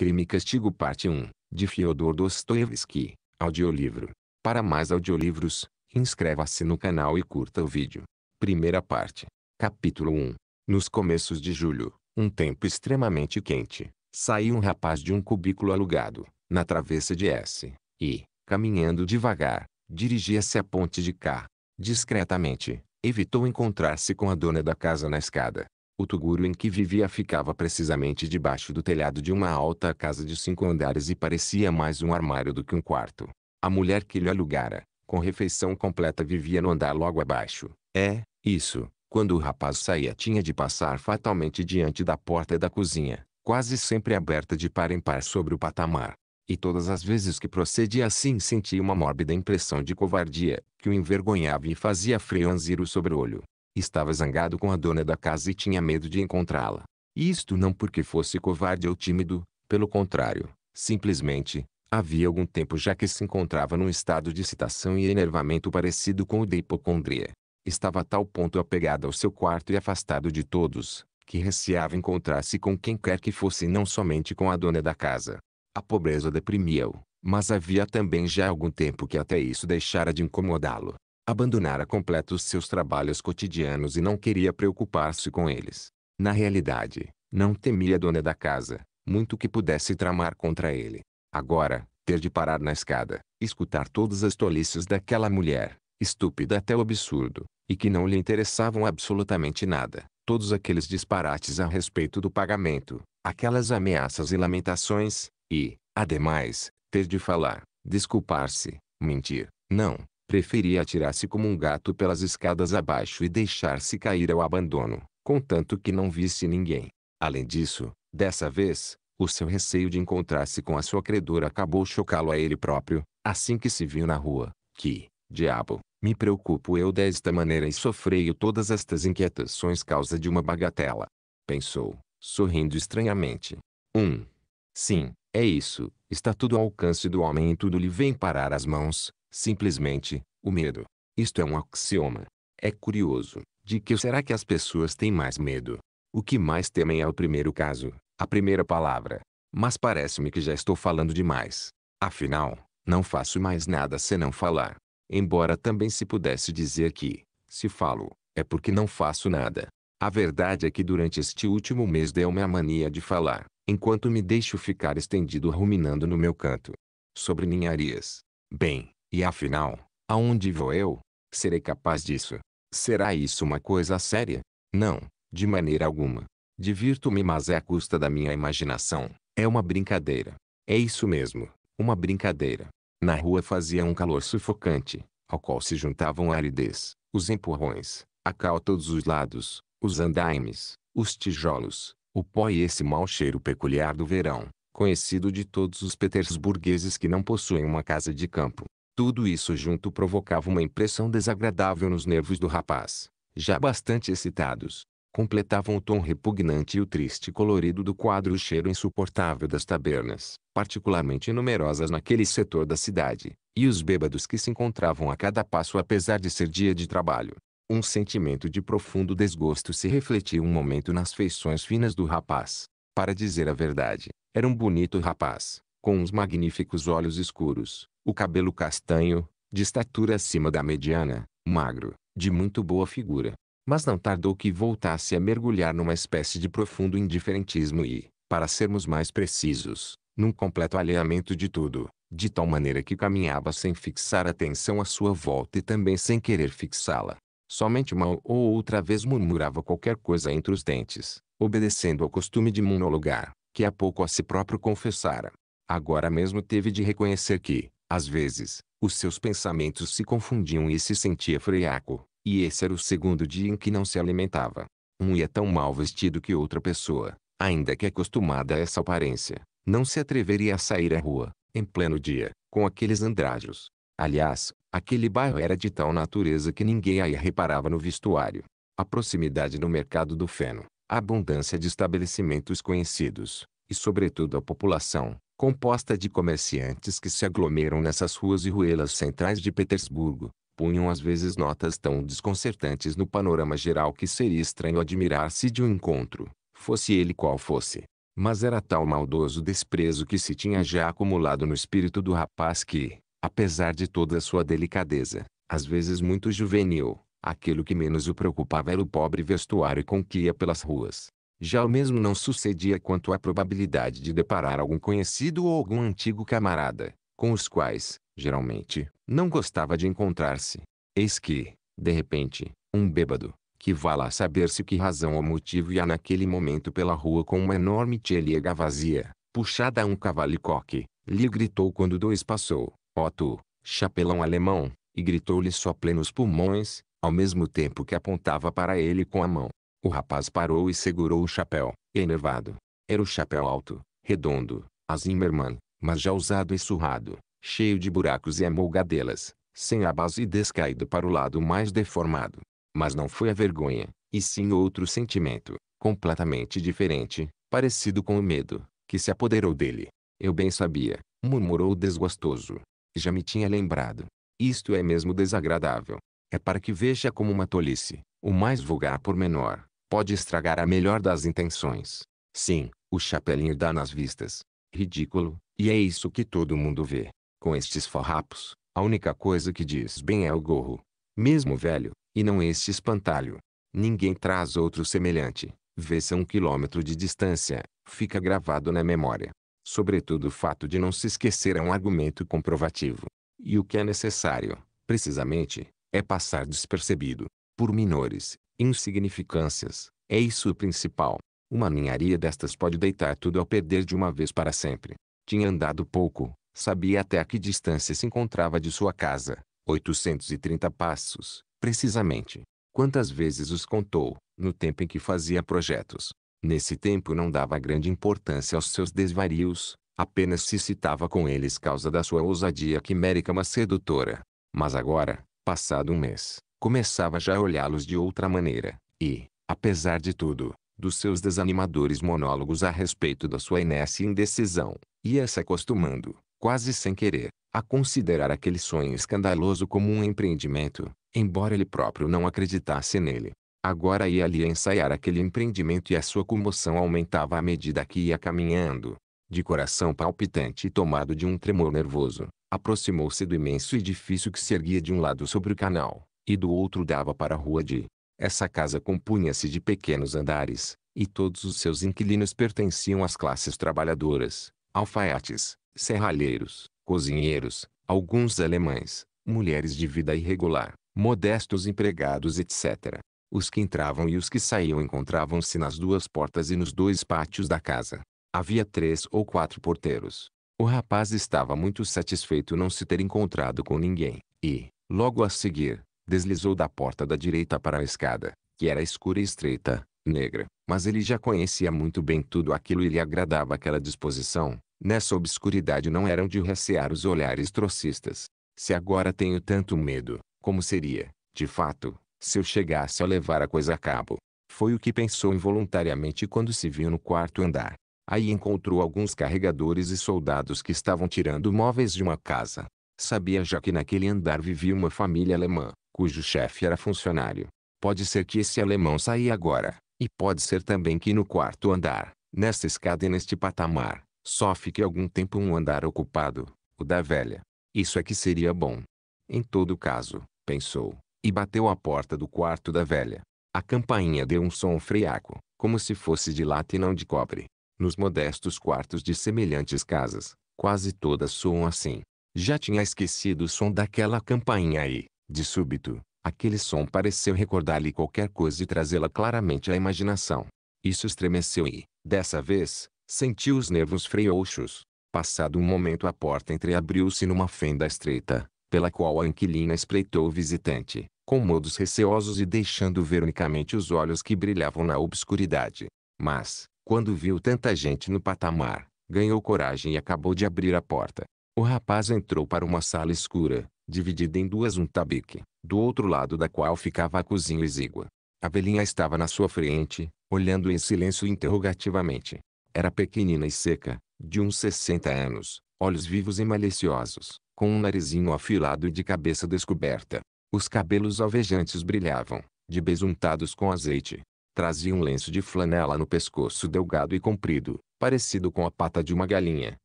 Crime e Castigo Parte 1, de Fyodor Dostoevsky, audiolivro. Para mais audiolivros, inscreva-se no canal e curta o vídeo. Primeira parte. Capítulo 1. Nos começos de julho, um tempo extremamente quente, saiu um rapaz de um cubículo alugado, na travessa de S, e, caminhando devagar, dirigia-se à ponte de cá. Discretamente, evitou encontrar-se com a dona da casa na escada. O tuguro em que vivia ficava precisamente debaixo do telhado de uma alta casa de cinco andares e parecia mais um armário do que um quarto. A mulher que lhe alugara, com refeição completa, vivia no andar logo abaixo. É, isso. Quando o rapaz saía, tinha de passar fatalmente diante da porta da cozinha, quase sempre aberta de par em par sobre o patamar. E todas as vezes que procedia assim sentia uma mórbida impressão de covardia, que o envergonhava e fazia franzir o sobreolho. Estava zangado com a dona da casa e tinha medo de encontrá-la. Isto não porque fosse covarde ou tímido, pelo contrário, simplesmente, havia algum tempo já que se encontrava num estado de excitação e enervamento parecido com o da hipocondria. Estava a tal ponto apegado ao seu quarto e afastado de todos, que receava encontrar-se com quem quer que fosse não somente com a dona da casa. A pobreza deprimia-o, mas havia também já algum tempo que até isso deixara de incomodá-lo abandonara completos seus trabalhos cotidianos e não queria preocupar-se com eles. Na realidade, não temia a dona da casa, muito que pudesse tramar contra ele. Agora, ter de parar na escada, escutar todas as tolices daquela mulher, estúpida até o absurdo, e que não lhe interessavam absolutamente nada, todos aqueles disparates a respeito do pagamento, aquelas ameaças e lamentações, e, ademais, ter de falar, desculpar-se, mentir, não, preferia atirar-se como um gato pelas escadas abaixo e deixar-se cair ao abandono, contanto que não visse ninguém. Além disso, dessa vez, o seu receio de encontrar-se com a sua credora acabou chocá-lo a ele próprio, assim que se viu na rua, que, diabo, me preocupo eu desta maneira e sofreio todas estas inquietações causa de uma bagatela. Pensou, sorrindo estranhamente. 1. Um. Sim, é isso, está tudo ao alcance do homem e tudo lhe vem parar às mãos, Simplesmente, o medo. Isto é um axioma. É curioso, de que será que as pessoas têm mais medo? O que mais temem é o primeiro caso, a primeira palavra. Mas parece-me que já estou falando demais. Afinal, não faço mais nada senão falar. Embora também se pudesse dizer que, se falo, é porque não faço nada. A verdade é que durante este último mês deu-me a mania de falar, enquanto me deixo ficar estendido ruminando no meu canto. Sobre ninharias. Bem, e afinal, aonde vou eu? Serei capaz disso? Será isso uma coisa séria? Não, de maneira alguma. Divirto-me mas é à custa da minha imaginação. É uma brincadeira. É isso mesmo, uma brincadeira. Na rua fazia um calor sufocante, ao qual se juntavam a aridez, os empurrões, a cal todos os lados, os andaimes, os tijolos, o pó e esse mau cheiro peculiar do verão, conhecido de todos os petersburgueses que não possuem uma casa de campo. Tudo isso junto provocava uma impressão desagradável nos nervos do rapaz, já bastante excitados. Completavam o tom repugnante e o triste colorido do quadro o cheiro insuportável das tabernas, particularmente numerosas naquele setor da cidade, e os bêbados que se encontravam a cada passo apesar de ser dia de trabalho. Um sentimento de profundo desgosto se refletiu um momento nas feições finas do rapaz. Para dizer a verdade, era um bonito rapaz, com uns magníficos olhos escuros, o cabelo castanho, de estatura acima da mediana, magro, de muito boa figura. Mas não tardou que voltasse a mergulhar numa espécie de profundo indiferentismo e, para sermos mais precisos, num completo alheamento de tudo, de tal maneira que caminhava sem fixar atenção à sua volta e também sem querer fixá-la. Somente uma ou outra vez murmurava qualquer coisa entre os dentes, obedecendo ao costume de monologar, que há pouco a si próprio confessara. Agora mesmo teve de reconhecer que, às vezes, os seus pensamentos se confundiam e se sentia friaco, e esse era o segundo dia em que não se alimentava. Um ia tão mal vestido que outra pessoa, ainda que acostumada a essa aparência, não se atreveria a sair à rua, em pleno dia, com aqueles andrajos. Aliás, aquele bairro era de tal natureza que ninguém aí reparava no vestuário. A proximidade do mercado do feno, a abundância de estabelecimentos conhecidos, e sobretudo a população, composta de comerciantes que se aglomeram nessas ruas e ruelas centrais de Petersburgo, punham às vezes notas tão desconcertantes no panorama geral que seria estranho admirar-se de um encontro, fosse ele qual fosse. Mas era tal maldoso desprezo que se tinha já acumulado no espírito do rapaz que, apesar de toda a sua delicadeza, às vezes muito juvenil, aquilo que menos o preocupava era o pobre vestuário com que ia pelas ruas. Já o mesmo não sucedia quanto à probabilidade de deparar algum conhecido ou algum antigo camarada, com os quais, geralmente, não gostava de encontrar-se. Eis que, de repente, um bêbado, que vá lá saber-se que razão ou motivo ia naquele momento pela rua com uma enorme tcheliega vazia, puxada a um cavalicoque, lhe gritou quando dois passou, ó oh, tu, chapelão alemão, e gritou-lhe só plenos pulmões, ao mesmo tempo que apontava para ele com a mão. O rapaz parou e segurou o chapéu, enervado. Era o chapéu alto, redondo, a Zimmermann, mas já usado e surrado, cheio de buracos e amolgadelas, sem a base e descaído para o lado mais deformado. Mas não foi a vergonha, e sim outro sentimento, completamente diferente, parecido com o medo, que se apoderou dele. Eu bem sabia, murmurou desgostoso. Já me tinha lembrado. Isto é mesmo desagradável. É para que veja como uma tolice, o mais vulgar por menor pode estragar a melhor das intenções. Sim, o chapelinho dá nas vistas. Ridículo, e é isso que todo mundo vê. Com estes farrapos, a única coisa que diz bem é o gorro. Mesmo velho, e não este espantalho. Ninguém traz outro semelhante. Vê-se a um quilômetro de distância, fica gravado na memória. Sobretudo o fato de não se esquecer é um argumento comprovativo. E o que é necessário, precisamente, é passar despercebido pormenores, insignificâncias. É isso o principal. Uma ninharia destas pode deitar tudo ao perder de uma vez para sempre. Tinha andado pouco, sabia até a que distância se encontrava de sua casa. 830 passos, precisamente. Quantas vezes os contou, no tempo em que fazia projetos. Nesse tempo não dava grande importância aos seus desvarios, apenas se citava com eles causa da sua ousadia quimérica mas sedutora. Mas agora, passado um mês, começava já a olhá-los de outra maneira, e, apesar de tudo, dos seus desanimadores monólogos a respeito da sua inércia e indecisão, ia se acostumando, quase sem querer, a considerar aquele sonho escandaloso como um empreendimento, embora ele próprio não acreditasse nele. Agora ia ali ensaiar aquele empreendimento e a sua comoção aumentava à medida que ia caminhando. De coração palpitante e tomado de um tremor nervoso, aproximou-se do imenso edifício que se erguia de um lado sobre o canal, e do outro dava para a rua de. Essa casa compunha-se de pequenos andares, e todos os seus inquilinos pertenciam às classes trabalhadoras, alfaiates, serralheiros, cozinheiros, alguns alemães, mulheres de vida irregular, modestos empregados etc. Os que entravam e os que saíam encontravam-se nas duas portas e nos dois pátios da casa. Havia três ou quatro porteiros. O rapaz estava muito satisfeito não se ter encontrado com ninguém, e, logo a seguir, deslizou da porta da direita para a escada, que era escura e estreita, negra, mas ele já conhecia muito bem tudo aquilo e lhe agradava aquela disposição. Nessa obscuridade não eram de recear os olhares trocistas. Se agora tenho tanto medo, como seria, de fato, se eu chegasse a levar a coisa a cabo? Foi o que pensou involuntariamente quando se viu no quarto andar. Aí encontrou alguns carregadores e soldados que estavam tirando móveis de uma casa. Sabia já que naquele andar vivia uma família alemã cujo chefe era funcionário. Pode ser que esse alemão saia agora, e pode ser também que no quarto andar, nesta escada e neste patamar, só fique algum tempo um andar ocupado, o da velha. Isso é que seria bom. Em todo caso, pensou, e bateu à porta do quarto da velha. A campainha deu um som friaco, como se fosse de lata e não de cobre. Nos modestos quartos de semelhantes casas, quase todas soam assim. Já tinha esquecido o som daquela campainha aí. De súbito, aquele som pareceu recordar-lhe qualquer coisa e trazê-la claramente à imaginação. Isso estremeceu e, dessa vez, sentiu os nervos frouxos. Passado um momento a porta entreabriu-se numa fenda estreita, pela qual a inquilina espreitou o visitante, com modos receosos e deixando ver unicamente os olhos que brilhavam na obscuridade. Mas, quando viu tanta gente no patamar, ganhou coragem e acabou de abrir a porta. O rapaz entrou para uma sala escura, dividida em duas um tabique, do outro lado da qual ficava a cozinha exígua. velhinha estava na sua frente, olhando em silêncio interrogativamente. Era pequenina e seca, de uns 60 anos, olhos vivos e maliciosos, com um narizinho afilado e de cabeça descoberta. Os cabelos alvejantes brilhavam, de besuntados com azeite. Trazia um lenço de flanela no pescoço delgado e comprido, parecido com a pata de uma galinha,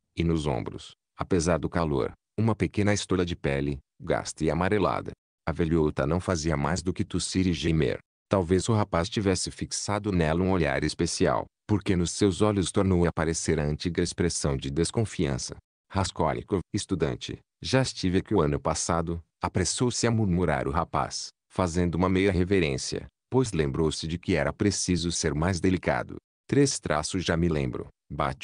e nos ombros, apesar do calor, uma pequena estola de pele, gasta e amarelada. A velhota não fazia mais do que tossir e gemer. Talvez o rapaz tivesse fixado nela um olhar especial, porque nos seus olhos tornou a aparecer a antiga expressão de desconfiança. Raskolnikov, estudante, já estive aqui o ano passado, apressou-se a murmurar o rapaz, fazendo uma meia reverência, pois lembrou-se de que era preciso ser mais delicado. Três traços já me lembro,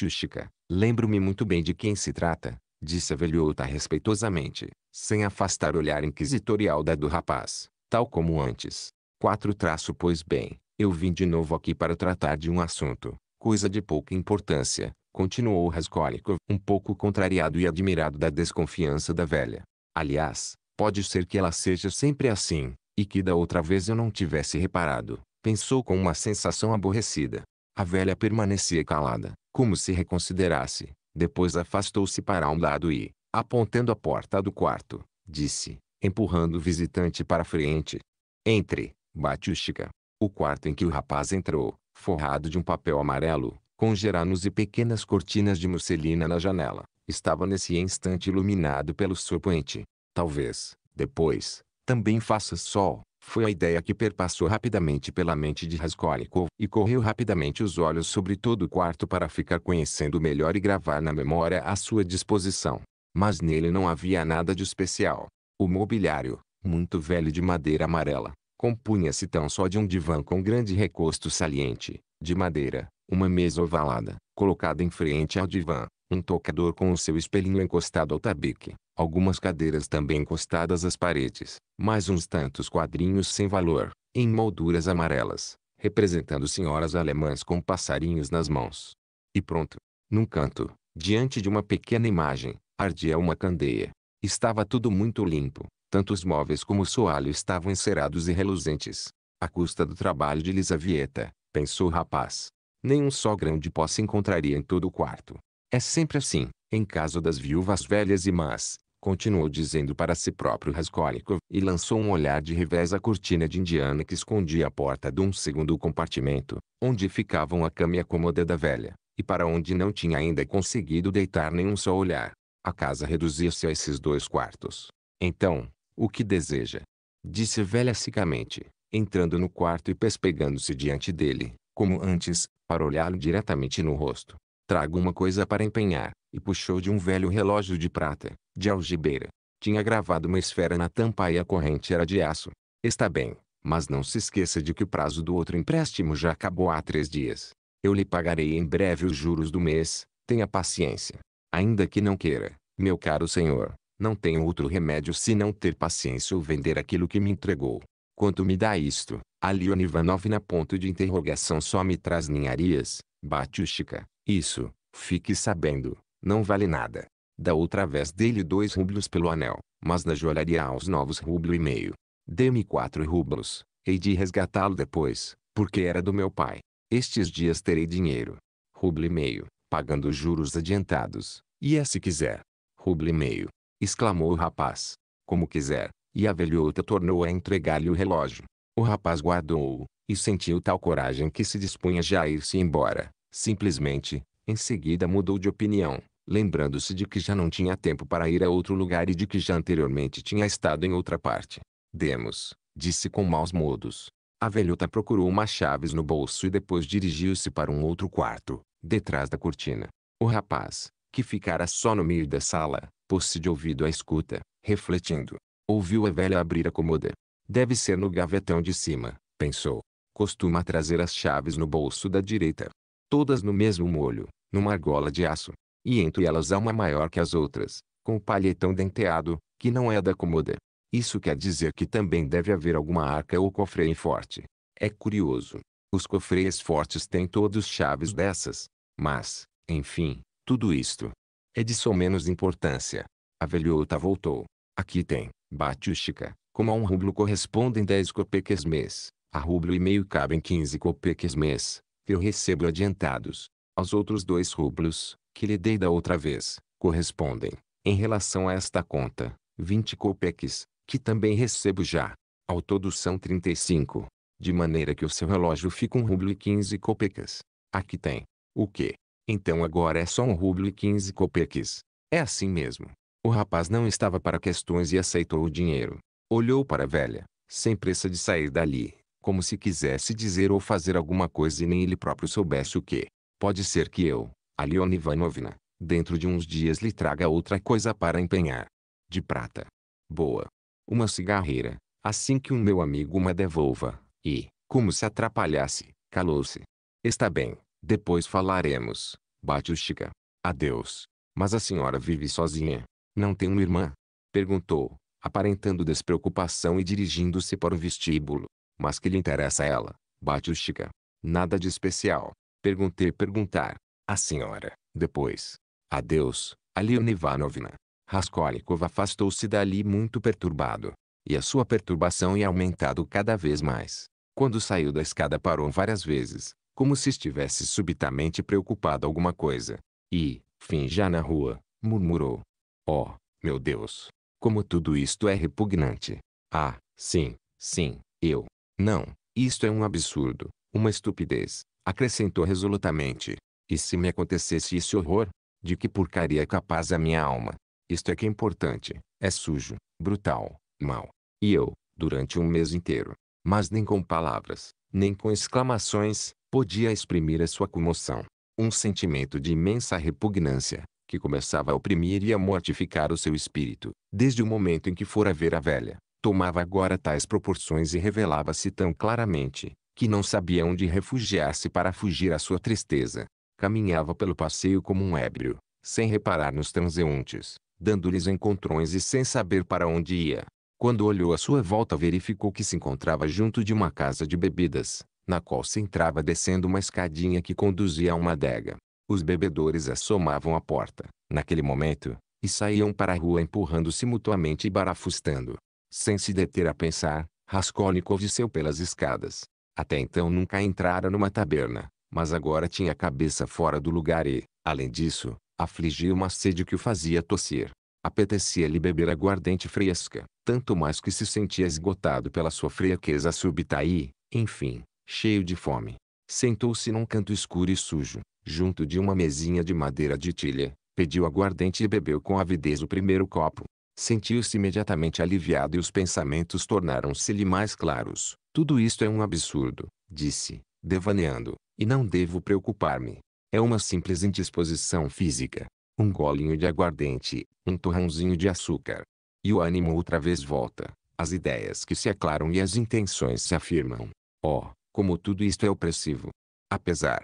chica. lembro-me muito bem de quem se trata, Disse a velhota respeitosamente, sem afastar o olhar inquisitorial da do rapaz, tal como antes. Quatro traço pois bem, eu vim de novo aqui para tratar de um assunto, coisa de pouca importância, continuou Raskolnikov, um pouco contrariado e admirado da desconfiança da velha. Aliás, pode ser que ela seja sempre assim, e que da outra vez eu não tivesse reparado, pensou com uma sensação aborrecida. A velha permanecia calada, como se reconsiderasse, depois afastou-se para um lado e, apontando a porta do quarto, disse, empurrando o visitante para frente. Entre, Batiústica. O quarto em que o rapaz entrou, forrado de um papel amarelo, com geranos e pequenas cortinas de musselina na janela, estava nesse instante iluminado pelo seu poente. Talvez, depois, também faça sol, foi a ideia que perpassou rapidamente pela mente de Raskolnikov, e correu rapidamente os olhos sobre todo o quarto para ficar conhecendo melhor e gravar na memória a sua disposição. Mas nele não havia nada de especial. O mobiliário, muito velho de madeira amarela, compunha-se tão só de um divã com grande recosto saliente, de madeira, uma mesa ovalada, colocada em frente ao divã, um tocador com o seu espelhinho encostado ao tabique, algumas cadeiras também encostadas às paredes, mais uns tantos quadrinhos sem valor, em molduras amarelas, representando senhoras alemãs com passarinhos nas mãos. E pronto. Num canto, diante de uma pequena imagem, ardia uma candeia. Estava tudo muito limpo, tanto os móveis como o soalho estavam encerados e reluzentes. A custa do trabalho de Lisavieta, pensou o rapaz. Nenhum só grão de pó se encontraria em todo o quarto. É sempre assim, em caso das viúvas velhas e más, continuou dizendo para si próprio Raskolnikov, e lançou um olhar de revés à cortina de indiana que escondia a porta de um segundo compartimento, onde ficavam a cama e a cômoda da velha, e para onde não tinha ainda conseguido deitar nenhum só olhar. A casa reduzia-se a esses dois quartos. Então, o que deseja? Disse a velha secamente, entrando no quarto e pespegando-se diante dele, como antes, para olhá-lo diretamente no rosto. Trago uma coisa para empenhar. E puxou de um velho relógio de prata, de algibeira. Tinha gravado uma esfera na tampa e a corrente era de aço. Está bem, mas não se esqueça de que o prazo do outro empréstimo já acabou há três dias. Eu lhe pagarei em breve os juros do mês, tenha paciência. Ainda que não queira, meu caro senhor, não tenho outro remédio senão ter paciência ou vender aquilo que me entregou. Quanto me dá isto? A Leon Ivanovna ponto de interrogação só me traz ninharias, Batiushka. Isso, fique sabendo, não vale nada. Da outra vez dei-lhe dois rublos pelo anel, mas na joalharia aos novos rublo e meio. dê me quatro rublos, hei de resgatá-lo depois, porque era do meu pai. Estes dias terei dinheiro. Rublo e meio, pagando juros adiantados, e é se quiser. Rublo e meio, exclamou o rapaz. Como quiser, e a velhota tornou a entregar-lhe o relógio. O rapaz guardou-o, e sentiu tal coragem que se dispunha já a ir-se embora, Simplesmente, em seguida mudou de opinião, lembrando-se de que já não tinha tempo para ir a outro lugar e de que já anteriormente tinha estado em outra parte. Demos, disse com maus modos. A velhota procurou umas chaves no bolso e depois dirigiu-se para um outro quarto, detrás da cortina. O rapaz, que ficara só no meio da sala, pôs-se de ouvido à escuta, refletindo. Ouviu a velha abrir a cômoda. Deve ser no gavetão de cima, pensou. Costuma trazer as chaves no bolso da direita todas no mesmo molho, numa argola de aço. E entre elas há uma maior que as outras, com o palhetão denteado, que não é da comoda. Isso quer dizer que também deve haver alguma arca ou cofreio forte. É curioso. Os cofreios fortes têm todos chaves dessas. Mas, enfim, tudo isto é de somenos importância. A velhota voltou. Aqui tem, bate o chica, como a um rublo correspondem 10 copeques mês, a rublo e meio cabem 15 copeques mês, eu recebo adiantados. Aos outros dois rublos, que lhe dei da outra vez, correspondem, em relação a esta conta, 20 copeques, que também recebo já. Ao todo são 35. De maneira que o seu relógio fica um rublo e 15 copecas. Aqui tem. O que? Então agora é só um rublo e 15 copeques. É assim mesmo. O rapaz não estava para questões e aceitou o dinheiro. Olhou para a velha, sem pressa de sair dali como se quisesse dizer ou fazer alguma coisa e nem ele próprio soubesse o que. Pode ser que eu, Aliona Ivanovna, dentro de uns dias lhe traga outra coisa para empenhar. De prata. Boa. Uma cigarreira, assim que o meu amigo uma devolva, e, como se atrapalhasse, calou-se. Está bem, depois falaremos, Batiustica. Adeus. Mas a senhora vive sozinha? Não tem uma irmã? Perguntou, aparentando despreocupação e dirigindo-se para o vestíbulo. Mas que lhe interessa a ela? Bate o Chica. Nada de especial. Perguntei perguntar. A senhora. Depois. Adeus, Alion Ivanovna. Raskolnikov afastou-se dali muito perturbado. E a sua perturbação ia aumentado cada vez mais. Quando saiu da escada parou várias vezes, como se estivesse subitamente preocupado alguma coisa. E, fim já na rua, murmurou. Oh, meu Deus! Como tudo isto é repugnante. Ah, sim, sim, eu, não, isto é um absurdo, uma estupidez, acrescentou resolutamente. E se me acontecesse esse horror? De que porcaria é capaz a minha alma? Isto é que é importante, é sujo, brutal, mau. E eu, durante um mês inteiro, mas nem com palavras, nem com exclamações, podia exprimir a sua comoção. Um sentimento de imensa repugnância, que começava a oprimir e a mortificar o seu espírito, desde o momento em que fora ver a velha, tomava agora tais proporções e revelava-se tão claramente, que não sabia onde refugiar-se para fugir à sua tristeza. Caminhava pelo passeio como um ébrio, sem reparar nos transeuntes, dando-lhes encontrões e sem saber para onde ia. Quando olhou à sua volta verificou que se encontrava junto de uma casa de bebidas, na qual se entrava descendo uma escadinha que conduzia a uma adega. Os bebedores assomavam a porta, naquele momento, e saíam para a rua empurrando-se mutuamente e barafustando. Sem se deter a pensar, Raskolnikov desceu pelas escadas. Até então nunca entrara numa taberna, mas agora tinha a cabeça fora do lugar e, além disso, afligia uma sede que o fazia tossir. Apetecia-lhe beber aguardente fresca, tanto mais que se sentia esgotado pela sua fraqueza súbita e, enfim, cheio de fome. Sentou-se num canto escuro e sujo, junto de uma mesinha de madeira de tilha, pediu aguardente e bebeu com avidez o primeiro copo sentiu-se imediatamente aliviado e os pensamentos tornaram-se-lhe mais claros. Tudo isto é um absurdo, disse, devaneando, e não devo preocupar-me. É uma simples indisposição física. Um golinho de aguardente, um torrãozinho de açúcar. E o ânimo outra vez volta. As ideias que se aclaram e as intenções se afirmam. Oh, como tudo isto é opressivo. Apesar,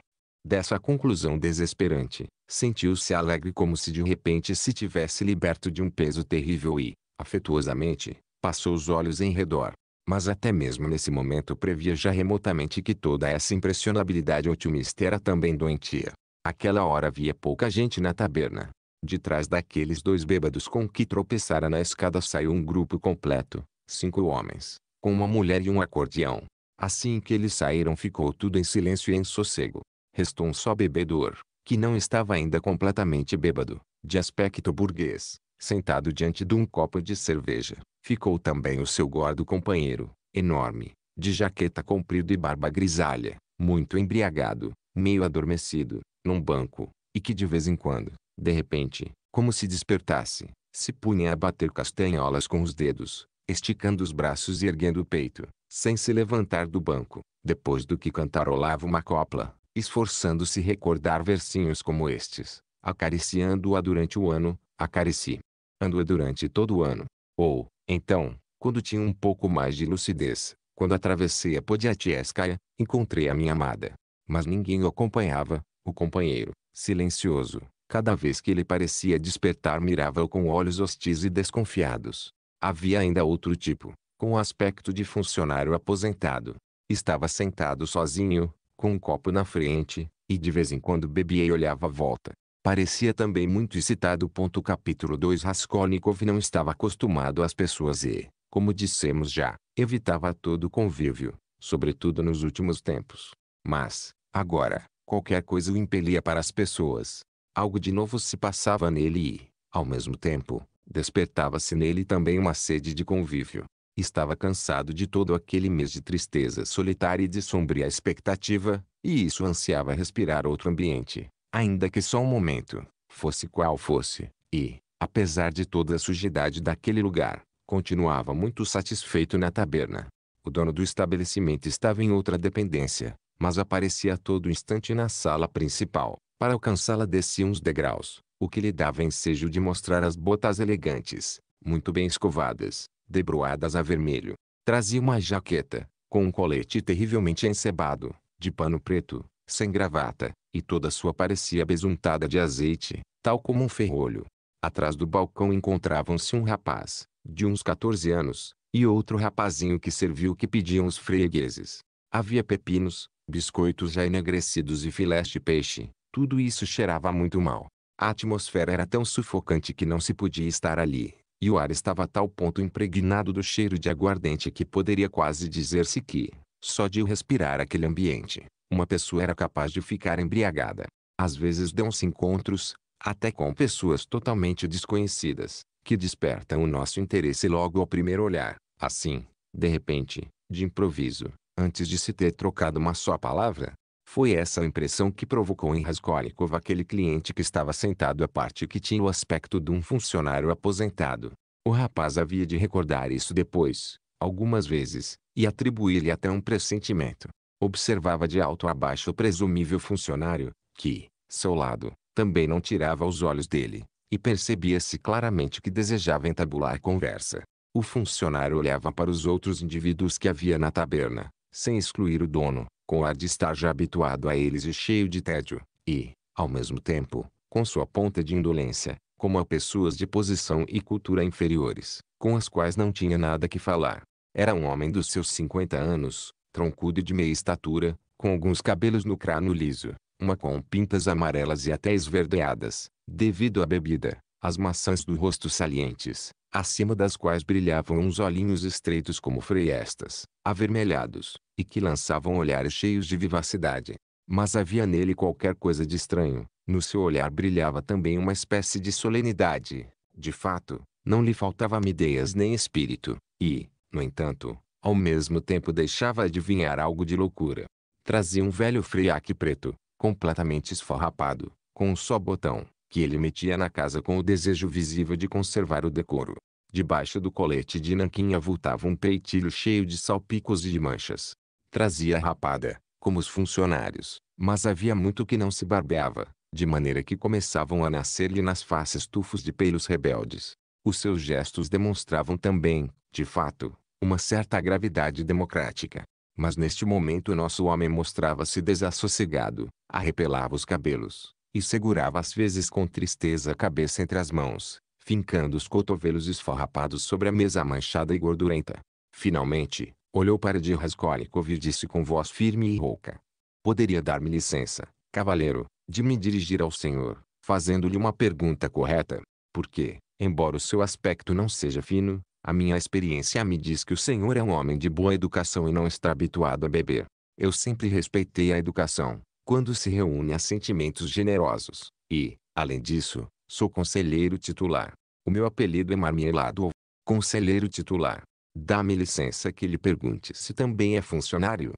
Dessa conclusão desesperante, sentiu-se alegre como se de repente se tivesse liberto de um peso terrível e, afetuosamente, passou os olhos em redor. Mas até mesmo nesse momento previa já remotamente que toda essa impressionabilidade otimista era também doentia. Aquela hora havia pouca gente na taberna. De trás daqueles dois bêbados com que tropeçara na escada saiu um grupo completo, cinco homens, com uma mulher e um acordeão. Assim que eles saíram ficou tudo em silêncio e em sossego restou um só bebedor, que não estava ainda completamente bêbado, de aspecto burguês, sentado diante de um copo de cerveja. Ficou também o seu gordo companheiro, enorme, de jaqueta comprida e barba grisalha, muito embriagado, meio adormecido, num banco, e que de vez em quando, de repente, como se despertasse, se punha a bater castanholas com os dedos, esticando os braços e erguendo o peito, sem se levantar do banco, depois do que cantarolava uma copla, esforçando-se recordar versinhos como estes, acariciando-a durante o ano, acariciando Ando-a durante todo o ano. Ou, então, quando tinha um pouco mais de lucidez, quando atravessei a Podiatieskaya, encontrei a minha amada. Mas ninguém o acompanhava, o companheiro, silencioso, cada vez que ele parecia despertar mirava-o com olhos hostis e desconfiados. Havia ainda outro tipo, com o aspecto de funcionário aposentado. Estava sentado sozinho, com um copo na frente, e de vez em quando bebia e olhava à volta. Parecia também muito excitado. Ponto capítulo 2 Raskolnikov não estava acostumado às pessoas e, como dissemos já, evitava todo convívio, sobretudo nos últimos tempos. Mas, agora, qualquer coisa o impelia para as pessoas. Algo de novo se passava nele e, ao mesmo tempo, despertava-se nele também uma sede de convívio. Estava cansado de todo aquele mês de tristeza solitária e de sombria expectativa, e isso ansiava respirar outro ambiente, ainda que só um momento, fosse qual fosse, e, apesar de toda a sujidade daquele lugar, continuava muito satisfeito na taberna. O dono do estabelecimento estava em outra dependência, mas aparecia a todo instante na sala principal. Para alcançá-la descia uns degraus, o que lhe dava ensejo de mostrar as botas elegantes, muito bem escovadas, debruadas a vermelho. Trazia uma jaqueta, com um colete terrivelmente encebado, de pano preto, sem gravata, e toda sua parecia besuntada de azeite, tal como um ferrolho. Atrás do balcão encontravam-se um rapaz, de uns 14 anos, e outro rapazinho que serviu o que pediam os fregueses. Havia pepinos, biscoitos já enegrecidos e filés de peixe. Tudo isso cheirava muito mal. A atmosfera era tão sufocante que não se podia estar ali e o ar estava a tal ponto impregnado do cheiro de aguardente que poderia quase dizer-se que, só de respirar aquele ambiente, uma pessoa era capaz de ficar embriagada. Às vezes dão-se encontros, até com pessoas totalmente desconhecidas, que despertam o nosso interesse logo ao primeiro olhar. Assim, de repente, de improviso, antes de se ter trocado uma só palavra, foi essa a impressão que provocou em Raskolnikov aquele cliente que estava sentado à parte e que tinha o aspecto de um funcionário aposentado. O rapaz havia de recordar isso depois, algumas vezes, e atribuir-lhe até um pressentimento. Observava de alto a baixo o presumível funcionário, que, seu lado, também não tirava os olhos dele, e percebia-se claramente que desejava entabular conversa. O funcionário olhava para os outros indivíduos que havia na taberna, sem excluir o dono, com ar de estar já habituado a eles e cheio de tédio, e, ao mesmo tempo, com sua ponta de indolência, como a pessoas de posição e cultura inferiores, com as quais não tinha nada que falar. Era um homem dos seus 50 anos, troncudo e de meia estatura, com alguns cabelos no crânio liso, uma com pintas amarelas e até esverdeadas, devido à bebida, as maçãs do rosto salientes, acima das quais brilhavam uns olhinhos estreitos como freestas, avermelhados, e que lançavam olhares cheios de vivacidade. Mas havia nele qualquer coisa de estranho, no seu olhar brilhava também uma espécie de solenidade. De fato, não lhe faltava ideias nem espírito, e, no entanto, ao mesmo tempo deixava adivinhar algo de loucura. Trazia um velho friaque preto, completamente esfarrapado, com um só botão, que ele metia na casa com o desejo visível de conservar o decoro. Debaixo do colete de nanquim avultava um peitilho cheio de salpicos e de manchas. Trazia rapada, como os funcionários, mas havia muito que não se barbeava, de maneira que começavam a nascer-lhe nas faces tufos de pelos rebeldes. Os seus gestos demonstravam também, de fato, uma certa gravidade democrática. Mas neste momento o nosso homem mostrava-se desassossegado, arrepelava os cabelos, e segurava às vezes com tristeza a cabeça entre as mãos, fincando os cotovelos esfarrapados sobre a mesa manchada e gordurenta. Finalmente, olhou para de Raskolnikov e disse com voz firme e rouca. Poderia dar-me licença, cavaleiro, de me dirigir ao senhor, fazendo-lhe uma pergunta correta, porque, embora o seu aspecto não seja fino, a minha experiência me diz que o senhor é um homem de boa educação e não está habituado a beber. Eu sempre respeitei a educação, quando se reúne a sentimentos generosos. E, além disso, sou conselheiro titular. O meu apelido é Marmielado ou Conselheiro Titular. Dá-me licença que lhe pergunte se também é funcionário.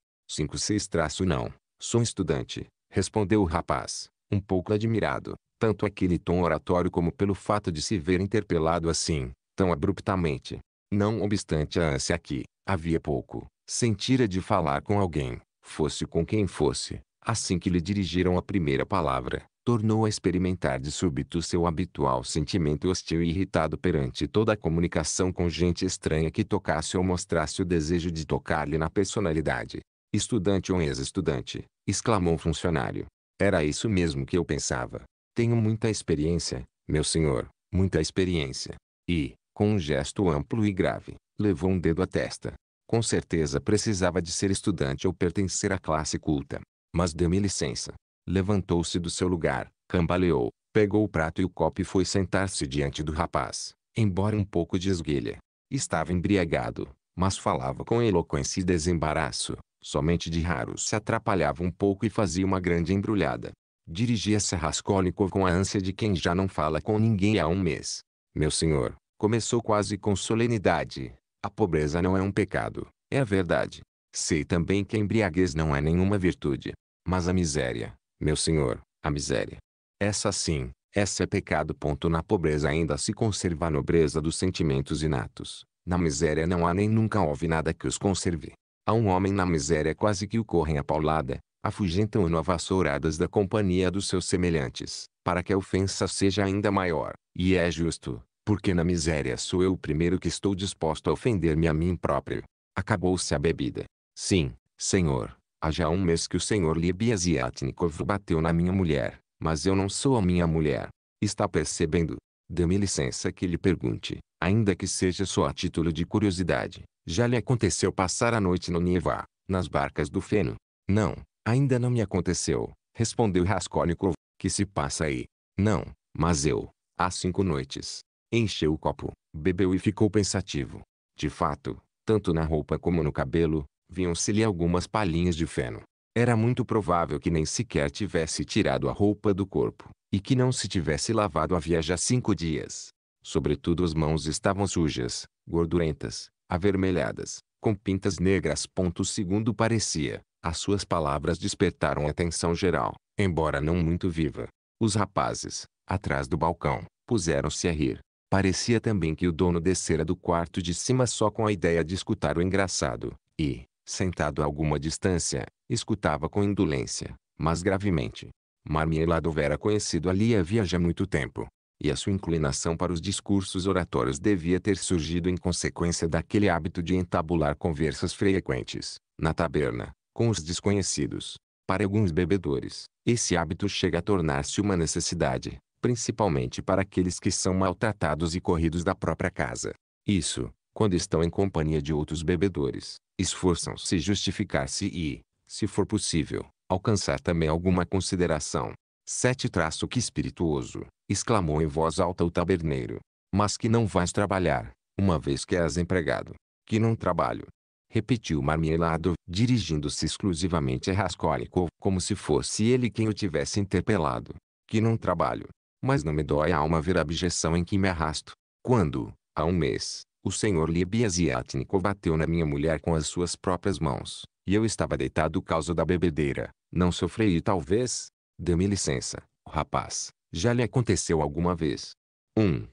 traço Não, sou estudante, respondeu o rapaz, um pouco admirado, tanto aquele tom oratório como pelo fato de se ver interpelado assim, tão abruptamente. Não obstante a ânsia que, havia pouco, sentira de falar com alguém, fosse com quem fosse, assim que lhe dirigiram a primeira palavra, tornou a experimentar de súbito seu habitual sentimento hostil e irritado perante toda a comunicação com gente estranha que tocasse ou mostrasse o desejo de tocar-lhe na personalidade. Estudante ou ex-estudante, exclamou o funcionário. Era isso mesmo que eu pensava. Tenho muita experiência, meu senhor, muita experiência. E, com um gesto amplo e grave, levou um dedo à testa. Com certeza precisava de ser estudante ou pertencer à classe culta mas deu-me licença. Levantou-se do seu lugar, cambaleou, pegou o prato e o copo e foi sentar-se diante do rapaz, embora um pouco de esguelha. Estava embriagado, mas falava com eloquência e desembaraço, somente de raro se atrapalhava um pouco e fazia uma grande embrulhada. Dirigia-se a Raskolnikov com a ânsia de quem já não fala com ninguém há um mês. Meu senhor, começou quase com solenidade, a pobreza não é um pecado, é a verdade. Sei também que a embriaguez não é nenhuma virtude, mas a miséria, meu senhor, a miséria. Essa sim, essa é pecado. Ponto. Na pobreza ainda se conserva a nobreza dos sentimentos inatos. Na miséria não há nem nunca houve nada que os conserve. Há um homem na miséria quase que o correm a paulada, afugentam-no a vassouradas da companhia dos seus semelhantes, para que a ofensa seja ainda maior. E é justo, porque na miséria sou eu o primeiro que estou disposto a ofender-me a mim próprio. Acabou-se a bebida. Sim, senhor. Há já um mês que o senhor Libiasiatnikov bateu na minha mulher, mas eu não sou a minha mulher. Está percebendo? Dê-me licença que lhe pergunte, ainda que seja só a título de curiosidade. Já lhe aconteceu passar a noite no Nieva, nas barcas do feno? Não, ainda não me aconteceu, respondeu Raskolnikov. Que se passa aí? Não, mas eu, há cinco noites. Encheu o copo, bebeu e ficou pensativo. De fato, tanto na roupa como no cabelo, viam-se-lhe algumas palhinhas de feno. Era muito provável que nem sequer tivesse tirado a roupa do corpo, e que não se tivesse lavado havia já cinco dias. Sobretudo as mãos estavam sujas, gordurentas, avermelhadas, com pintas negras. Ponto segundo parecia, as suas palavras despertaram a atenção geral, embora não muito viva. Os rapazes, atrás do balcão, puseram-se a rir. Parecia também que o dono descera do quarto de cima só com a ideia de escutar o engraçado, e, sentado a alguma distância, escutava com indolência, mas gravemente. Marmielado houvera conhecido ali a já há muito tempo, e a sua inclinação para os discursos oratórios devia ter surgido em consequência daquele hábito de entabular conversas frequentes, na taberna, com os desconhecidos. Para alguns bebedores, esse hábito chega a tornar-se uma necessidade, principalmente para aqueles que são maltratados e corridos da própria casa. Isso, quando estão em companhia de outros bebedores, esforçam-se justificar-se e, se for possível, alcançar também alguma consideração. Sete traço que espirituoso, exclamou em voz alta o taberneiro. Mas que não vais trabalhar, uma vez que és empregado. Que não trabalho. Repetiu Marmelado, dirigindo-se exclusivamente a Raskolnikov, como se fosse ele quem o tivesse interpelado. Que não trabalho. Mas não me dói a alma ver a abjeção em que me arrasto. Quando, há um mês, o senhor Libiasiatnico bateu na minha mulher com as suas próprias mãos, e eu estava deitado causa da bebedeira. Não sofrei talvez... Dê-me licença, rapaz. Já lhe aconteceu alguma vez? 1. Um.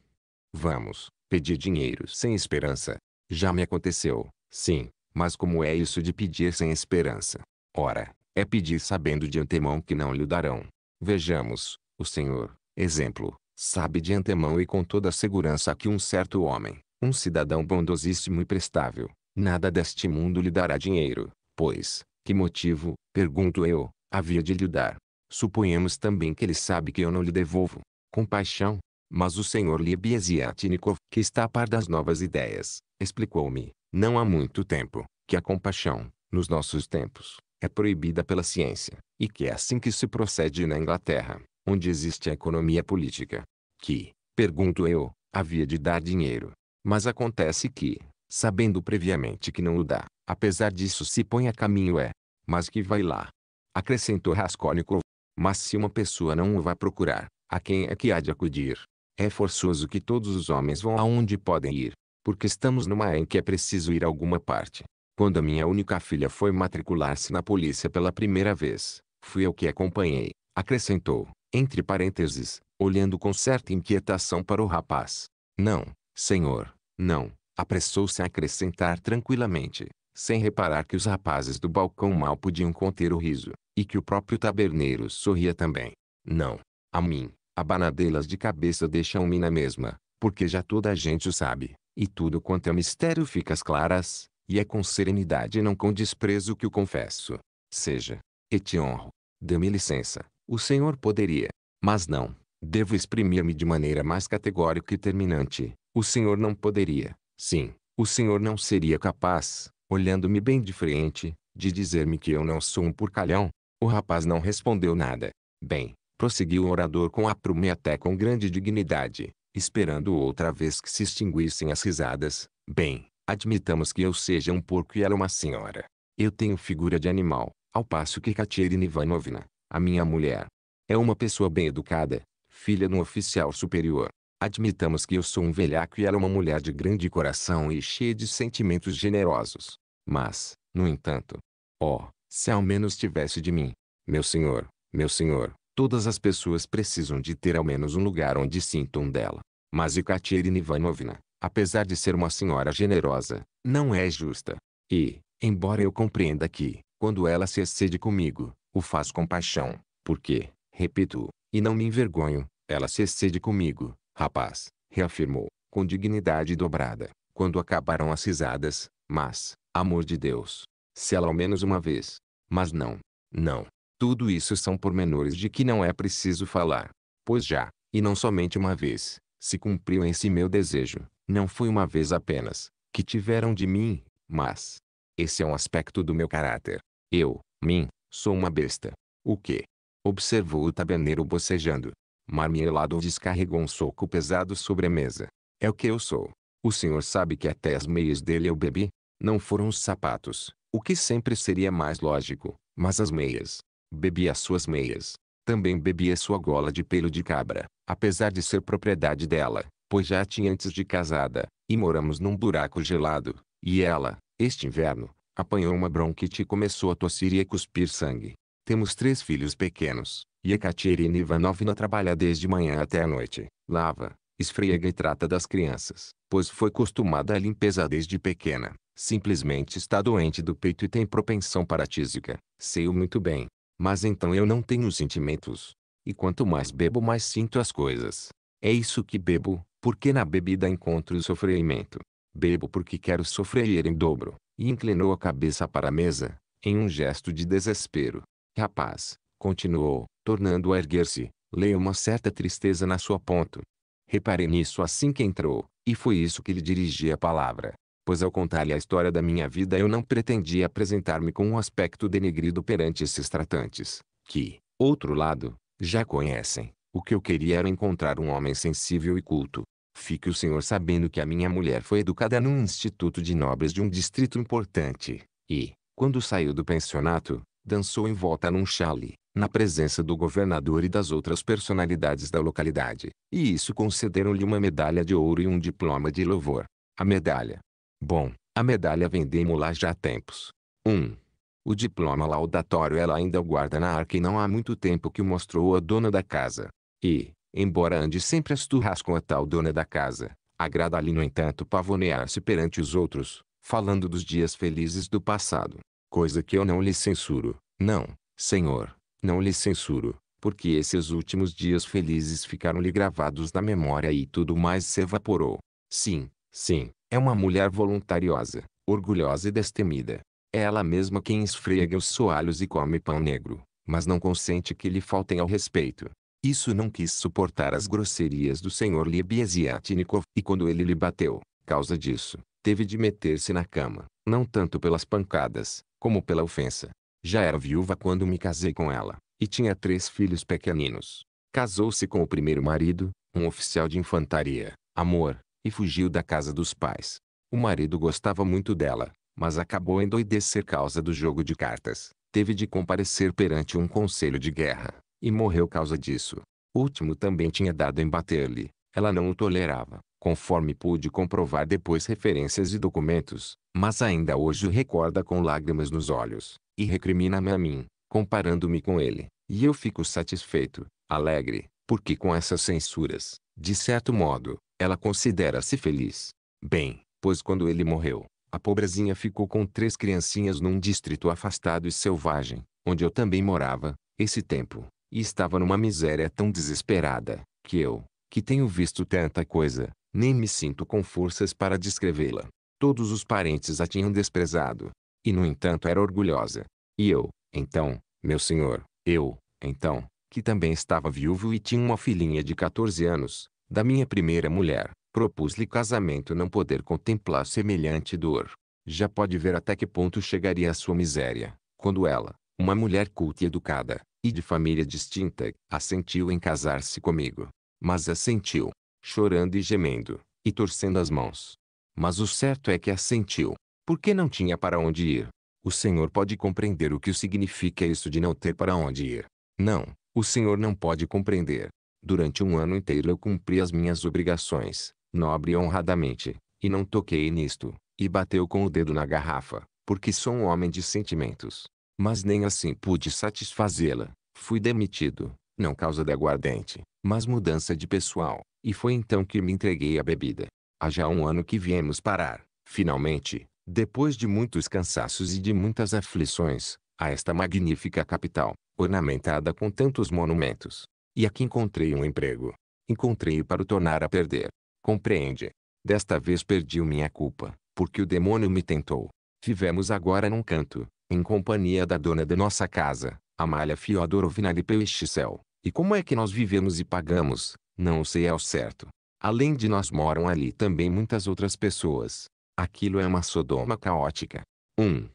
Vamos, pedir dinheiro sem esperança. Já me aconteceu, sim. Mas como é isso de pedir sem esperança? Ora, é pedir sabendo de antemão que não lhe darão. Vejamos, o Senhor, exemplo, sabe de antemão e com toda a segurança que um certo homem, um cidadão bondosíssimo e prestável, nada deste mundo lhe dará dinheiro, pois, que motivo, pergunto eu, havia de lhe dar? Suponhamos também que ele sabe que eu não lhe devolvo. Compaixão. Mas o senhor Libiesiatnikov, que está a par das novas ideias, explicou-me, não há muito tempo, que a compaixão, nos nossos tempos, é proibida pela ciência, e que é assim que se procede na Inglaterra, onde existe a economia política. Que, pergunto eu, havia de dar dinheiro, mas acontece que, sabendo previamente que não o dá, apesar disso se põe a caminho é, mas que vai lá. Acrescentou Raskolnikov. Mas se uma pessoa não o vai procurar, a quem é que há de acudir? É forçoso que todos os homens vão aonde podem ir, porque estamos numa em que é preciso ir a alguma parte. Quando a minha única filha foi matricular-se na polícia pela primeira vez, fui eu que acompanhei, acrescentou, entre parênteses, olhando com certa inquietação para o rapaz. Não, senhor, não, apressou-se a acrescentar tranquilamente, sem reparar que os rapazes do balcão mal podiam conter o riso, e que o próprio taberneiro sorria também. Não, a mim, abanadeilas de cabeça deixam-me na mesma, porque já toda a gente o sabe, e tudo quanto é mistério fica às claras, e é com serenidade e não com desprezo que o confesso. Seja, e te honro. Dê-me licença, o senhor poderia, mas não, Devo exprimir-me de maneira mais categórica e terminante. O senhor não poderia, sim, o senhor não seria capaz, olhando-me bem de frente, de dizer-me que eu não sou um porcalhão. O rapaz não respondeu nada. Bem, prosseguiu o orador com aprume até com grande dignidade, esperando outra vez que se extinguissem as risadas. Bem, admitamos que eu seja um porco e ela uma senhora. Eu tenho figura de animal, ao passo que Katerina Ivanovna, a minha mulher, é uma pessoa bem educada, filha de um oficial superior. Admitamos que eu sou um velhaco e ela uma mulher de grande coração e cheia de sentimentos generosos. Mas, no entanto, oh, se ao menos tivesse de mim, meu senhor, meu senhor, todas as pessoas precisam de ter ao menos um lugar onde sintam dela. Mas Ekaterina Ivanovna, apesar de ser uma senhora generosa, não é justa. E, embora eu compreenda que, quando ela se excede comigo, o faz com paixão, porque, repito, e não me envergonho, ela se excede comigo, rapaz, reafirmou, com dignidade dobrada, quando acabaram as risadas, mas, amor de Deus, se ela ao menos uma vez, mas não, não, tudo isso são pormenores de que não é preciso falar, pois já, e não somente uma vez, se cumpriu em si meu desejo, não foi uma vez apenas, que tiveram de mim, mas, esse é um aspecto do meu caráter, eu, mim, sou uma besta, o que, Observou o taberneiro bocejando. Marmelado descarregou um soco pesado sobre a mesa. É o que eu sou. O senhor sabe que até as meias dele eu bebi. Não foram os sapatos, o que sempre seria mais lógico, mas as meias. Bebi as suas meias. Também bebi a sua gola de pelo de cabra, apesar de ser propriedade dela, pois já a tinha antes de casada, e moramos num buraco gelado, e ela, este inverno, apanhou uma bronquite e começou a tossir e a cuspir sangue. Temos três filhos pequenos, e Ekaterina Ivanovna trabalha desde manhã até a noite. Lava, esfrega e trata das crianças, pois foi costumada à limpeza desde pequena. Simplesmente está doente do peito e tem propensão para tísica. Sei-o muito bem. Mas então eu não tenho sentimentos. E quanto mais bebo mais sinto as coisas. É isso que bebo, porque na bebida encontro o sofrimento. Bebo porque quero sofrer em dobro. E inclinou a cabeça para a mesa, em um gesto de desespero. Rapaz, continuou, tornando a erguer-se, leio uma certa tristeza na sua ponto. Reparei nisso assim que entrou, e foi isso que lhe dirigi a palavra. Pois ao contar-lhe a história da minha vida eu não pretendia apresentar-me com um aspecto denegrido perante esses tratantes, que, outro lado, já conhecem. O que eu queria era encontrar um homem sensível e culto. Fique o senhor sabendo que a minha mulher foi educada num instituto de nobres de um distrito importante, e, quando saiu do pensionato, dançou em volta num chale, na presença do governador e das outras personalidades da localidade, e isso concederam-lhe uma medalha de ouro e um diploma de louvor. A medalha. Bom, a medalha vendemos lá já há tempos. 1. Um. O diploma laudatório ela ainda guarda na arca e não há muito tempo que o mostrou a dona da casa. E, embora ande sempre as turras com a tal dona da casa, agrada-lhe no entanto pavonear-se perante os outros, falando dos dias felizes do passado coisa que eu não lhe censuro, não, Senhor, não lhe censuro, porque esses últimos dias felizes ficaram-lhe gravados na memória e tudo mais se evaporou. Sim, sim, é uma mulher voluntariosa, orgulhosa e destemida. É ela mesma quem esfrega os soalhos e come pão negro, mas não consente que lhe faltem ao respeito. Isso não quis suportar as grosserias do senhor Libiesiatnikov, e quando ele lhe bateu, causa disso, teve de meter-se na cama, não tanto pelas pancadas, como pela ofensa. Já era viúva quando me casei com ela, e tinha três filhos pequeninos. Casou-se com o primeiro marido, um oficial de infantaria, amor, e fugiu da casa dos pais. O marido gostava muito dela, mas acabou endoidecer causa do jogo de cartas. Teve de comparecer perante um conselho de guerra, e morreu causa disso. O último também tinha dado em bater-lhe, ela não o tolerava, conforme pude comprovar depois referências e documentos, mas ainda hoje o recorda com lágrimas nos olhos, e recrimina-me a mim, comparando-me com ele. E eu fico satisfeito, alegre, porque com essas censuras, de certo modo, ela considera-se feliz. Bem, pois quando ele morreu, a pobrezinha ficou com três criancinhas num distrito afastado e selvagem, onde eu também morava, esse tempo, e estava numa miséria tão desesperada, que eu, que tenho visto tanta coisa, nem me sinto com forças para descrevê-la. Todos os parentes a tinham desprezado, e no entanto era orgulhosa. E eu, então, meu senhor, eu, então, que também estava viúvo e tinha uma filhinha de 14 anos, da minha primeira mulher, propus-lhe casamento não poder contemplar semelhante dor. Já pode ver até que ponto chegaria a sua miséria, quando ela, uma mulher culta e educada, e de família distinta, assentiu em casar-se comigo. Mas assentiu, chorando e gemendo, e torcendo as mãos. Mas o certo é que assentiu, porque não tinha para onde ir. O Senhor pode compreender o que significa isso de não ter para onde ir. Não, o Senhor não pode compreender. Durante um ano inteiro eu cumpri as minhas obrigações, nobre e honradamente, e não toquei nisto, e bateu com o dedo na garrafa, porque sou um homem de sentimentos. Mas nem assim pude satisfazê-la. Fui demitido, não causa de aguardente, mas mudança de pessoal, e foi então que me entreguei à bebida. Há já um ano que viemos parar, finalmente, depois de muitos cansaços e de muitas aflições, a esta magnífica capital, ornamentada com tantos monumentos. E aqui encontrei um emprego. Encontrei-o para o tornar a perder. Compreende? Desta vez perdi minha culpa, porque o demônio me tentou. Tivemos agora num canto, em companhia da dona de nossa casa, Amália Fiodorovna de Peixicel. E como é que nós vivemos e pagamos? Não sei ao certo. Além de nós moram ali também muitas outras pessoas. Aquilo é uma Sodoma caótica. 1. Um.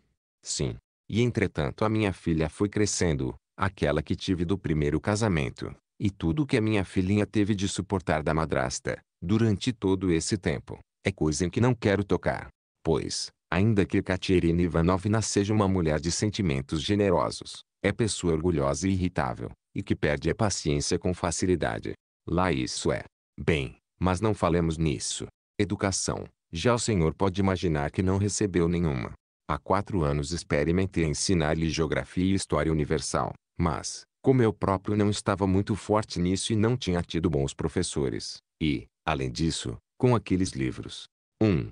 Sim. E entretanto a minha filha foi crescendo, aquela que tive do primeiro casamento, e tudo que a minha filhinha teve de suportar da madrasta, durante todo esse tempo, é coisa em que não quero tocar. Pois, Ainda que Katerina Ivanovna seja uma mulher de sentimentos generosos, é pessoa orgulhosa e irritável, e que perde a paciência com facilidade. Lá isso é. Bem, mas não falemos nisso. Educação. Já o senhor pode imaginar que não recebeu nenhuma. Há quatro anos experimentei ensinar-lhe geografia e história universal, mas, como eu próprio não estava muito forte nisso e não tinha tido bons professores, e, além disso, com aqueles livros. 1. Um.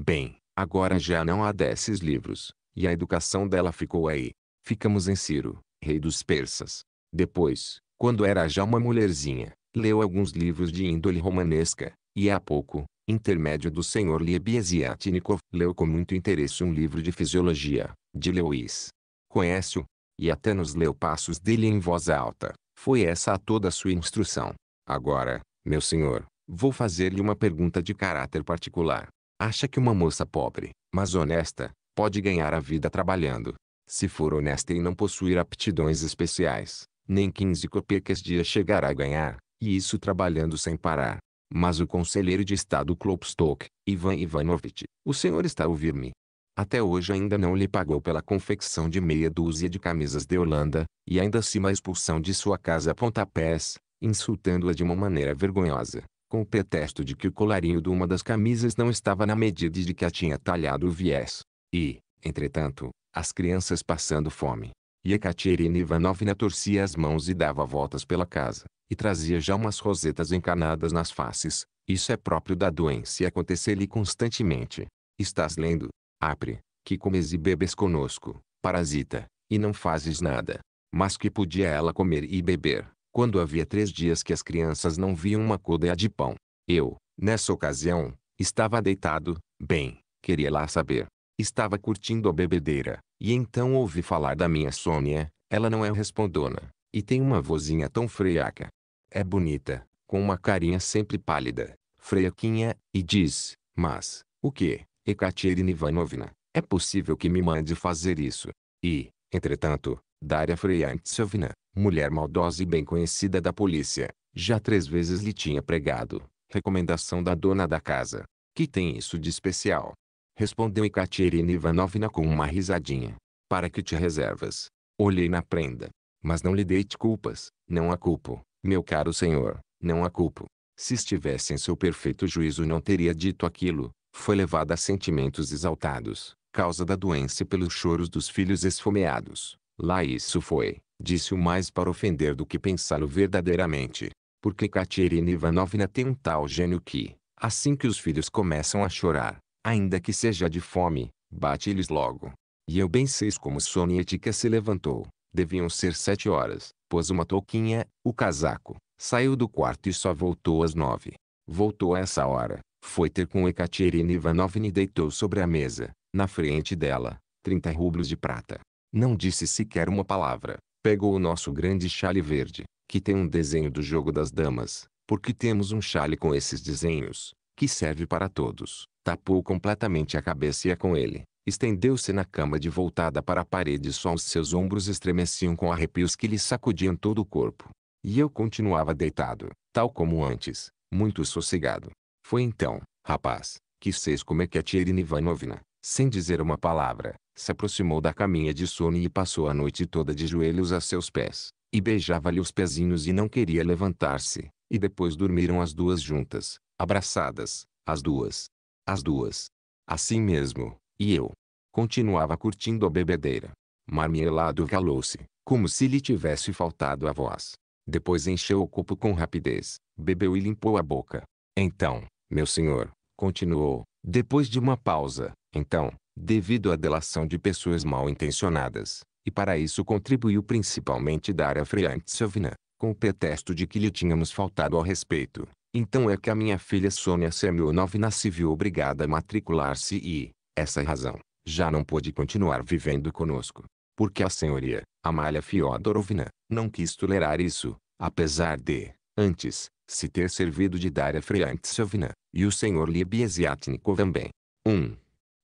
Bem, Agora já não há desses livros, e a educação dela ficou aí. Ficamos em Ciro, rei dos persas. Depois, quando era já uma mulherzinha, leu alguns livros de índole romanesca, e há pouco, intermédio do senhor Liebesiatnikov, leu com muito interesse um livro de fisiologia, de Lewis. Conhece-o? E até nos leu passos dele em voz alta. Foi essa a toda a sua instrução. Agora, meu senhor, vou fazer-lhe uma pergunta de caráter particular acha que uma moça pobre, mas honesta, pode ganhar a vida trabalhando. Se for honesta e não possuir aptidões especiais, nem 15 copecas dia chegará a ganhar, e isso trabalhando sem parar. Mas o conselheiro de Estado Klopstock, Ivan Ivanovitch, o senhor está a ouvir-me. Até hoje ainda não lhe pagou pela confecção de meia dúzia de camisas de Holanda, e ainda acima a expulsão de sua casa a pontapés, insultando-a de uma maneira vergonhosa com o pretexto de que o colarinho de uma das camisas não estava na medida de que a tinha talhado o viés. E, entretanto, as crianças passando fome. E Ekaterina Ivanovna torcia as mãos e dava voltas pela casa, e trazia já umas rosetas encanadas nas faces. Isso é próprio da doença e acontecer-lhe constantemente. Estás lendo, apre, que comes e bebes conosco, parasita, e não fazes nada. Mas que podia ela comer e beber? quando havia três dias que as crianças não viam uma codeia de pão. Eu, nessa ocasião, estava deitado, bem, queria lá saber. Estava curtindo a bebedeira, e então ouvi falar da minha Sônia, ela não é respondona, e tem uma vozinha tão freiaca. É bonita, com uma carinha sempre pálida, freiaquinha, e diz, mas, o que, Ekaterina Ivanovna, é possível que me mande fazer isso? E, entretanto, Daria Freiantsovna, mulher maldosa e bem conhecida da polícia, já três vezes lhe tinha pregado, recomendação da dona da casa. Que tem isso de especial? Respondeu Ekaterina Ivanovna com uma risadinha. Para que te reservas? Olhei na prenda. Mas não lhe dei culpas, não a culpo, meu caro senhor, não a culpo. Se estivesse em seu perfeito juízo não teria dito aquilo, foi levada a sentimentos exaltados, causa da doença e pelos choros dos filhos esfomeados. Lá isso foi. Disse-o mais para ofender do que pensá-lo verdadeiramente. Porque Katerina Ivanovna tem um tal gênio que, assim que os filhos começam a chorar, ainda que seja de fome, bate-lhes logo. E eu bem sei como Sonietica se levantou. Deviam ser sete horas, pôs uma touquinha, o casaco, saiu do quarto e só voltou às nove. Voltou a essa hora, foi ter com Ekaterina Ivanovna e deitou sobre a mesa, na frente dela, trinta rublos de prata. Não disse sequer uma palavra pegou o nosso grande chale verde, que tem um desenho do jogo das damas, porque temos um chale com esses desenhos, que serve para todos, tapou completamente a cabeça e é com ele, Estendeu-se na cama de voltada para a parede só os seus ombros estremeciam com arrepios que lhe sacudiam todo o corpo. E eu continuava deitado, tal como antes, muito sossegado. Foi então, rapaz, que seis é a Katerina Ivanovna, sem dizer uma palavra, se aproximou da caminha de Sônia e passou a noite toda de joelhos a seus pés, e beijava-lhe os pezinhos e não queria levantar-se, e depois dormiram as duas juntas, abraçadas, as duas, as duas. Assim mesmo, e eu. Continuava curtindo a bebedeira. Marmelado calou-se, como se lhe tivesse faltado a voz. Depois encheu o copo com rapidez, bebeu e limpou a boca. Então, meu senhor, continuou, depois de uma pausa, então, devido à delação de pessoas mal intencionadas, e para isso contribuiu principalmente Daria Freantsovna, com o pretexto de que lhe tínhamos faltado ao respeito. Então é que a minha filha Sônia Semyonovna se viu obrigada a matricular-se e, essa razão, já não pôde continuar vivendo conosco. Porque a senhoria, Amalia Fiodorovna, não quis tolerar isso, apesar de, antes, se ter servido de Daria Freantsovna, e o senhor Libiesiatnikov também. 1. Um.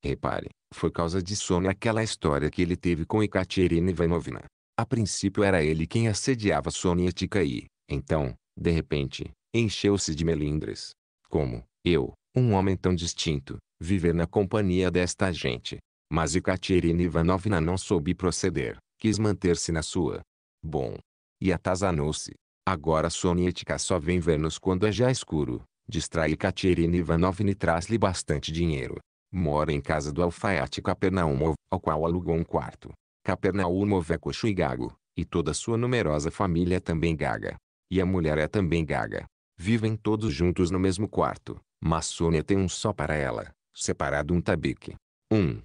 Repare, foi causa de sono aquela história que ele teve com Ekaterina Ivanovna. A princípio era ele quem assediava Soniatica e, então, de repente, encheu-se de melindres. Como, eu, um homem tão distinto, viver na companhia desta gente. Mas Ekaterina Ivanovna não soube proceder, quis manter-se na sua. Bom. E atazanou-se. Agora Tica só vem ver-nos quando é já escuro. Distrai Ekaterina Ivanovna e traz-lhe bastante dinheiro. Mora em casa do alfaiate Capernaumov, ao qual alugou um quarto. Capernaumov é coxo e gago, e toda sua numerosa família é também gaga. E a mulher é também gaga. Vivem todos juntos no mesmo quarto, mas Sônia tem um só para ela, separado um tabique. 1. Um.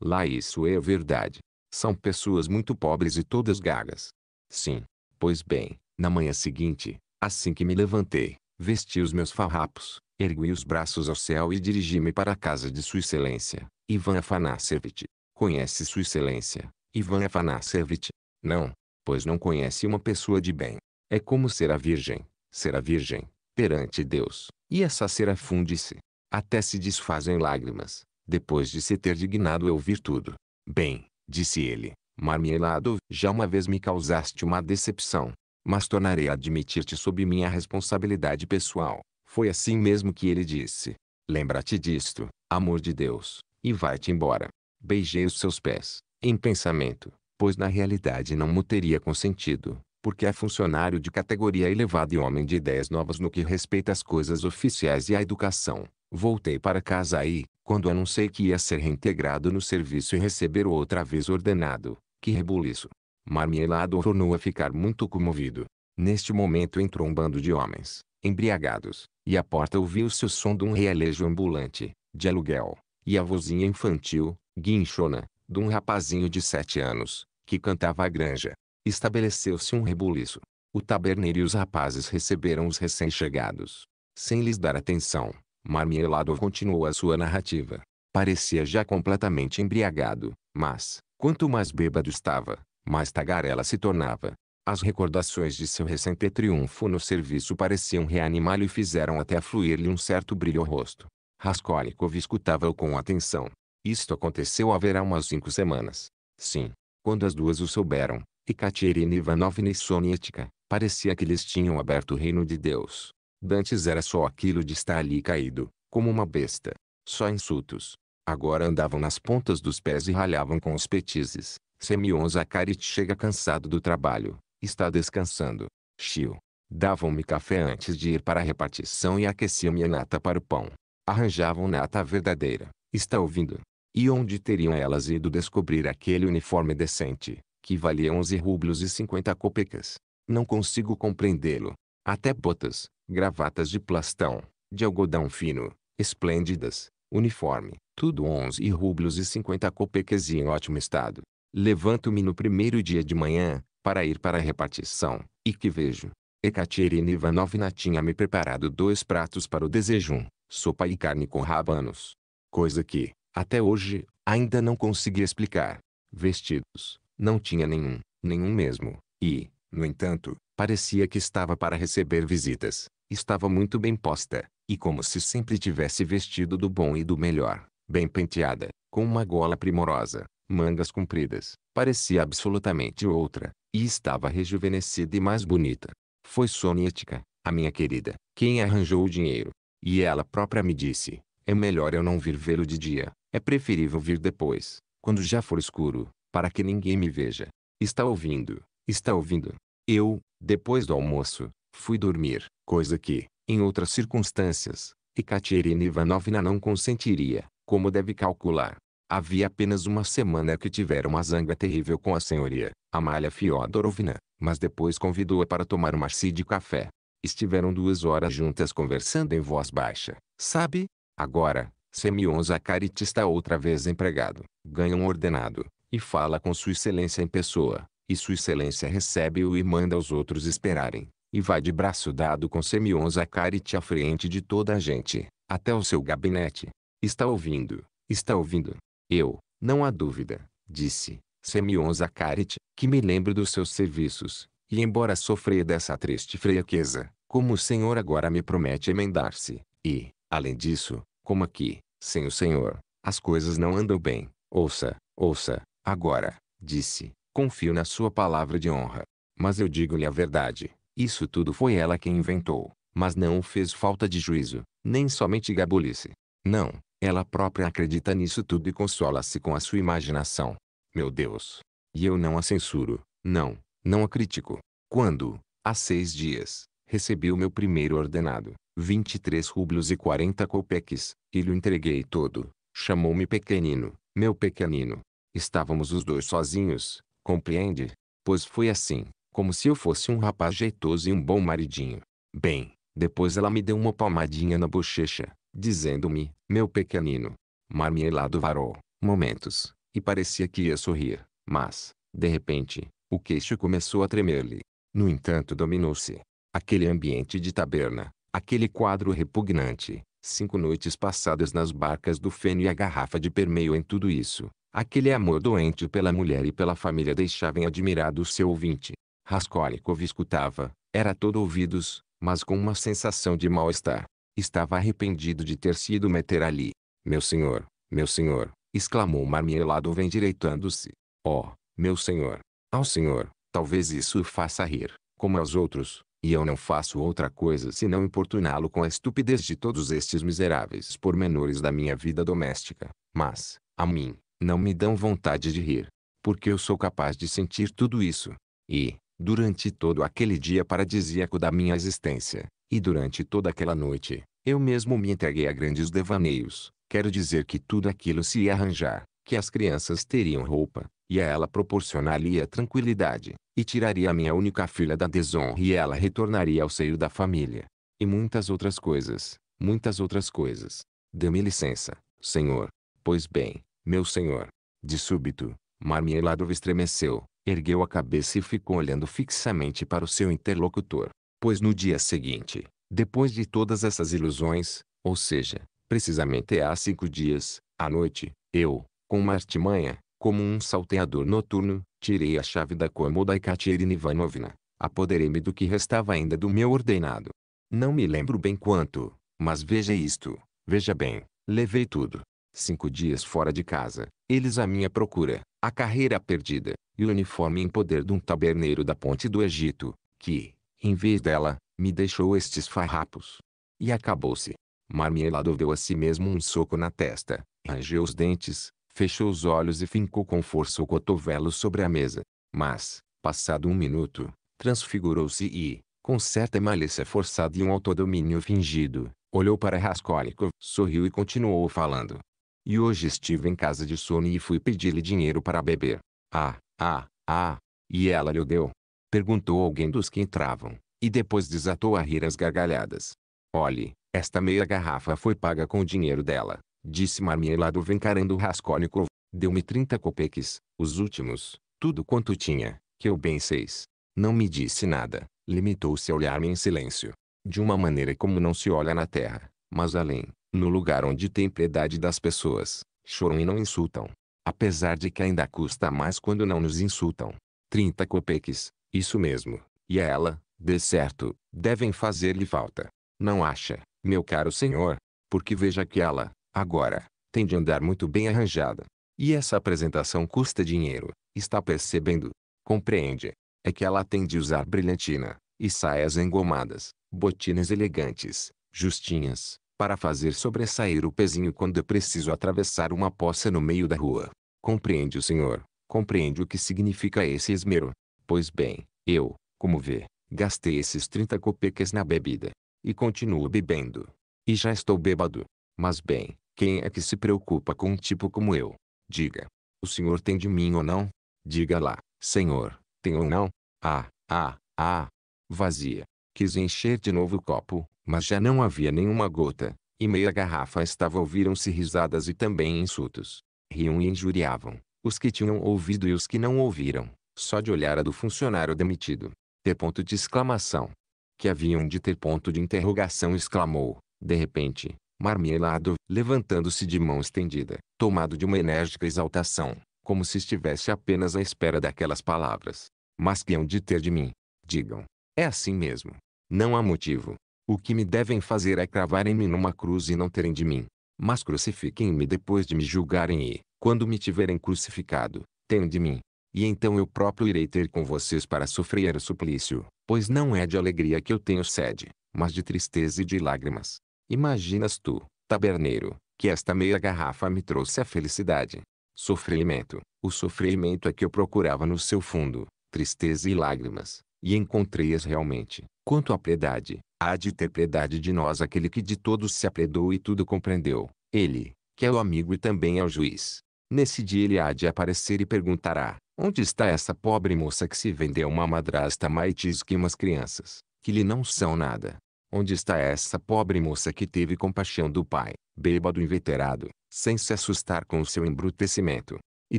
Lá isso é verdade. São pessoas muito pobres e todas gagas. Sim. Pois bem, na manhã seguinte, assim que me levantei, vesti os meus farrapos, ergui os braços ao céu e dirigi-me para a casa de Sua Excelência, Ivan Afanasevich. Conhece Sua Excelência, Ivan Afanasevich? Não, pois não conhece uma pessoa de bem. É como ser a virgem, ser a virgem, perante Deus, e essa cera funde-se, até se desfazem em lágrimas, depois de se ter dignado ouvir tudo. Bem, disse ele, Marmeladov, já uma vez me causaste uma decepção, mas tornarei a admitir-te sob minha responsabilidade pessoal. Foi assim mesmo que ele disse: Lembra-te disto, amor de Deus, e vai-te embora. Beijei os seus pés, em pensamento, pois na realidade não mo teria consentido, porque é funcionário de categoria elevada e homem de ideias novas no que respeita às coisas oficiais e à educação. Voltei para casa e, quando anunciei que ia ser reintegrado no serviço e receber outra vez ordenado, que rebuliço. Marmelado tornou a ficar muito comovido. Neste momento entrou um bando de homens, embriagados, e à porta ouviu-se o som de um realejo ambulante, de aluguel, e a vozinha infantil, guinchona, de um rapazinho de sete anos, que cantava a granja. Estabeleceu-se um rebuliço. O taberneiro e os rapazes receberam os recém-chegados. Sem lhes dar atenção, Marmeladov continuou a sua narrativa. Parecia já completamente embriagado, mas, quanto mais bêbado estava, mais tagarela se tornava. As recordações de seu recente triunfo no serviço pareciam reanimá-lo e fizeram até fluir-lhe um certo brilho ao rosto. Raskolnikov escutava-o com atenção. Isto aconteceu haverá umas cinco semanas. Sim, quando as duas o souberam, Ekaterina Ivanovna e Soniatica, parecia que lhes tinham aberto o reino de Deus. Dantes era só aquilo de estar ali caído, como uma besta. Só insultos. Agora andavam nas pontas dos pés e ralhavam com os petizes. Semyon Zakarit chega cansado do trabalho, Está descansando. Chiu. Davam-me café antes de ir para a repartição e aqueciam-me a nata para o pão. Arranjavam nata verdadeira. Está ouvindo? E onde teriam elas ido descobrir aquele uniforme decente, que valia 11 rublos e 50 copecas? Não consigo compreendê-lo. Até botas, gravatas de plastão, de algodão fino, esplêndidas, uniforme, tudo 11 rublos e 50 copecas e em ótimo estado. Levanto-me no primeiro dia de manhã, para ir para a repartição, e que vejo. Ekaterina Ivanovna tinha me preparado dois pratos para o desejum, sopa e carne com rabanos. Coisa que, até hoje, ainda não consegui explicar. Vestidos, não tinha nenhum, nenhum mesmo, e, no entanto, parecia que estava para receber visitas. Estava muito bem posta, e como se sempre tivesse vestido do bom e do melhor, bem penteada, com uma gola primorosa, mangas compridas, parecia absolutamente outra, e estava rejuvenescida e mais bonita. Foi Sônietica, a minha querida, quem arranjou o dinheiro. E ela própria me disse, é melhor eu não vir vê-lo de dia, é preferível vir depois, quando já for escuro, para que ninguém me veja. Está ouvindo, está ouvindo. Eu, depois do almoço, fui dormir, coisa que, em outras circunstâncias, Ekaterina Ivanovna não consentiria, como deve calcular. Havia apenas uma semana que tivera uma zanga terrível com a senhoria, Amalia Fiodorovna, mas depois convidou-a para tomar uma si de café. Estiveram duas horas juntas conversando em voz baixa. Sabe? Agora, Semyon Zakarit está outra vez empregado, ganha um ordenado, e fala com Sua Excelência em pessoa, e Sua Excelência recebe-o e manda os outros esperarem, e vai de braço dado com Semyon Zakarit à frente de toda a gente, até o seu gabinete. Está ouvindo, está ouvindo, eu, não há dúvida, disse, Semion Zacharit, que me lembro dos seus serviços, e embora sofrer dessa triste fraqueza, como o Senhor agora me promete emendar-se, e, além disso, como aqui, sem o Senhor, as coisas não andam bem, ouça, ouça, agora, disse, confio na sua palavra de honra. Mas eu digo-lhe a verdade, isso tudo foi ela quem inventou, mas não fez falta de juízo, nem somente gabulice. Não, ela própria acredita nisso tudo e consola-se com a sua imaginação. Meu Deus! E eu não a censuro, não, não a critico. Quando, há seis dias, recebi o meu primeiro ordenado, 23 rublos e 40 copeques, e lhe entreguei todo, chamou-me pequenino, meu pequenino. Estávamos os dois sozinhos, compreende? Pois foi assim, como se eu fosse um rapaz jeitoso e um bom maridinho. Bem, depois ela me deu uma palmadinha na bochecha, dizendo-me, meu pequenino. Marmielado varou, momentos, e parecia que ia sorrir, mas, de repente, o queixo começou a tremer-lhe. No entanto dominou-se. Aquele ambiente de taberna, aquele quadro repugnante, cinco noites passadas nas barcas do feno e a garrafa de permeio em tudo isso, aquele amor doente pela mulher e pela família deixavam admirado o seu ouvinte. Raskolnikov escutava, era todo ouvidos, mas com uma sensação de mal-estar. Estava arrependido de ter sido meter ali. Meu senhor, meu senhor, exclamou Marmielado vem direitando-se. Oh, meu senhor. Ao senhor, talvez isso o faça rir, como aos outros, e eu não faço outra coisa senão importuná-lo com a estupidez de todos estes miseráveis pormenores da minha vida doméstica. Mas, a mim, não me dão vontade de rir, porque eu sou capaz de sentir tudo isso. E, durante todo aquele dia paradisíaco da minha existência, e durante toda aquela noite, eu mesmo me entreguei a grandes devaneios. Quero dizer que tudo aquilo se ia arranjar, que as crianças teriam roupa, e a ela proporcionaria tranquilidade, e tiraria a minha única filha da desonra e ela retornaria ao seio da família. E muitas outras coisas, muitas outras coisas. Dê-me licença, senhor. Pois bem, meu senhor. De súbito, Marmieladov estremeceu, ergueu a cabeça e ficou olhando fixamente para o seu interlocutor pois no dia seguinte, depois de todas essas ilusões, ou seja, precisamente há cinco dias, à noite, eu, com uma artimanha, como um salteador noturno, tirei a chave da cômoda e Katerina Ivanovna. Apoderei-me do que restava ainda do meu ordenado. Não me lembro bem quanto, mas veja isto, veja bem, levei tudo. Cinco dias fora de casa, eles à minha procura, a carreira perdida, e o uniforme em poder de um taberneiro da ponte do Egito, que, em vez dela, me deixou estes farrapos. E acabou-se. Marmelado deu a si mesmo um soco na testa, rangeu os dentes, fechou os olhos e fincou com força o cotovelo sobre a mesa. Mas, passado um minuto, transfigurou-se e, com certa malícia forçada e um autodomínio fingido, olhou para Raskolnikov, sorriu e continuou falando. E hoje estive em casa de Sony e fui pedir-lhe dinheiro para beber. Ah, ah, ah. E ela lhe deu. Perguntou alguém dos que entravam, e depois desatou a rir as gargalhadas. Olhe, esta meia garrafa foi paga com o dinheiro dela, disse Marmeladov vencarando Raskolnikov. Deu-me trinta copeques, os últimos, tudo quanto tinha, que eu bem seis. Não me disse nada, limitou-se a olhar-me em silêncio. De uma maneira como não se olha na terra, mas além, no lugar onde tem piedade das pessoas, choram e não insultam. Apesar de que ainda custa mais quando não nos insultam. Trinta copeques, isso mesmo. E a ela, de certo, devem fazer-lhe falta. Não acha, meu caro senhor? Porque veja que ela, agora, tem de andar muito bem arranjada. E essa apresentação custa dinheiro, está percebendo? Compreende? É que ela tem de usar brilhantina, e saias engomadas, botinas elegantes, justinhas, para fazer sobressair o pezinho quando é preciso atravessar uma poça no meio da rua. Compreende o senhor? Compreende o que significa esse esmero? Pois bem, eu, como vê, gastei esses 30 copeques na bebida. E continuo bebendo. E já estou bêbado. Mas bem, quem é que se preocupa com um tipo como eu? Diga. O senhor tem de mim ou não? Diga lá, senhor, tem ou não? Ah, ah, ah. Vazia. Quis encher de novo o copo, mas já não havia nenhuma gota, e meia garrafa estava ouviram-se risadas e também insultos. Riam e injuriavam, os que tinham ouvido e os que não ouviram só de olhar a do funcionário demitido. Ter ponto de exclamação. Que haviam de ter ponto de interrogação exclamou, de repente, Marmelado, levantando-se de mão estendida, tomado de uma enérgica exaltação, como se estivesse apenas à espera daquelas palavras. Mas que hão de ter de mim? Digam. É assim mesmo. Não há motivo. O que me devem fazer é cravarem-me numa cruz e não terem de mim. Mas crucifiquem-me depois de me julgarem e, quando me tiverem crucificado, tenham de mim, e então eu próprio irei ter com vocês para sofrer o suplício, pois não é de alegria que eu tenho sede, mas de tristeza e de lágrimas. Imaginas tu, taberneiro, que esta meia garrafa me trouxe a felicidade. Sofrimento, o sofrimento é que eu procurava no seu fundo, tristeza e lágrimas, e encontrei-as realmente. Quanto à piedade, há de ter piedade de nós aquele que de todos se apredou e tudo compreendeu, ele, que é o amigo e também é o juiz. Nesse dia ele há de aparecer e perguntará, Onde está essa pobre moça que se vendeu uma madrasta mais que umas crianças, que lhe não são nada? Onde está essa pobre moça que teve compaixão do pai, bêbado inveterado, sem se assustar com o seu embrutecimento? E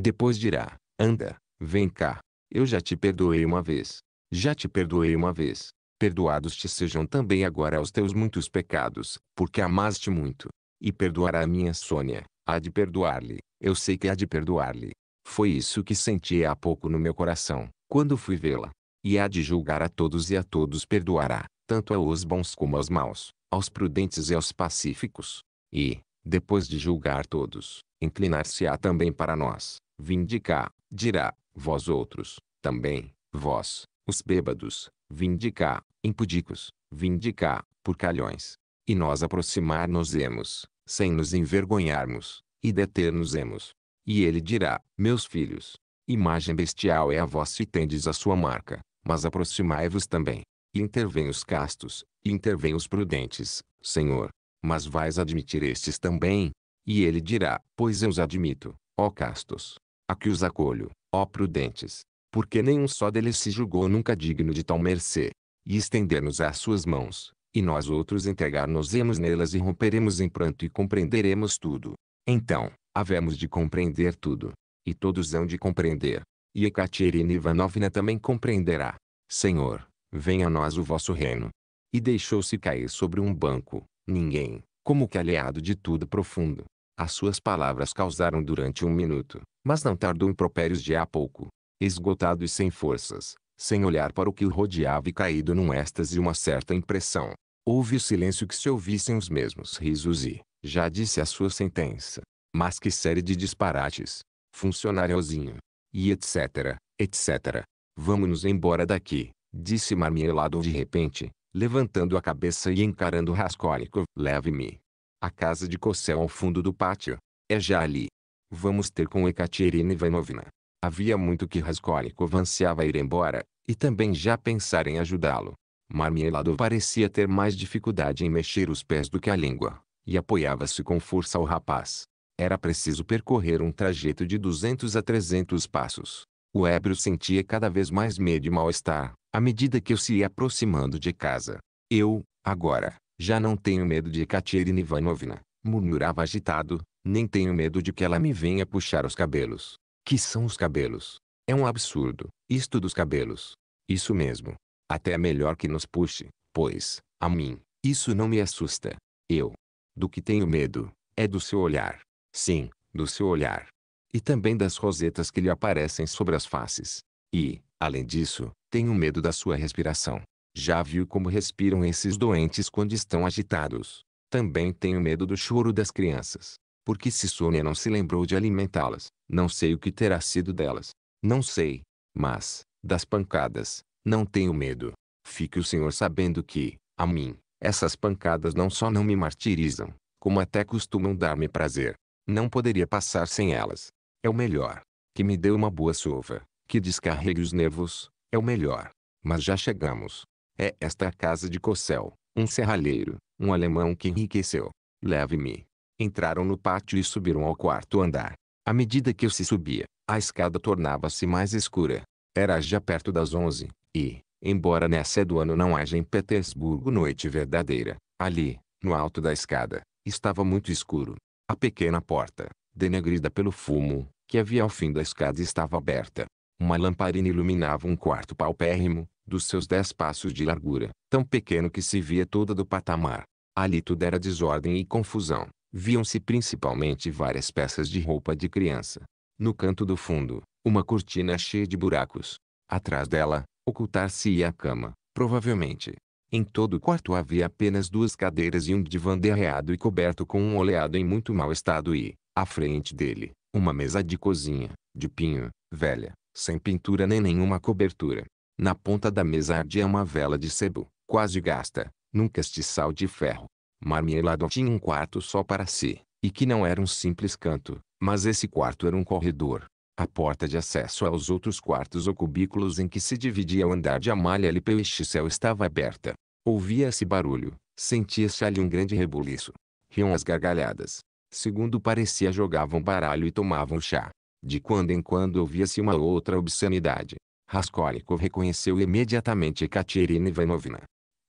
depois dirá, anda, vem cá, eu já te perdoei uma vez, já te perdoei uma vez, perdoados te sejam também agora os teus muitos pecados, porque amaste muito. E perdoará a minha Sônia, há de perdoar-lhe, eu sei que há de perdoar-lhe, foi isso que senti há pouco no meu coração, quando fui vê-la. E há de julgar a todos e a todos perdoará, tanto aos bons como aos maus, aos prudentes e aos pacíficos. E, depois de julgar todos, inclinar-se-á também para nós, vindicar, dirá, vós outros, também, vós, os bêbados, vindicar, impudicos, vindicar, por calhões. E nós aproximar-nos-emos, sem nos envergonharmos, e deter-nos-emos, e ele dirá, meus filhos, imagem bestial é a vossa e tendes a sua marca, mas aproximai-vos também. E intervém os castos, e intervém os prudentes, Senhor. Mas vais admitir estes também? E ele dirá, pois eu os admito, ó castos. a que os acolho, ó prudentes. Porque nenhum só deles se julgou nunca digno de tal mercê. E estender-nos as suas mãos, e nós outros entregar-nos-emos nelas e romperemos em pranto e compreenderemos tudo. Então, havemos de compreender tudo, e todos hão de compreender. E Ekaterina Ivanovna também compreenderá. Senhor, venha a nós o vosso reino. E deixou-se cair sobre um banco. Ninguém, como que aliado de tudo profundo. As suas palavras causaram durante um minuto, mas não tardou em impropérios de a pouco. Esgotado e sem forças, sem olhar para o que o rodeava e caído num êxtase uma certa impressão. Houve o silêncio que se ouvissem os mesmos risos e, já disse a sua sentença, mas que série de disparates. Funcionáriozinho. E etc, etc. Vamos-nos embora daqui, disse Marmielado de repente, levantando a cabeça e encarando Raskolnikov. Leve-me. A casa de Cossel ao fundo do pátio. É já ali. Vamos ter com Ekaterina Ivanovna. Havia muito que Raskolnikov ansiava ir embora, e também já pensar em ajudá-lo. Marmielado parecia ter mais dificuldade em mexer os pés do que a língua, e apoiava-se com força ao rapaz. Era preciso percorrer um trajeto de 200 a 300 passos. O ébrio sentia cada vez mais medo e mal-estar, à medida que eu se ia aproximando de casa. Eu, agora, já não tenho medo de Katerina Ivanovna, murmurava agitado, nem tenho medo de que ela me venha puxar os cabelos. Que são os cabelos? É um absurdo, isto dos cabelos. Isso mesmo. Até é melhor que nos puxe, pois, a mim, isso não me assusta. Eu, do que tenho medo, é do seu olhar. Sim, do seu olhar. E também das rosetas que lhe aparecem sobre as faces. E, além disso, tenho medo da sua respiração. Já viu como respiram esses doentes quando estão agitados. Também tenho medo do choro das crianças. Porque se Sônia não se lembrou de alimentá-las, não sei o que terá sido delas. Não sei. Mas, das pancadas, não tenho medo. Fique o senhor sabendo que, a mim, essas pancadas não só não me martirizam, como até costumam dar-me prazer. Não poderia passar sem elas. É o melhor. Que me dê uma boa sova, que descarregue os nervos, é o melhor. Mas já chegamos. É esta a casa de Cossel, um serralheiro, um alemão que enriqueceu. Leve-me. Entraram no pátio e subiram ao quarto andar. À medida que eu se subia, a escada tornava-se mais escura. Era já perto das onze, e, embora nessa do ano não haja em Petersburgo noite verdadeira, ali, no alto da escada, estava muito escuro. A pequena porta, denegrida pelo fumo, que havia ao fim da escada estava aberta. Uma lamparina iluminava um quarto paupérrimo, dos seus dez passos de largura, tão pequeno que se via toda do patamar. Ali tudo era desordem e confusão. Viam-se principalmente várias peças de roupa de criança. No canto do fundo, uma cortina cheia de buracos. Atrás dela, ocultar-se-ia a cama, provavelmente, em todo o quarto havia apenas duas cadeiras e um divã derreado e coberto com um oleado em muito mau estado e, à frente dele, uma mesa de cozinha, de pinho, velha, sem pintura nem nenhuma cobertura. Na ponta da mesa ardia uma vela de sebo, quase gasta, num castiçal de ferro. Marmelado tinha um quarto só para si, e que não era um simples canto, mas esse quarto era um corredor, a porta de acesso aos outros quartos ou cubículos em que se dividia o andar de Amália LPXL estava aberta. Ouvia-se barulho, sentia-se ali um grande rebuliço. Riam as gargalhadas. Segundo parecia jogavam baralho e tomavam chá. De quando em quando ouvia-se uma ou outra obscenidade. Raskolnikov reconheceu imediatamente Katerina Ivanovna.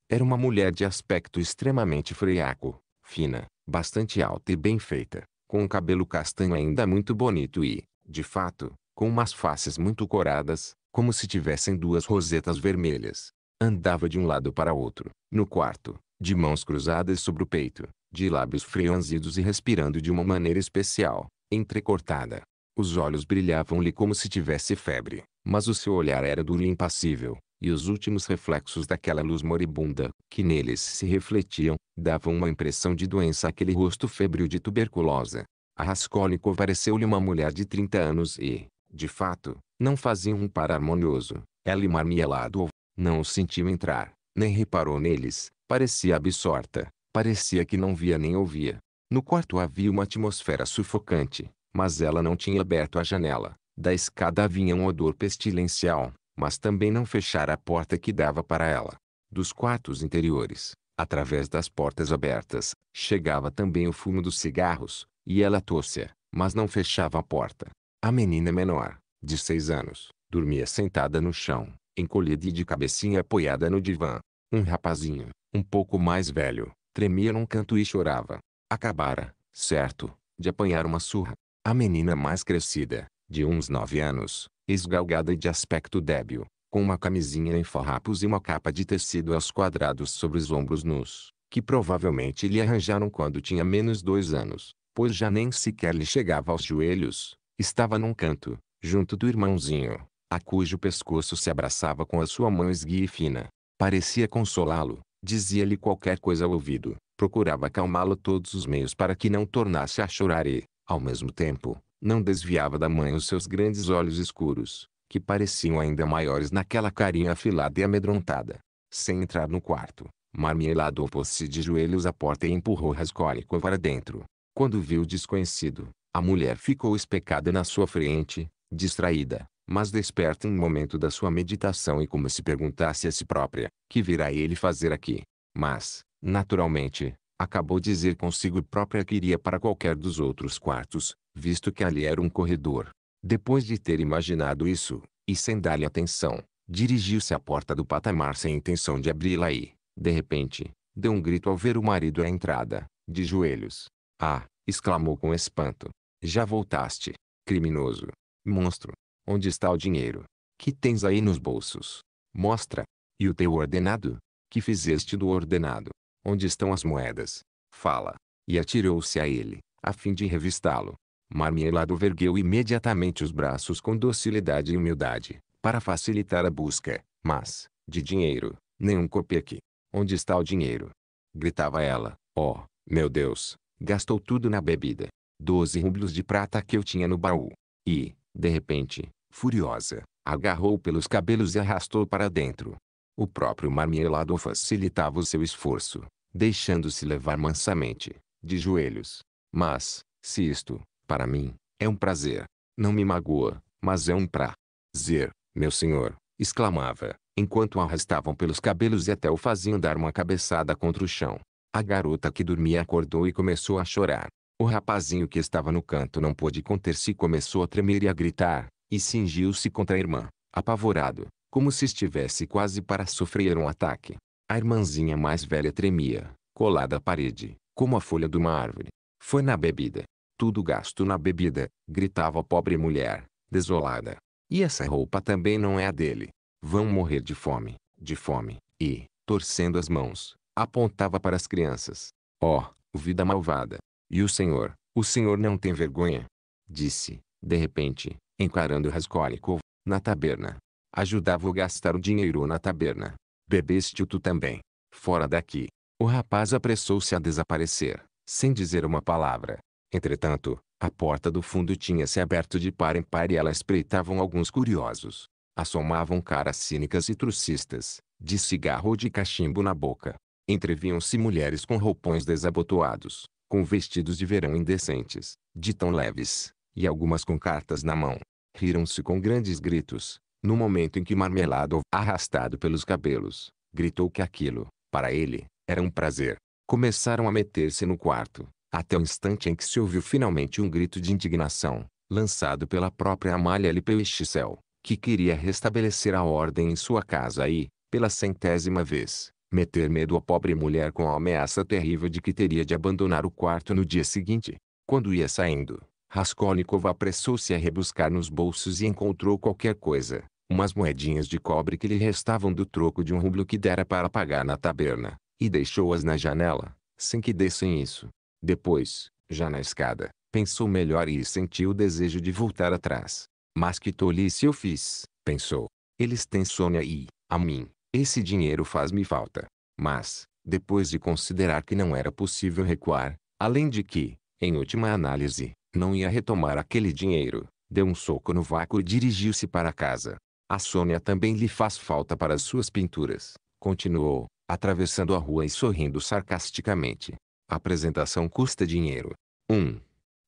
Era uma mulher de aspecto extremamente friaco, fina, bastante alta e bem feita, com um cabelo castanho ainda muito bonito e, de fato, com umas faces muito coradas, como se tivessem duas rosetas vermelhas. Andava de um lado para outro, no quarto, de mãos cruzadas sobre o peito, de lábios franzidos e respirando de uma maneira especial, entrecortada. Os olhos brilhavam-lhe como se tivesse febre, mas o seu olhar era duro e impassível, e os últimos reflexos daquela luz moribunda, que neles se refletiam, davam uma impressão de doença àquele rosto febril de tuberculosa. A Raskolnikov pareceu-lhe uma mulher de 30 anos e, de fato, não fazia um par harmonioso. Ela e Marmielado não o sentiu entrar, nem reparou neles, parecia absorta, parecia que não via nem ouvia. No quarto havia uma atmosfera sufocante, mas ela não tinha aberto a janela. Da escada vinha um odor pestilencial, mas também não fechara a porta que dava para ela. Dos quartos interiores, através das portas abertas, chegava também o fumo dos cigarros, e ela tossia, mas não fechava a porta. A menina menor, de seis anos, dormia sentada no chão, encolhida e de cabecinha apoiada no divã. Um rapazinho, um pouco mais velho, tremia num canto e chorava. Acabara, certo, de apanhar uma surra. A menina mais crescida, de uns nove anos, esgalgada e de aspecto débil, com uma camisinha em farrapos e uma capa de tecido aos quadrados sobre os ombros nus, que provavelmente lhe arranjaram quando tinha menos dois anos, pois já nem sequer lhe chegava aos joelhos, estava num canto, junto do irmãozinho, a cujo pescoço se abraçava com a sua mão esguia e fina. Parecia consolá-lo, dizia-lhe qualquer coisa ao ouvido, procurava acalmá-lo todos os meios para que não tornasse a chorar e, ao mesmo tempo, não desviava da mãe os seus grandes olhos escuros, que pareciam ainda maiores naquela carinha afilada e amedrontada. Sem entrar no quarto, marmielado pôs se de joelhos à porta e empurrou Raskolnikov para dentro. Quando viu o desconhecido, a mulher ficou especada na sua frente, distraída, mas desperta em um momento da sua meditação e como se perguntasse a si própria, que virá ele fazer aqui? Mas, naturalmente, acabou dizer consigo própria que iria para qualquer dos outros quartos, visto que ali era um corredor. Depois de ter imaginado isso, e sem dar-lhe atenção, dirigiu-se à porta do patamar sem intenção de abri-la e, de repente, deu um grito ao ver o marido à entrada, de joelhos. Ah! exclamou com espanto. Já voltaste, criminoso. Monstro! Onde está o dinheiro? Que tens aí nos bolsos? Mostra! E o teu ordenado? Que fizeste do ordenado? Onde estão as moedas? Fala! E atirou-se a ele, a fim de revistá-lo. Marmielado vergueu imediatamente os braços com docilidade e humildade, para facilitar a busca, mas, de dinheiro, nenhum copeque. Onde está o dinheiro? Gritava ela, oh, meu Deus, gastou tudo na bebida. Doze rublos de prata que eu tinha no baú. E, de repente, furiosa, agarrou pelos cabelos e arrastou para dentro. O próprio marmelado facilitava o seu esforço, deixando-se levar mansamente, de joelhos. Mas, se isto, para mim, é um prazer, não me magoa, mas é um prazer, meu senhor, exclamava, enquanto o arrastavam pelos cabelos e até o faziam dar uma cabeçada contra o chão. A garota que dormia acordou e começou a chorar. O rapazinho que estava no canto não pôde conter-se e começou a tremer e a gritar, e cingiu-se contra a irmã, apavorado, como se estivesse quase para sofrer um ataque. A irmãzinha mais velha tremia, colada à parede, como a folha de uma árvore. Foi na bebida. Tudo gasto na bebida, gritava a pobre mulher, desolada. E essa roupa também não é a dele. Vão morrer de fome, de fome. E, torcendo as mãos, apontava para as crianças. Ó, oh, vida malvada! E o senhor, o senhor não tem vergonha? Disse, de repente, encarando Raskolnikov, na taberna. Ajudava-o a gastar o dinheiro na taberna. Bebeste tu também. Fora daqui. O rapaz apressou-se a desaparecer, sem dizer uma palavra. Entretanto, a porta do fundo tinha se aberto de par em par e ela espreitavam alguns curiosos. Assomavam caras cínicas e trucistas, de cigarro ou de cachimbo na boca. Entreviam-se mulheres com roupões desabotoados, com vestidos de verão indecentes, de tão leves, e algumas com cartas na mão. Riram-se com grandes gritos, no momento em que Marmelado, arrastado pelos cabelos, gritou que aquilo, para ele, era um prazer. Começaram a meter-se no quarto, até o instante em que se ouviu finalmente um grito de indignação, lançado pela própria Amália Lipeuchicel, que queria restabelecer a ordem em sua casa e, pela centésima vez, meter medo à pobre mulher com a ameaça terrível de que teria de abandonar o quarto no dia seguinte. Quando ia saindo, Raskolnikov apressou-se a rebuscar nos bolsos e encontrou qualquer coisa, umas moedinhas de cobre que lhe restavam do troco de um rublo que dera para pagar na taberna, e deixou-as na janela, sem que dessem isso. Depois, já na escada, pensou melhor e sentiu o desejo de voltar atrás. Mas que tolice eu fiz, pensou. Eles têm Sônia e, a mim, esse dinheiro faz-me falta. Mas, depois de considerar que não era possível recuar, além de que, em última análise, não ia retomar aquele dinheiro, deu um soco no vácuo e dirigiu-se para casa. A Sônia também lhe faz falta para as suas pinturas, continuou, atravessando a rua e sorrindo sarcasticamente. A apresentação custa dinheiro. 1. Um.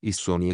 E Sônia,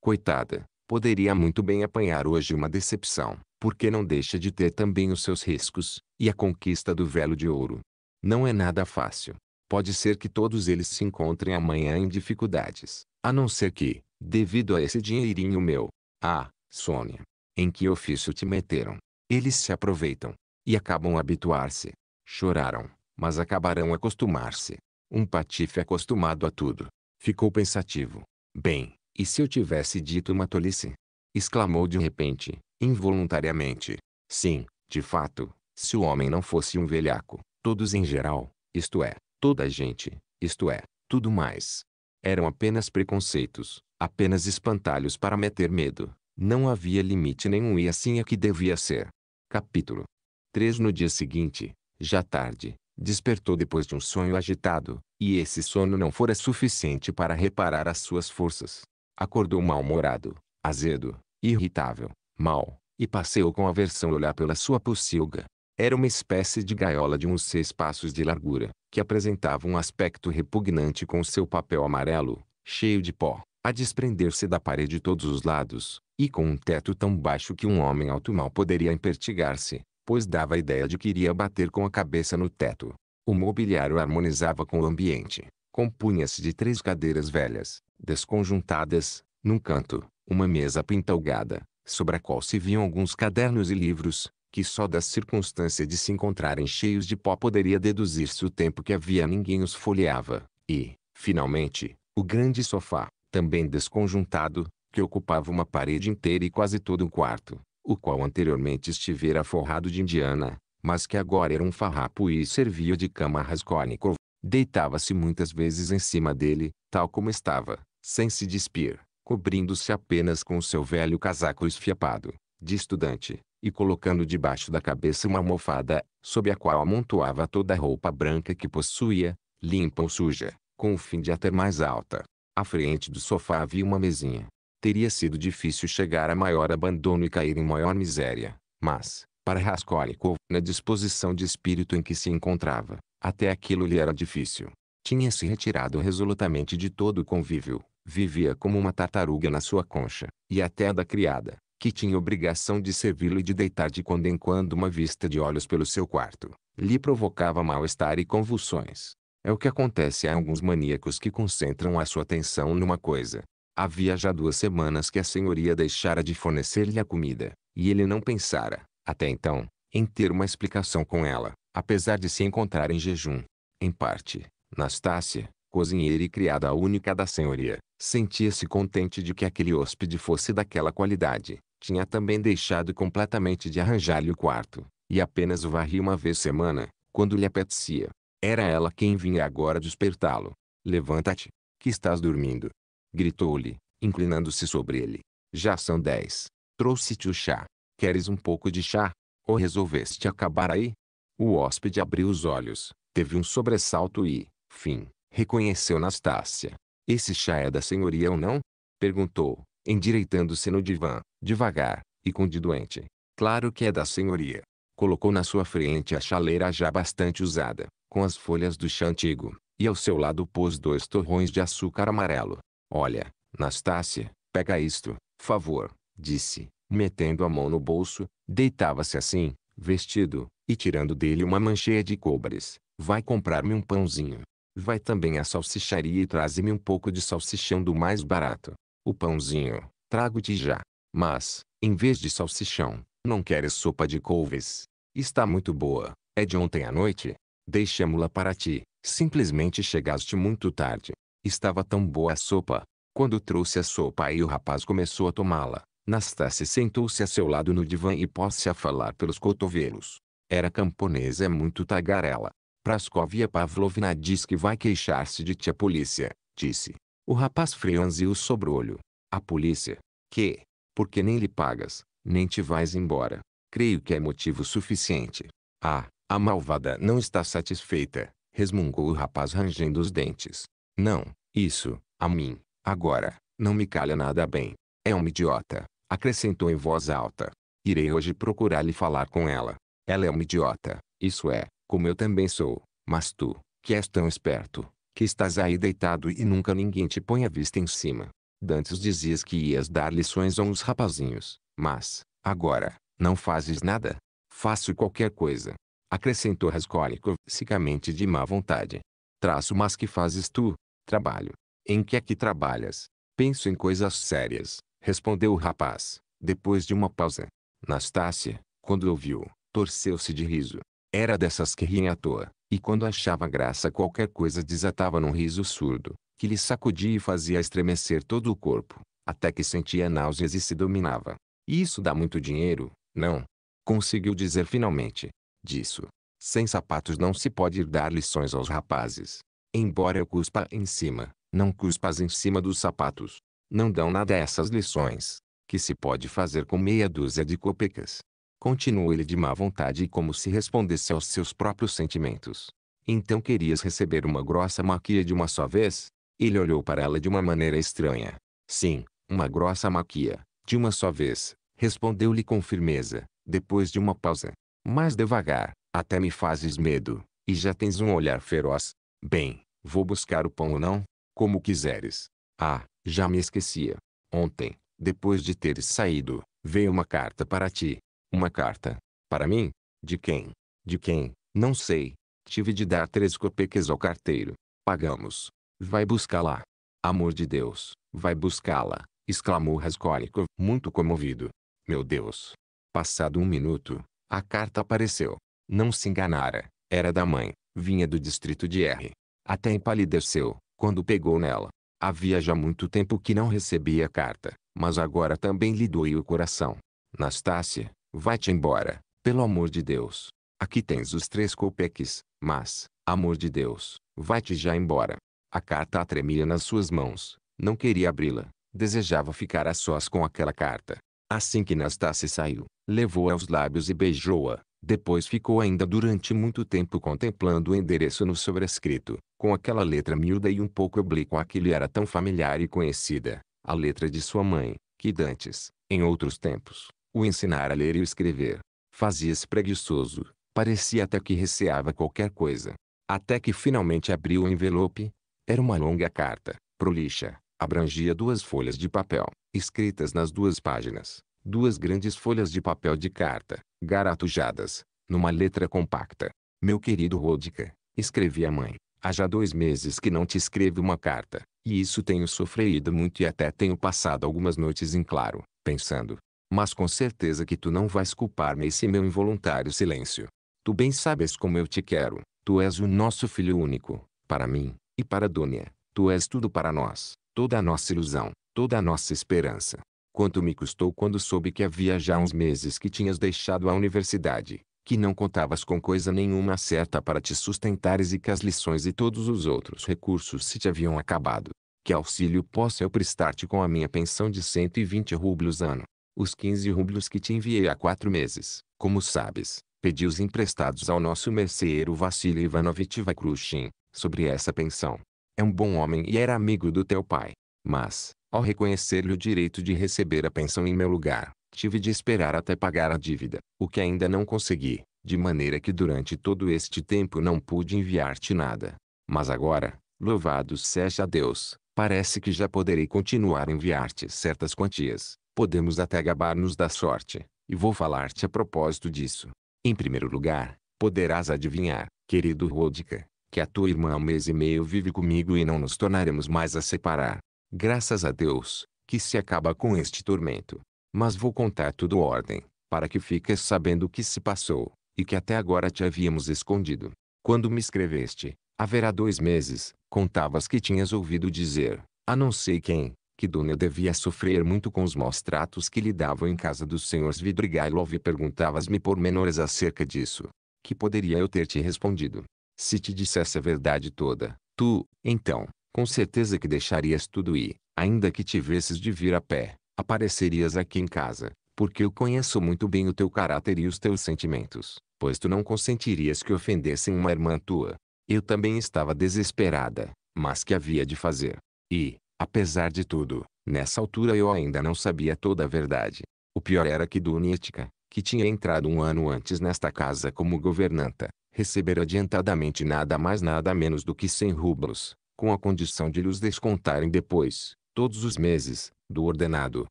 coitada, poderia muito bem apanhar hoje uma decepção porque não deixa de ter também os seus riscos, e a conquista do velo de ouro. Não é nada fácil. Pode ser que todos eles se encontrem amanhã em dificuldades, a não ser que, devido a esse dinheirinho meu, ah, Sônia, em que ofício te meteram? Eles se aproveitam e acabam habituar-se. Choraram, mas acabarão acostumar-se. Um patife acostumado a tudo. Ficou pensativo. Bem, e se eu tivesse dito uma tolice? Exclamou de repente, involuntariamente. Sim, de fato, se o homem não fosse um velhaco, todos em geral, isto é, toda a gente, isto é, tudo mais, eram apenas preconceitos, apenas espantalhos para meter medo. Não havia limite nenhum e assim é que devia ser. Capítulo 3 No dia seguinte, já tarde, despertou depois de um sonho agitado, e esse sono não fora suficiente para reparar as suas forças. Acordou mal-humorado, azedo, irritável, mal, e passeou com aversão olhar pela sua pocilga. Era uma espécie de gaiola de uns seis passos de largura, que apresentava um aspecto repugnante com seu papel amarelo, cheio de pó, a desprender-se da parede de todos os lados, e com um teto tão baixo que um homem alto mal poderia impertigar-se, pois dava a ideia de que iria bater com a cabeça no teto. O mobiliário harmonizava com o ambiente. Compunha-se de três cadeiras velhas, desconjuntadas, num canto, uma mesa pintalgada, sobre a qual se viam alguns cadernos e livros, que só da circunstância de se encontrarem cheios de pó poderia deduzir-se o tempo que havia ninguém os folheava, e, finalmente, o grande sofá, também desconjuntado, que ocupava uma parede inteira e quase todo um quarto, o qual anteriormente estivera forrado de indiana, mas que agora era um farrapo e servia de cama a Raskolnikov. Deitava-se muitas vezes em cima dele, tal como estava, sem se despir, cobrindo-se apenas com seu velho casaco esfiapado, de estudante, e colocando debaixo da cabeça uma almofada, sob a qual amontoava toda a roupa branca que possuía, limpa ou suja, com o fim de a ter mais alta. À frente do sofá havia uma mesinha. Teria sido difícil chegar a maior abandono e cair em maior miséria, mas, para Raskolnikov, na disposição de espírito em que se encontrava, até aquilo lhe era difícil. Tinha se retirado resolutamente de todo o convívio, vivia como uma tartaruga na sua concha, e até a da criada, que tinha obrigação de servi-lo e de deitar de quando em quando uma vista de olhos pelo seu quarto, lhe provocava mal-estar e convulsões. É o que acontece a alguns maníacos que concentram a sua atenção numa coisa. Havia já duas semanas que a senhoria deixara de fornecer-lhe a comida, e ele não pensara, até então, em ter uma explicação com ela, apesar de se encontrar em jejum. Em parte, Nastácia, cozinheira e criada única da senhoria, sentia-se contente de que aquele hóspede fosse daquela qualidade. Tinha também deixado completamente de arranjar-lhe o quarto, e apenas o varria uma vez semana, quando lhe apetecia. Era ela quem vinha agora despertá-lo. Levanta-te, que estás dormindo. Gritou-lhe, inclinando-se sobre ele. Já são dez. Trouxe-te o chá. Queres um pouco de chá? Ou resolveste acabar aí? O hóspede abriu os olhos, teve um sobressalto e, fim, reconheceu Nastácia. Esse chá é da senhoria ou não? Perguntou, endireitando-se no divã, devagar, e doente. Claro que é da senhoria. Colocou na sua frente a chaleira já bastante usada, com as folhas do chá antigo, e ao seu lado pôs dois torrões de açúcar amarelo. Olha, Nastácia, pega isto, favor, disse, metendo a mão no bolso, deitava-se assim, vestido, e tirando dele uma mancheia de cobres. Vai comprar-me um pãozinho. Vai também à salsicharia e traze-me um pouco de salsichão do mais barato. O pãozinho, trago-te já. Mas, em vez de salsichão, não queres sopa de couves. Está muito boa, é de ontem à noite. Deixamo-la para ti. Simplesmente chegaste muito tarde. Estava tão boa a sopa. Quando trouxe a sopa e o rapaz começou a tomá-la, Nastassi sentou-se a seu lado no divã e pôs-se a falar pelos cotovelos. Era camponesa é muito tagarela. Praskovia Pavlovna diz que vai queixar-se de ti a polícia, disse. O rapaz franziu o sobrolho. A polícia? Que? Porque nem lhe pagas, nem te vais embora. Creio que é motivo suficiente. Ah, a malvada não está satisfeita, resmungou o rapaz rangendo os dentes. Não, isso, a mim, agora, não me calha nada bem. É uma idiota, acrescentou em voz alta. Irei hoje procurar-lhe falar com ela. Ela é uma idiota, isso é como eu também sou. Mas tu, que és tão esperto, que estás aí deitado e nunca ninguém te põe a vista em cima. Dantes dizias que ias dar lições a uns rapazinhos, mas, agora, não fazes nada. Faço qualquer coisa. Acrescentou Raskolnikov, sicamente de má vontade. Traço mas que fazes tu? Trabalho. Em que é que trabalhas? Penso em coisas sérias, respondeu o rapaz, depois de uma pausa. Nastácia, quando ouviu, torceu-se de riso. Era dessas que riem à toa, e quando achava graça qualquer coisa desatava num riso surdo, que lhe sacudia e fazia estremecer todo o corpo, até que sentia náuseas e se dominava. Isso dá muito dinheiro, não? Conseguiu dizer finalmente. Disso. Sem sapatos não se pode dar lições aos rapazes. Embora eu cuspa em cima, não cuspas em cima dos sapatos. Não dão nada a essas lições, que se pode fazer com meia dúzia de copecas. Continuou ele de má vontade e como se respondesse aos seus próprios sentimentos. Então querias receber uma grossa maquia de uma só vez? Ele olhou para ela de uma maneira estranha. Sim, uma grossa maquia, de uma só vez, respondeu-lhe com firmeza, depois de uma pausa. Mais devagar, até me fazes medo, e já tens um olhar feroz. Bem, vou buscar o pão ou não? Como quiseres. Ah, já me esquecia. Ontem, depois de teres saído, veio uma carta para ti. Uma carta. Para mim? De quem? De quem? Não sei. Tive de dar três copeques ao carteiro. Pagamos. Vai buscá-la. Amor de Deus, vai buscá-la, exclamou Raskolnikov, muito comovido. Meu Deus. Passado um minuto, a carta apareceu. Não se enganara. Era da mãe. Vinha do distrito de R. Até empalideceu, quando pegou nela. Havia já muito tempo que não recebia carta, mas agora também lhe doía o coração. Nastácia, Vai-te embora, pelo amor de Deus. Aqui tens os três copeques, mas, amor de Deus, vai-te já embora. A carta tremia nas suas mãos, não queria abri-la, desejava ficar a sós com aquela carta. Assim que Nastassi saiu, levou-a aos lábios e beijou-a. Depois ficou ainda durante muito tempo contemplando o endereço no sobrescrito, com aquela letra miúda e um pouco oblíqua que lhe era tão familiar e conhecida, a letra de sua mãe, que dantes, em outros tempos, o ensinar a ler e o escrever. Fazia-se preguiçoso, parecia até que receava qualquer coisa. Até que finalmente abriu o envelope. Era uma longa carta, prolixa, abrangia duas folhas de papel, escritas nas duas páginas, duas grandes folhas de papel de carta, garatujadas, numa letra compacta. Meu querido Rodica, escrevi à mãe, há já dois meses que não te escrevo uma carta, e isso tenho sofrido muito e até tenho passado algumas noites em claro, pensando, mas com certeza que tu não vais culpar-me esse meu involuntário silêncio. Tu bem sabes como eu te quero, tu és o nosso filho único, para mim, e para Dônia, tu és tudo para nós, toda a nossa ilusão, toda a nossa esperança. Quanto me custou quando soube que havia já uns meses que tinhas deixado a universidade, que não contavas com coisa nenhuma certa para te sustentares e que as lições e todos os outros recursos se te haviam acabado. Que auxílio posso eu prestar-te com a minha pensão de 120 rublos ano? os 15 rublos que te enviei há quatro meses, como sabes, pedi os emprestados ao nosso merceeiro Vassili Ivanovich Vakrushin, sobre essa pensão. É um bom homem e era amigo do teu pai. Mas, ao reconhecer-lhe o direito de receber a pensão em meu lugar, tive de esperar até pagar a dívida, o que ainda não consegui, de maneira que durante todo este tempo não pude enviar-te nada. Mas agora, louvado seja Deus, parece que já poderei continuar a enviar-te certas quantias, Podemos até gabar-nos da sorte, e vou falar-te a propósito disso. Em primeiro lugar, poderás adivinhar, querido Rodica, que a tua irmã há um mês e meio vive comigo e não nos tornaremos mais a separar. Graças a Deus, que se acaba com este tormento. Mas vou contar tudo ordem, para que fiques sabendo o que se passou, e que até agora te havíamos escondido. Quando me escreveste, haverá dois meses, contavas que tinhas ouvido dizer, a não sei quem, que Dunia devia sofrer muito com os maus tratos que lhe davam em casa dos senhores Vidrigailov e perguntavas-me por menores acerca disso. Que poderia eu ter te respondido? Se te dissesse a verdade toda, tu, então, com certeza que deixarias tudo e, ainda que tivesses de vir a pé, aparecerias aqui em casa, porque eu conheço muito bem o teu caráter e os teus sentimentos, pois tu não consentirias que ofendessem uma irmã tua. Eu também estava desesperada, mas que havia de fazer? E, Apesar de tudo, nessa altura eu ainda não sabia toda a verdade. O pior era que Dunietka, que tinha entrado um ano antes nesta casa como governanta, recebera adiantadamente nada mais nada menos do que 100 rublos, com a condição de lhes descontarem depois, todos os meses, do ordenado,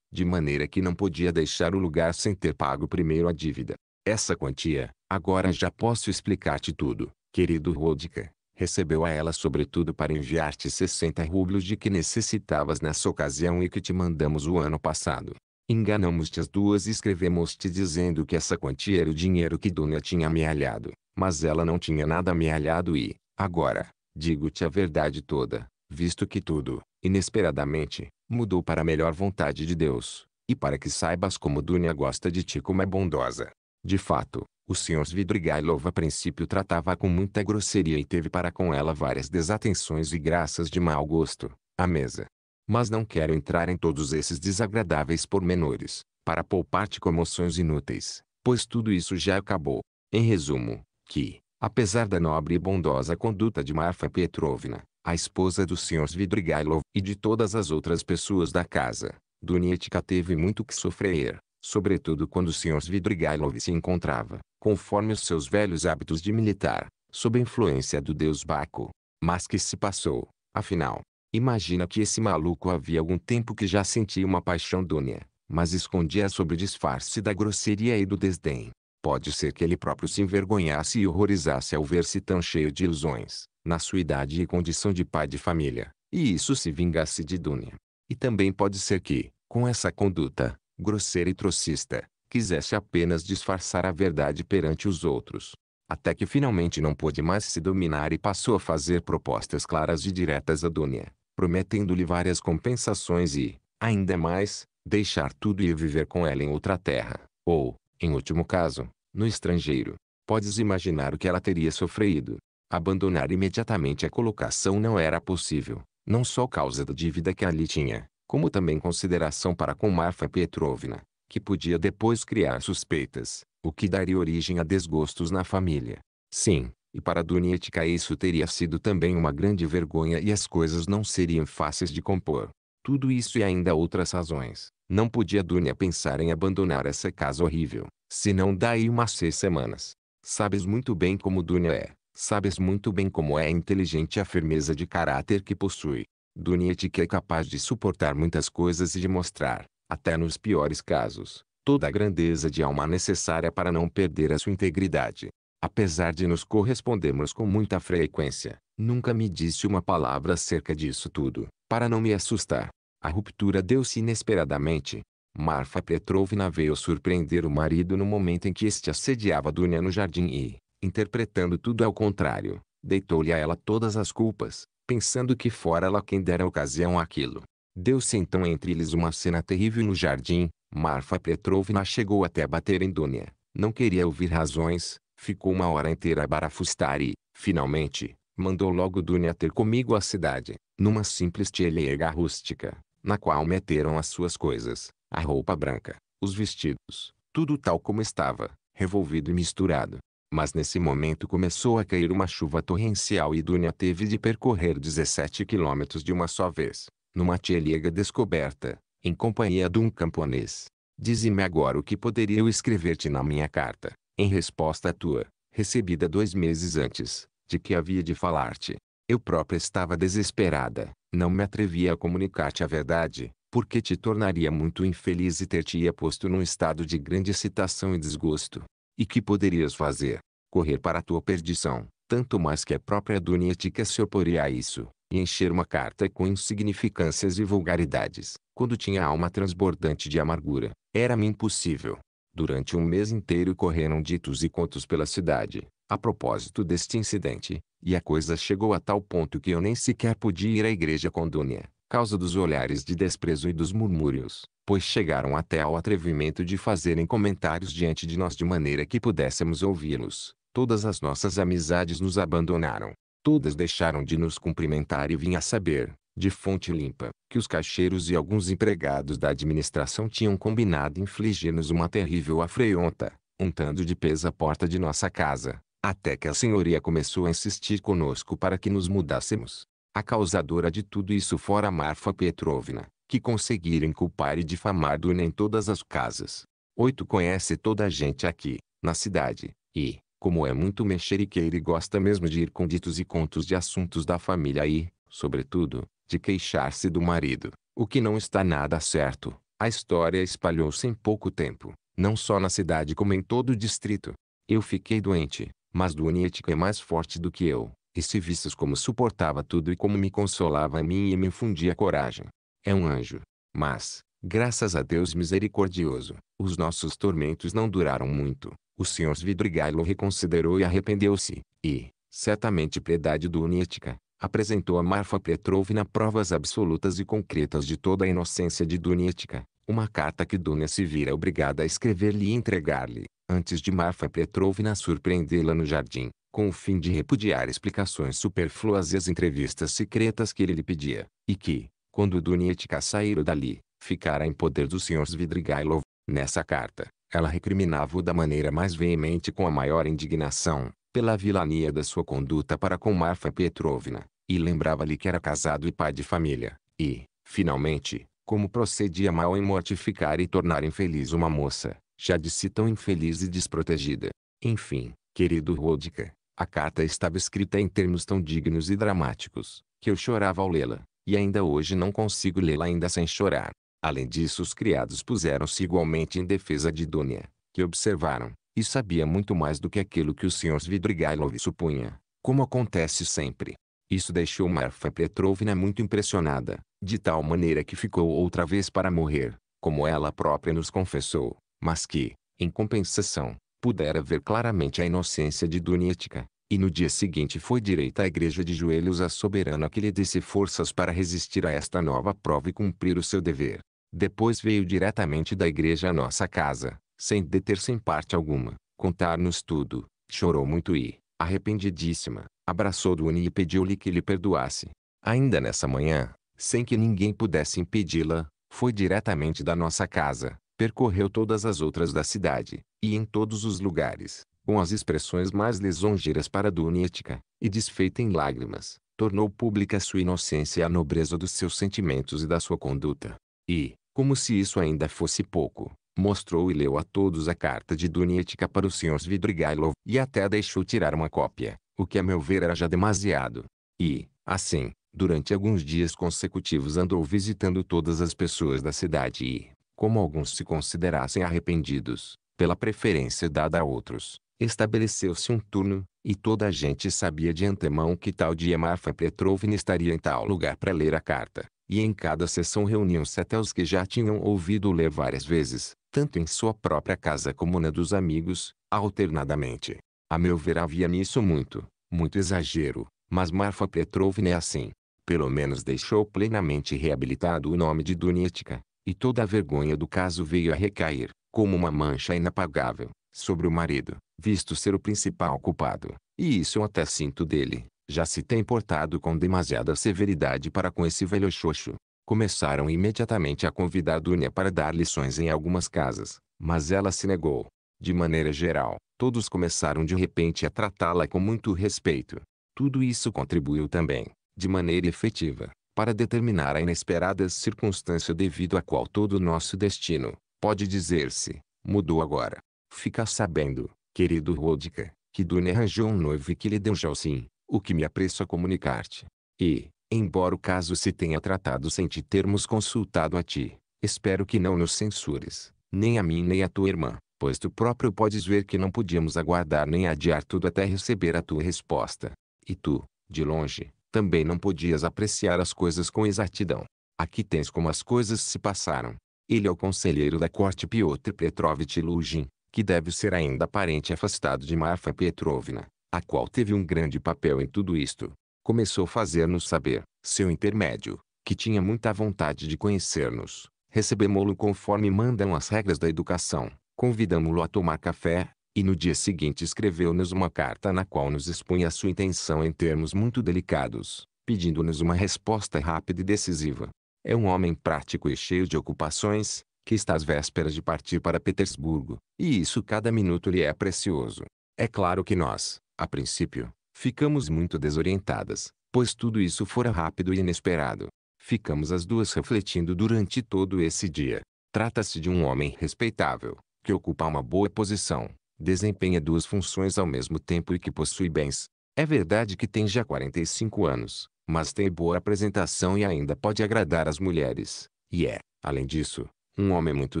de maneira que não podia deixar o lugar sem ter pago primeiro a dívida. Essa quantia, agora já posso explicar-te tudo, querido Rodica, recebeu a ela sobretudo para enviar-te 60 rublos de que necessitavas nessa ocasião e que te mandamos o ano passado. Enganamos-te as duas e escrevemos-te dizendo que essa quantia era o dinheiro que Dunia tinha amealhado, mas ela não tinha nada amealhado e, agora, digo-te a verdade toda, visto que tudo, inesperadamente, mudou para a melhor vontade de Deus, e para que saibas como Dunia gosta de ti como é bondosa. De fato, o senhor Svidrigailov a princípio tratava-a com muita grosseria e teve para com ela várias desatenções e graças de mau gosto, à mesa. Mas não quero entrar em todos esses desagradáveis pormenores, para poupar-te comoções inúteis, pois tudo isso já acabou. Em resumo, que, apesar da nobre e bondosa conduta de Marfa Petrovna, a esposa do senhor Svidrigailov e de todas as outras pessoas da casa, Dunietka teve muito que sofrer, sobretudo quando o senhor Svidrigailov se encontrava, conforme os seus velhos hábitos de militar, sob a influência do deus Baco. Mas que se passou, afinal? Imagina que esse maluco havia algum tempo que já sentia uma paixão dúnia, mas escondia sob o disfarce da grosseria e do desdém. Pode ser que ele próprio se envergonhasse e horrorizasse ao ver-se tão cheio de ilusões, na sua idade e condição de pai de família, e isso se vingasse de Dunia. E também pode ser que, com essa conduta, grosseira e trocista, quisesse apenas disfarçar a verdade perante os outros. Até que finalmente não pôde mais se dominar e passou a fazer propostas claras e diretas a Dunia, prometendo-lhe várias compensações e, ainda mais, deixar tudo e viver com ela em outra terra, ou, em último caso, no estrangeiro. Podes imaginar o que ela teria sofrido. Abandonar imediatamente a colocação não era possível, não só causa da dívida que ali tinha, como também consideração para com Marfa Petrovna, que podia depois criar suspeitas, o que daria origem a desgostos na família. Sim, e para Dunietzka isso teria sido também uma grande vergonha e as coisas não seriam fáceis de compor. Tudo isso e ainda outras razões. Não podia Dunia pensar em abandonar essa casa horrível, senão daí umas seis semanas. Sabes muito bem como Dunia é. Sabes muito bem como é inteligente a firmeza de caráter que possui. Dunietzka é capaz de suportar muitas coisas e de mostrar, até nos piores casos, toda a grandeza de alma necessária para não perder a sua integridade. Apesar de nos correspondermos com muita frequência, nunca me disse uma palavra acerca disso tudo, para não me assustar. A ruptura deu-se inesperadamente. Marfa Petrovna veio surpreender o marido no momento em que este assediava Dunia no jardim e, interpretando tudo ao contrário, deitou-lhe a ela todas as culpas, pensando que fora ela quem dera ocasião àquilo. Deu-se então entre eles uma cena terrível no jardim. Marfa Petrovna chegou até bater em Dunia. Não queria ouvir razões, ficou uma hora inteira a barafustar e, finalmente, mandou logo Dunia ter comigo à cidade, numa simples tchelega rústica, na qual meteram as suas coisas, a roupa branca, os vestidos, tudo tal como estava, revolvido e misturado. Mas nesse momento começou a cair uma chuva torrencial e Dunia teve de percorrer 17 quilômetros de uma só vez, numa tchelega descoberta, em companhia de um camponês. Dize-me agora o que poderia eu escrever-te na minha carta, em resposta à tua, recebida dois meses antes, de que havia de falar-te. Eu própria estava desesperada, não me atrevia a comunicar-te a verdade, porque te tornaria muito infeliz e ter-te-ia posto num estado de grande excitação e desgosto. E que poderias fazer? Correr para a tua perdição, tanto mais que a própria Dunia te se oporia a isso e encher uma carta com insignificâncias e vulgaridades, quando tinha alma transbordante de amargura, era-me impossível. Durante um mês inteiro correram ditos e contos pela cidade, a propósito deste incidente, e a coisa chegou a tal ponto que eu nem sequer podia ir à igreja com Dunia, causa dos olhares de desprezo e dos murmúrios, pois chegaram até ao atrevimento de fazerem comentários diante de nós de maneira que pudéssemos ouvi-los. Todas as nossas amizades nos abandonaram, Todas deixaram de nos cumprimentar e vinha a saber, de fonte limpa, que os caixeiros e alguns empregados da administração tinham combinado infligir-nos uma terrível afronta, untando de peso a porta de nossa casa, até que a senhoria começou a insistir conosco para que nos mudássemos. A causadora de tudo isso fora Marfa Petrovna, que conseguiram culpar e difamar Duna em todas as casas. Oito conhece toda a gente aqui, na cidade, e, como é muito mexeriqueiro e gosta mesmo de ir com ditos e contos de assuntos da família e, sobretudo, de queixar-se do marido, o que não está nada certo. A história espalhou-se em pouco tempo, não só na cidade como em todo o distrito. Eu fiquei doente, mas Dunietica é mais forte do que eu, e se visses como suportava tudo e como me consolava a mim e me infundia coragem. É um anjo. Mas, graças a Deus misericordioso, os nossos tormentos não duraram muito. O Sr. Svidrigailo reconsiderou e arrependeu-se, e, certamente piedade do Unietica, apresentou a Marfa Petrovna provas absolutas e concretas de toda a inocência de Dunítica, uma carta que Dunia se vira obrigada a escrever-lhe e entregar-lhe, antes de Marfa Petrovna surpreendê-la no jardim, com o fim de repudiar explicações superfluas e as entrevistas secretas que ele lhe pedia, e que, quando Dunítica saíra dali, ficara em poder do Sr. Svidrigailov. Nessa carta, ela recriminava-o da maneira mais veemente com a maior indignação, pela vilania da sua conduta para com Marfa Petrovna, e lembrava-lhe que era casado e pai de família, e, finalmente, como procedia mal em mortificar e tornar infeliz uma moça, já de si tão infeliz e desprotegida. Enfim, querido Rodica, a carta estava escrita em termos tão dignos e dramáticos, que eu chorava ao lê-la, e ainda hoje não consigo lê-la ainda sem chorar. Além disso os criados puseram-se igualmente em defesa de Dunia, que observaram, e sabia muito mais do que aquilo que o senhores Svidrigailov supunha, como acontece sempre. Isso deixou Marfa Petrovna muito impressionada, de tal maneira que ficou outra vez para morrer, como ela própria nos confessou, mas que, em compensação, pudera ver claramente a inocência de Dunietka, e no dia seguinte foi direita à igreja de joelhos à soberana que lhe desse forças para resistir a esta nova prova e cumprir o seu dever. Depois veio diretamente da igreja à nossa casa, sem deter-se em parte alguma, contar-nos tudo, chorou muito e, arrependidíssima, abraçou Duni e pediu-lhe que lhe perdoasse. Ainda nessa manhã, sem que ninguém pudesse impedi-la, foi diretamente da nossa casa, percorreu todas as outras da cidade, e em todos os lugares, com as expressões mais lisonjeiras para Dunietka, e desfeita em lágrimas, tornou pública sua inocência e a nobreza dos seus sentimentos e da sua conduta. E, como se isso ainda fosse pouco, mostrou e leu a todos a carta de Dunietka para o Sr. Svidrigailov e até deixou tirar uma cópia, o que a meu ver era já demasiado. E, assim, durante alguns dias consecutivos andou visitando todas as pessoas da cidade e, como alguns se considerassem arrependidos, pela preferência dada a outros, Estabeleceu-se um turno, e toda a gente sabia de antemão que tal dia Marfa Petrovna estaria em tal lugar para ler a carta, e em cada sessão reuniam-se até os que já tinham ouvido ler várias vezes, tanto em sua própria casa como na dos amigos, alternadamente. A meu ver havia nisso muito, muito exagero, mas Marfa Petrovna é assim. Pelo menos deixou plenamente reabilitado o nome de Dunítica, e toda a vergonha do caso veio a recair, como uma mancha inapagável, sobre o marido, visto ser o principal culpado, e isso eu até sinto dele, já se tem portado com demasiada severidade para com esse velho xoxo. Começaram imediatamente a convidar Dunia para dar lições em algumas casas, mas ela se negou. De maneira geral, todos começaram de repente a tratá-la com muito respeito. Tudo isso contribuiu também, de maneira efetiva, para determinar a inesperada circunstância devido à qual todo o nosso destino, pode dizer-se, mudou agora. Fica sabendo, querido Rodka, que Dune arranjou um noivo e que lhe deu Jalsim, o que me apresso a comunicar-te. E, embora o caso se tenha tratado sem te termos consultado a ti, espero que não nos censures, nem a mim nem a tua irmã, pois tu próprio podes ver que não podíamos aguardar nem adiar tudo até receber a tua resposta. E tu, de longe, também não podias apreciar as coisas com exatidão. Aqui tens como as coisas se passaram. Ele é o conselheiro da corte Piotr Petrovich Lugin, que deve ser ainda parente afastado de Marfa Petrovna, a qual teve um grande papel em tudo isto. Começou a fazer-nos saber, seu intermédio, que tinha muita vontade de conhecer-nos. Recebemos-lo conforme mandam as regras da educação. Convidamos-lo a tomar café, e no dia seguinte escreveu-nos uma carta na qual nos expunha sua intenção em termos muito delicados, pedindo-nos uma resposta rápida e decisiva. É um homem prático e cheio de ocupações, que está às vésperas de partir para Petersburgo, e isso cada minuto lhe é precioso. É claro que nós, a princípio, ficamos muito desorientadas, pois tudo isso fora rápido e inesperado. Ficamos as duas refletindo durante todo esse dia. Trata-se de um homem respeitável, que ocupa uma boa posição, desempenha duas funções ao mesmo tempo e que possui bens. É verdade que tem já 45 anos, mas tem boa apresentação e ainda pode agradar as mulheres. E é, além disso, um homem muito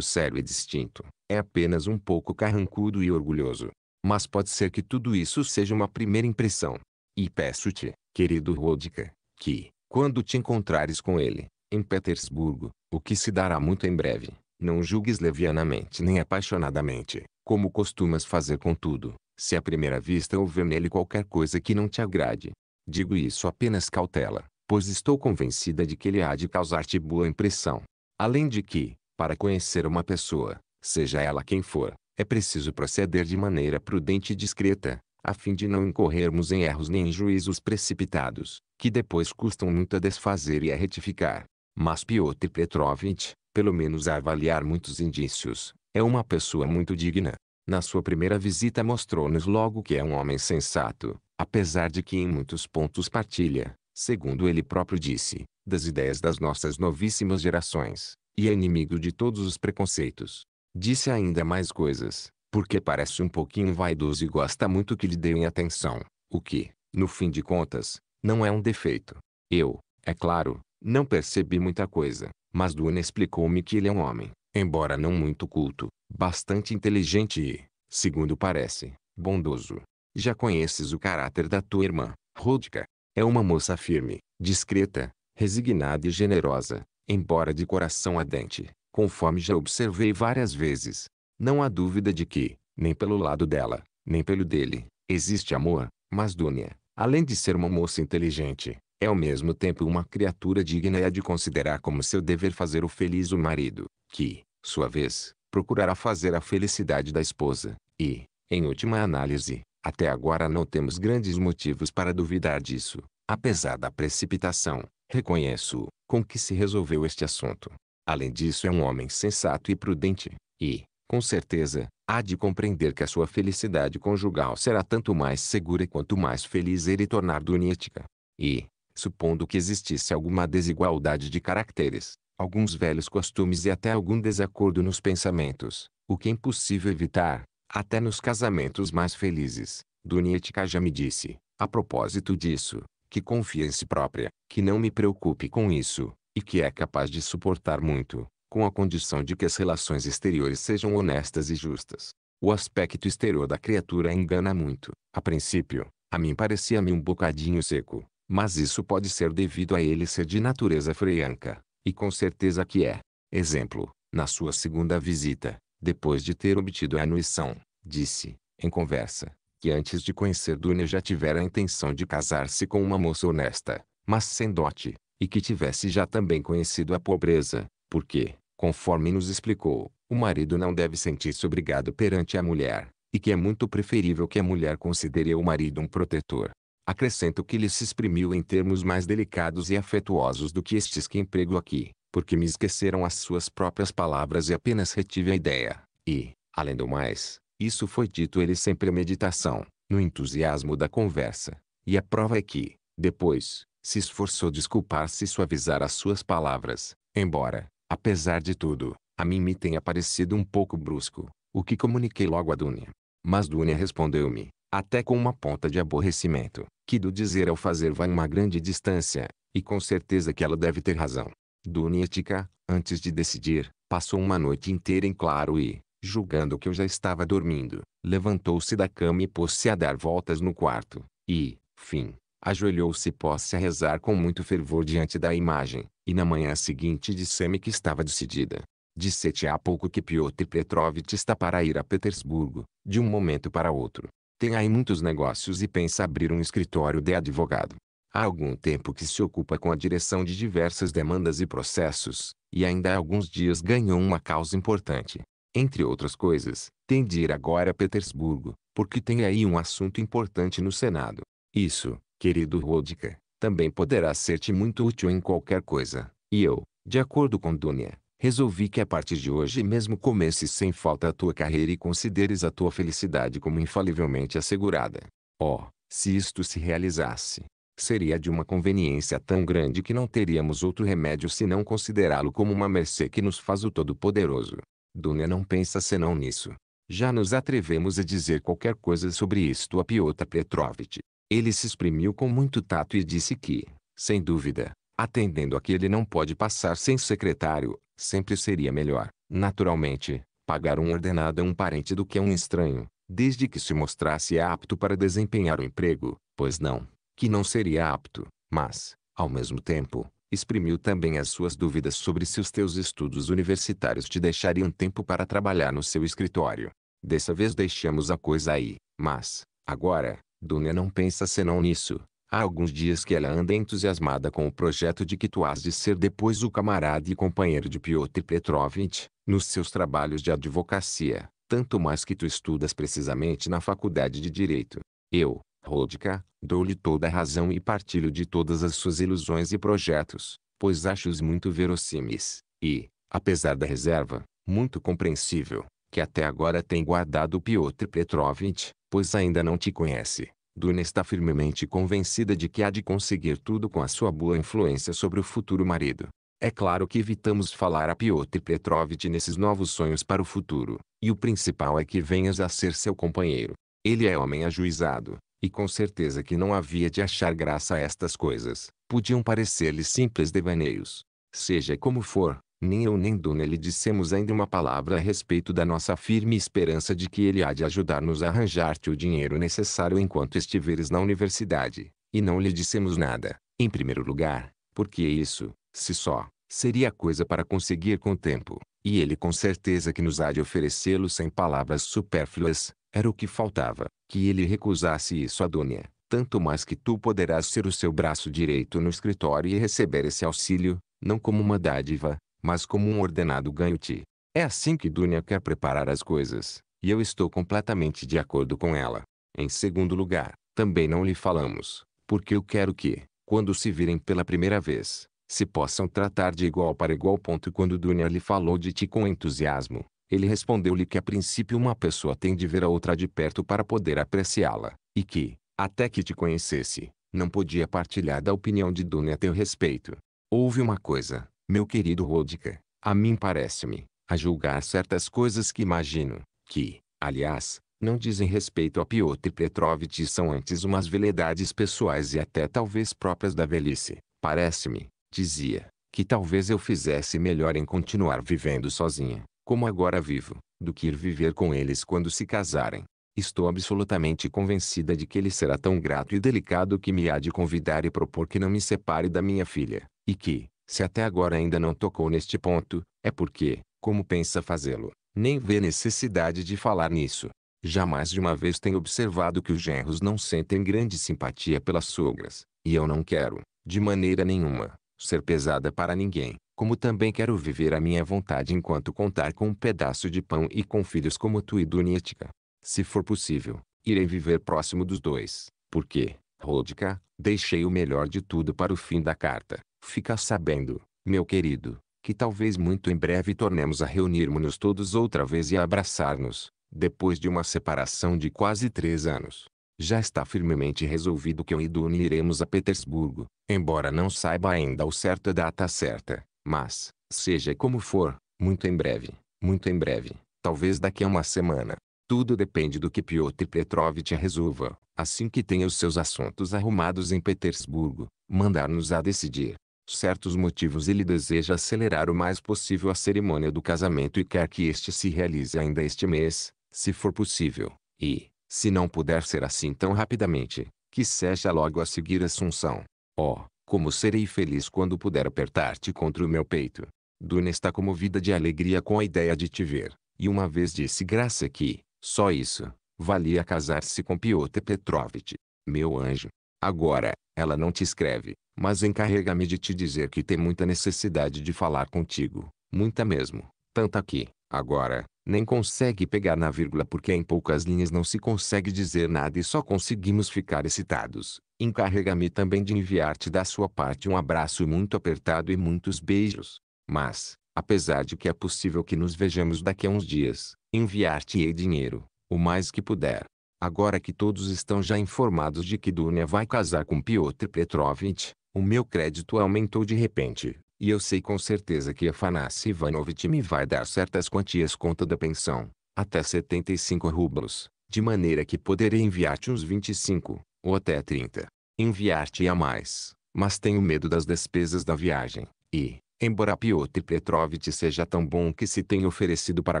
sério e distinto, é apenas um pouco carrancudo e orgulhoso. Mas pode ser que tudo isso seja uma primeira impressão. E peço-te, querido Rodka, que, quando te encontrares com ele, em Petersburgo, o que se dará muito em breve, não julgues levianamente nem apaixonadamente, como costumas fazer com tudo, se à primeira vista houver nele qualquer coisa que não te agrade. Digo isso apenas cautela, pois estou convencida de que ele há de causar-te boa impressão. Além de que, para conhecer uma pessoa, seja ela quem for, é preciso proceder de maneira prudente e discreta, a fim de não incorrermos em erros nem em juízos precipitados, que depois custam muito a desfazer e a retificar. Mas Piotr Petrovich, pelo menos a avaliar muitos indícios, é uma pessoa muito digna. Na sua primeira visita mostrou-nos logo que é um homem sensato, apesar de que em muitos pontos partilha, segundo ele próprio disse, das ideias das nossas novíssimas gerações e é inimigo de todos os preconceitos. Disse ainda mais coisas, porque parece um pouquinho vaidoso e gosta muito que lhe deem atenção, o que, no fim de contas, não é um defeito. Eu, é claro, não percebi muita coisa, mas Duna explicou-me que ele é um homem, embora não muito culto, bastante inteligente e, segundo parece, bondoso. Já conheces o caráter da tua irmã, Rodka. É uma moça firme, discreta, resignada e generosa, embora de coração ardente, conforme já observei várias vezes. Não há dúvida de que, nem pelo lado dela, nem pelo dele, existe amor, mas Dúnia, além de ser uma moça inteligente, é ao mesmo tempo uma criatura digna e a de considerar como seu dever fazer o feliz o marido, que, sua vez, procurará fazer a felicidade da esposa, e, em última análise, até agora não temos grandes motivos para duvidar disso, apesar da precipitação, Reconheço com que se resolveu este assunto. Além disso, é um homem sensato e prudente, e, com certeza, há de compreender que a sua felicidade conjugal será tanto mais segura quanto mais feliz ele tornar dunítica. E, supondo que existisse alguma desigualdade de caracteres, alguns velhos costumes e até algum desacordo nos pensamentos, o que é impossível evitar, até nos casamentos mais felizes, Dunietka já me disse, a propósito disso, que confia em si própria, que não me preocupe com isso, e que é capaz de suportar muito, com a condição de que as relações exteriores sejam honestas e justas. O aspecto exterior da criatura engana muito. A princípio, a mim parecia-me um bocadinho seco, mas isso pode ser devido a ele ser de natureza freanca, e com certeza que é. Exemplo, na sua segunda visita, depois de ter obtido a anuição, disse, em conversa, que antes de conhecer Dunia já tivera a intenção de casar-se com uma moça honesta, mas sem dote, e que tivesse já também conhecido a pobreza, porque, conforme nos explicou, o marido não deve sentir-se obrigado perante a mulher, e que é muito preferível que a mulher considere o marido um protetor. Acrescento que lhe se exprimiu em termos mais delicados e afetuosos do que estes que emprego aqui, porque me esqueceram as suas próprias palavras e apenas retive a ideia, e, além do mais, isso foi dito ele sem premeditação, no entusiasmo da conversa. E a prova é que, depois, se esforçou desculpar-se e suavizar as suas palavras, embora, apesar de tudo, a mim me tenha parecido um pouco brusco, o que comuniquei logo a Dunia. Mas Dunia respondeu-me, até com uma ponta de aborrecimento, que do dizer ao fazer vai uma grande distância, e com certeza que ela deve ter razão. Dunietica, antes de decidir, passou uma noite inteira em claro e, julgando que eu já estava dormindo, levantou-se da cama e pôs-se a dar voltas no quarto, e, fim, ajoelhou-se pôs-se a rezar com muito fervor diante da imagem, e na manhã seguinte disse-me que estava decidida. Disse-te há pouco que Piotr Petrovitch está para ir a Petersburgo, de um momento para outro. Tem aí muitos negócios e pensa abrir um escritório de advogado. Há algum tempo que se ocupa com a direção de diversas demandas e processos, e ainda há alguns dias ganhou uma causa importante, entre outras coisas, tem de ir agora a Petersburgo, porque tem aí um assunto importante no Senado. Isso, querido Rodka, também poderá ser-te muito útil em qualquer coisa. E eu, de acordo com Dunia, resolvi que a partir de hoje mesmo comeces sem falta a tua carreira e consideres a tua felicidade como infalivelmente assegurada. Oh, se isto se realizasse, seria de uma conveniência tão grande que não teríamos outro remédio senão considerá-lo como uma mercê que nos faz o Todo-Poderoso. Dunia não pensa senão nisso. Já nos atrevemos a dizer qualquer coisa sobre isto a Piotr Petrovitch. Ele se exprimiu com muito tato e disse que, sem dúvida, atendendo a que ele não pode passar sem secretário, sempre seria melhor, naturalmente, pagar um ordenado a um parente do que a um estranho, desde que se mostrasse apto para desempenhar o emprego, pois não, que não seria apto, mas, ao mesmo tempo, exprimiu também as suas dúvidas sobre se os teus estudos universitários te deixariam tempo para trabalhar no seu escritório. Dessa vez deixamos a coisa aí, mas, agora, Dunia não pensa senão nisso. Há alguns dias que ela anda entusiasmada com o projeto de que tu has de ser depois o camarada e companheiro de Piotr Petrovitch, nos seus trabalhos de advocacia, tanto mais que tu estudas precisamente na faculdade de Direito. Eu, Rodka, dou-lhe toda a razão e partilho de todas as suas ilusões e projetos, pois acho-os muito verossímeis, e, apesar da reserva, muito compreensível, que até agora tem guardado Piotr Petrovitch, pois ainda não te conhece. Duna está firmemente convencida de que há de conseguir tudo com a sua boa influência sobre o futuro marido. É claro que evitamos falar a Piotr Petrovitch nesses novos sonhos para o futuro, e o principal é que venhas a ser seu companheiro. Ele é homem ajuizado, e com certeza que não havia de achar graça a estas coisas. Podiam parecer-lhe simples devaneios. Seja como for, nem eu nem Duna lhe dissemos ainda uma palavra a respeito da nossa firme esperança de que ele há de ajudar-nos a arranjar-te o dinheiro necessário enquanto estiveres na universidade. E não lhe dissemos nada, em primeiro lugar, porque isso, se só, seria coisa para conseguir com o tempo. E ele com certeza que nos há de oferecê-lo sem palavras supérfluas, era o que faltava, que ele recusasse isso a Dunia, tanto mais que tu poderás ser o seu braço direito no escritório e receber esse auxílio, não como uma dádiva, mas como um ordenado ganho-te. É assim que Dunia quer preparar as coisas, e eu estou completamente de acordo com ela. Em segundo lugar, também não lhe falamos, porque eu quero que, quando se virem pela primeira vez, se possam tratar de igual para igual. Quando Dunia lhe falou de ti com entusiasmo, ele respondeu-lhe que a princípio uma pessoa tem de ver a outra de perto para poder apreciá-la, e que, até que te conhecesse, não podia partilhar da opinião de Dunia a teu respeito. Houve uma coisa, meu querido Rodica, a mim parece-me, a julgar certas coisas que imagino, que, aliás, não dizem respeito a Piotr Petrovitch e são antes umas veleidades pessoais e até talvez próprias da velhice. Parece-me, Dizia que talvez eu fizesse melhor em continuar vivendo sozinha, como agora vivo, do que ir viver com eles quando se casarem. Estou absolutamente convencida de que ele será tão grato e delicado que me há de convidar e propor que não me separe da minha filha, e que, se até agora ainda não tocou neste ponto, é porque, como pensa fazê-lo, nem vê necessidade de falar nisso. Já mais de uma vez tenho observado que os genros não sentem grande simpatia pelas sogras, e eu não quero, de maneira nenhuma, ser pesada para ninguém, como também quero viver a minha vontade enquanto contar com um pedaço de pão e com filhos como tu e Dunítica. Se for possível, irei viver próximo dos dois, porque, Rodka, deixei o melhor de tudo para o fim da carta. Fica sabendo, meu querido, que talvez muito em breve tornemos a reunirmos-nos todos outra vez e a abraçar-nos, depois de uma separação de quase três anos. Já está firmemente resolvido que eu e Duni iremos a Petersburgo, embora não saiba ainda ao certo a data certa, mas, seja como for, muito em breve, muito em breve, talvez daqui a uma semana. Tudo depende do que Piotr Petrovitch resolva, assim que tenha os seus assuntos arrumados em Petersburgo, mandar-nos a decidir. Certos motivos ele deseja acelerar o mais possível a cerimônia do casamento e quer que este se realize ainda este mês, se for possível, e, se não puder ser assim tão rapidamente, que seja logo a seguir Assunção. Oh, como serei feliz quando puder apertar-te contra o meu peito. Duna está comovida de alegria com a ideia de te ver, e uma vez disse graça que, só isso, valia casar-se com Piotr Petrovitch. Meu anjo. Agora, ela não te escreve, mas encarrega-me de te dizer que tem muita necessidade de falar contigo, muita mesmo, tanta que, Agora, nem consegue pegar na vírgula porque em poucas linhas não se consegue dizer nada e só conseguimos ficar excitados. Encarrega-me também de enviar-te da sua parte um abraço muito apertado e muitos beijos. Mas, apesar de que é possível que nos vejamos daqui a uns dias, enviar-te-ei dinheiro, o mais que puder. Agora que todos estão já informados de que Dunia vai casar com Piotr Petrovich, o meu crédito aumentou de repente. E eu sei com certeza que Afanassi Ivanovitch me vai dar certas quantias conta da pensão, até 75 rublos, de maneira que poderei enviar-te uns 25, ou até 30. Enviar-te a mais, mas tenho medo das despesas da viagem, e, embora Piotr Petrovitch seja tão bom que se tenha oferecido para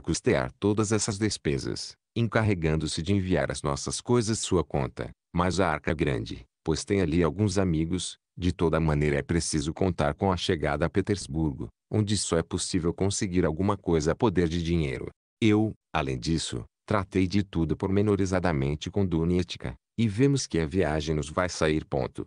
custear todas essas despesas, encarregando-se de enviar as nossas coisas sua conta, mas a arca é grande, pois tem ali alguns amigos, de toda maneira é preciso contar com a chegada a Petersburgo, onde só é possível conseguir alguma coisa a poder de dinheiro. Eu, além disso, tratei de tudo pormenorizadamente com Dunietka, e vemos que a viagem nos vai sair ponto.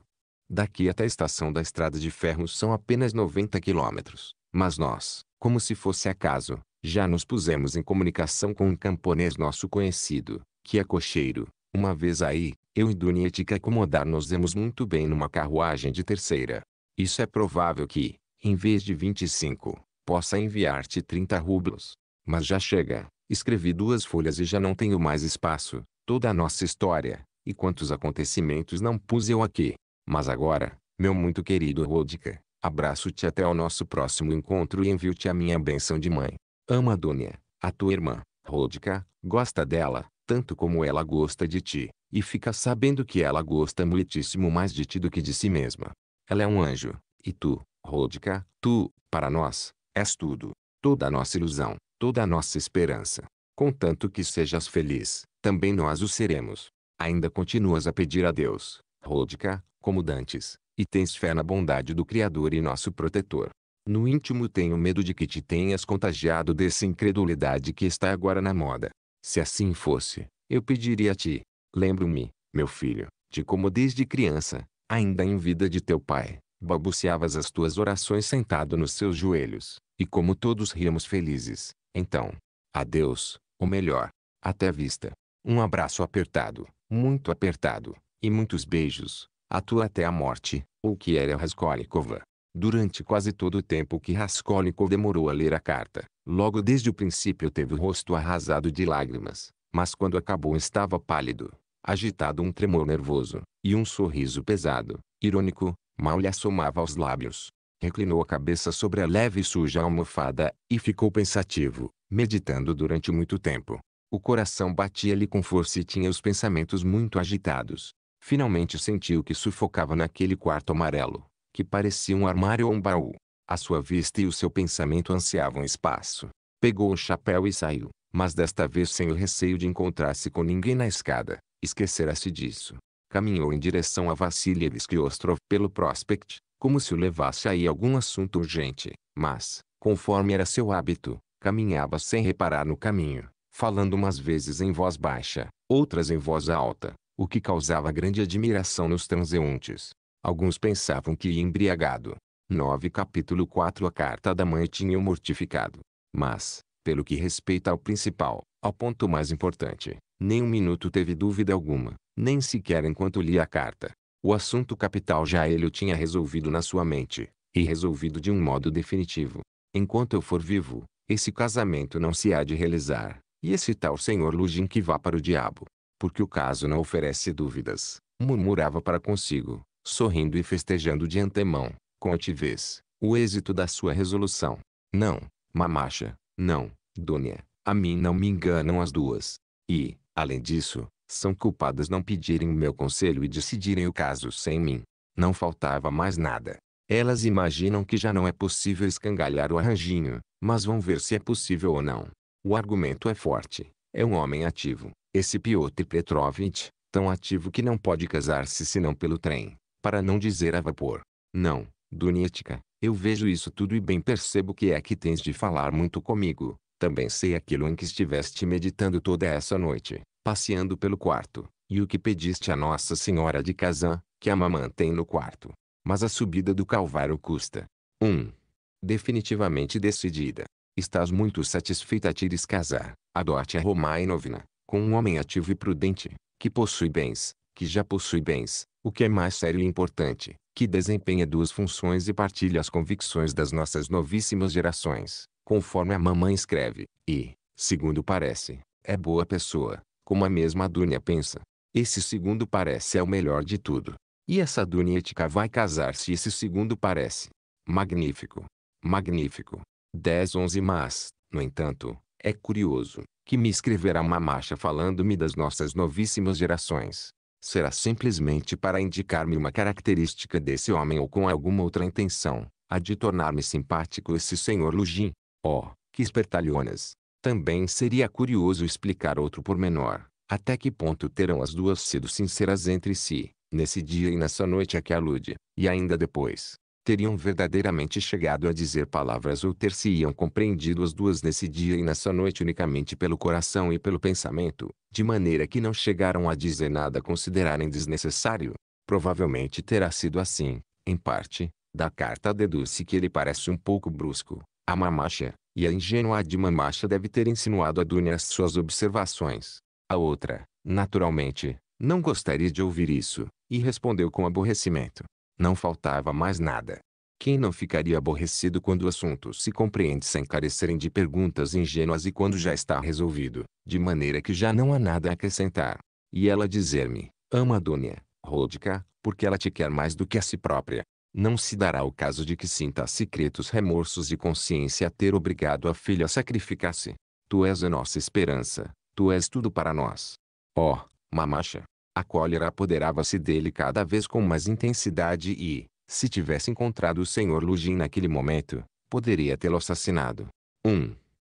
Daqui até a estação da estrada de ferro são apenas 90 quilômetros, mas nós, como se fosse acaso, já nos pusemos em comunicação com um camponês nosso conhecido, que é cocheiro, uma vez aí, eu e tica acomodar-nos-emos muito bem numa carruagem de terceira. Isso é provável que, em vez de 25, possa enviar-te 30 rublos. Mas já chega, escrevi duas folhas e já não tenho mais espaço, toda a nossa história, e quantos acontecimentos não pus eu aqui. Mas agora, meu muito querido Rodica, abraço-te até ao nosso próximo encontro e envio-te a minha benção de mãe. Ama a a tua irmã, Rodica, gosta dela, tanto como ela gosta de ti, e fica sabendo que ela gosta muitíssimo mais de ti do que de si mesma. Ela é um anjo, e tu, Rodica, tu, para nós, és tudo, toda a nossa ilusão, toda a nossa esperança. Contanto que sejas feliz, também nós o seremos. Ainda continuas a pedir a Deus, Rodica, como dantes, e tens fé na bondade do Criador e nosso protetor. No íntimo tenho medo de que te tenhas contagiado dessa incredulidade que está agora na moda. Se assim fosse, eu pediria a ti: lembro-me, meu filho, de como desde criança, ainda em vida de teu pai, balbuciavas as tuas orações sentado nos seus joelhos, e como todos ríamos felizes. Então, adeus, ou melhor, até vista. Um abraço apertado, muito apertado, e muitos beijos, a tua até a morte, ou que era Raskolnikova. Durante quase todo o tempo que Raskolnikov demorou a ler a carta, logo desde o princípio teve o rosto arrasado de lágrimas, mas quando acabou estava pálido, agitado um tremor nervoso, e um sorriso pesado, irônico, mal lhe assomava aos lábios. Reclinou a cabeça sobre a leve e suja almofada, e ficou pensativo, meditando durante muito tempo. O coração batia-lhe com força e tinha os pensamentos muito agitados. Finalmente sentiu que sufocava naquele quarto amarelo que parecia um armário ou um baú. A sua vista e o seu pensamento ansiavam espaço. Pegou o chapéu e saiu, mas desta vez sem o receio de encontrar-se com ninguém na escada. Esquecerá-se disso. Caminhou em direção a Vassilievski Ostrov pelo Prospect, como se o levasse aí algum assunto urgente, mas, conforme era seu hábito, caminhava sem reparar no caminho, falando umas vezes em voz baixa, outras em voz alta, o que causava grande admiração nos transeuntes. Alguns pensavam que embriagado. 9 Capítulo 4 A carta da mãe tinha o mortificado. Mas, pelo que respeita ao principal, ao ponto mais importante, nem um minuto teve dúvida alguma, nem sequer enquanto lia a carta. O assunto capital já ele o tinha resolvido na sua mente, e resolvido de um modo definitivo. Enquanto eu for vivo, esse casamento não se há de realizar, e esse tal senhor Lugin que vá para o diabo. Porque o caso não oferece dúvidas, murmurava para consigo, sorrindo e festejando de antemão, com altivez, o êxito da sua resolução. Não, mamacha, não, Dônia, a mim não me enganam as duas. E, além disso, são culpadas não pedirem o meu conselho e decidirem o caso sem mim. Não faltava mais nada. Elas imaginam que já não é possível escangalhar o arranjinho, mas vão ver se é possível ou não. O argumento é forte. É um homem ativo. Esse Piotr Petrovich, tão ativo que não pode casar-se senão pelo trem, para não dizer a vapor. Não, Dunítica, eu vejo isso tudo e bem percebo que é que tens de falar muito comigo. Também sei aquilo em que estiveste meditando toda essa noite, passeando pelo quarto, e o que pediste a Nossa Senhora de Kazan, que a mamã tem no quarto. Mas a subida do Calvário custa. 1. Um. Definitivamente decidida. Estás muito satisfeita a te casar, adote a Romainovna, com um homem ativo e prudente, que possui bens, que já possui bens, o que é mais sério e importante, que desempenha duas funções e partilha as convicções das nossas novíssimas gerações, conforme a mamãe escreve, e, segundo parece, é boa pessoa, como a mesma Dunia pensa. Esse segundo parece é o melhor de tudo. E essa Dunia ética vai casar-se esse segundo parece. Magnífico. Magnífico. 10 11 Mas, no entanto, é curioso, que me escreverá uma marcha falando-me das nossas novíssimas gerações, será simplesmente para indicar-me uma característica desse homem ou com alguma outra intenção, a de tornar-me simpático esse senhor Lugin. Oh, que espertalhonas! Também seria curioso explicar outro pormenor, até que ponto terão as duas sido sinceras entre si, nesse dia e nessa noite a que alude, e ainda depois teriam verdadeiramente chegado a dizer palavras ou ter-se-iam compreendido as duas nesse dia e nessa noite unicamente pelo coração e pelo pensamento, de maneira que não chegaram a dizer nada considerarem desnecessário. Provavelmente terá sido assim, em parte, da carta deduz-se que ele parece um pouco brusco, a mamacha, e a ingênua de mamacha deve ter insinuado a Dunia as suas observações. A outra, naturalmente, não gostaria de ouvir isso, e respondeu com aborrecimento. Não faltava mais nada. Quem não ficaria aborrecido quando o assunto se compreende sem carecerem de perguntas ingênuas e quando já está resolvido, de maneira que já não há nada a acrescentar? E ela dizer-me, ama Dônia, Rodica, porque ela te quer mais do que a si própria. Não se dará o caso de que sinta secretos remorsos de consciência a ter obrigado a filha a sacrificar-se. Tu és a nossa esperança, tu és tudo para nós. Oh, mamacha, a cólera apoderava-se dele cada vez com mais intensidade e, se tivesse encontrado o Sr. Lugin naquele momento, poderia tê-lo assassinado. 1. Um.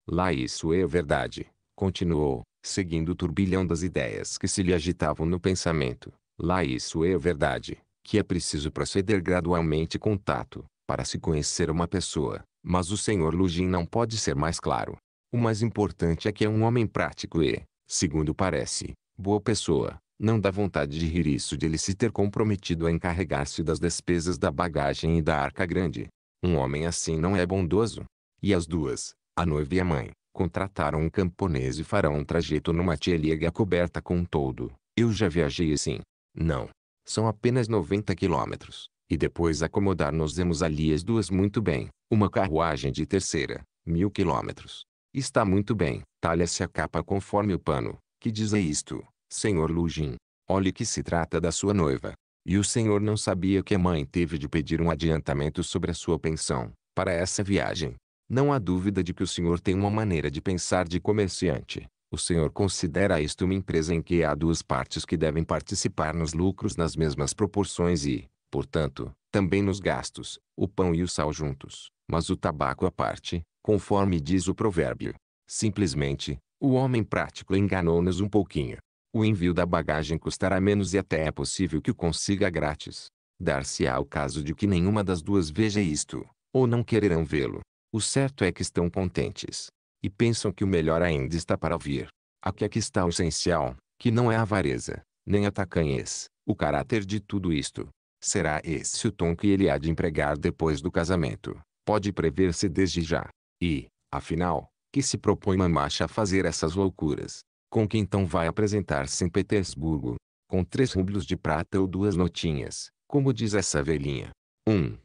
Lá isso é verdade, continuou, seguindo o turbilhão das ideias que se lhe agitavam no pensamento. Lá isso é verdade, que é preciso proceder gradualmente com tato, para se conhecer uma pessoa, mas o Sr. Lugin não pode ser mais claro. O mais importante é que é um homem prático e, segundo parece, boa pessoa, não dá vontade de rir isso de ele se ter comprometido a encarregar-se das despesas da bagagem e da arca grande. Um homem assim não é bondoso. E as duas, a noiva e a mãe, contrataram um camponês e farão um trajeto numa tieliga coberta com um todo. Eu já viajei assim. Não. São apenas 90 quilômetros. E depois acomodar-nos demos ali as duas muito bem. Uma carruagem de terceira, mil quilômetros. Está muito bem. Talha-se a capa conforme o pano, que diz é isto, Senhor Lujin, olhe que se trata da sua noiva. E o senhor não sabia que a mãe teve de pedir um adiantamento sobre a sua pensão, para essa viagem. Não há dúvida de que o senhor tem uma maneira de pensar de comerciante. O senhor considera isto uma empresa em que há duas partes que devem participar nos lucros nas mesmas proporções e, portanto, também nos gastos, o pão e o sal juntos, mas o tabaco à parte, conforme diz o provérbio. Simplesmente, o homem prático enganou-nos um pouquinho. O envio da bagagem custará menos e até é possível que o consiga grátis. Dar-se-á o caso de que nenhuma das duas veja isto, ou não quererão vê-lo. O certo é que estão contentes. E pensam que o melhor ainda está para vir. Aqui é que está o essencial, que não é a avareza, nem a tacanhez, o caráter de tudo isto. Será esse o tom que ele há de empregar depois do casamento. Pode prever-se desde já. E, afinal, que se propõe uma a fazer essas loucuras? com que então vai apresentar-se em Petersburgo, com três rublos de prata ou duas notinhas, como diz essa velhinha. 1. Um.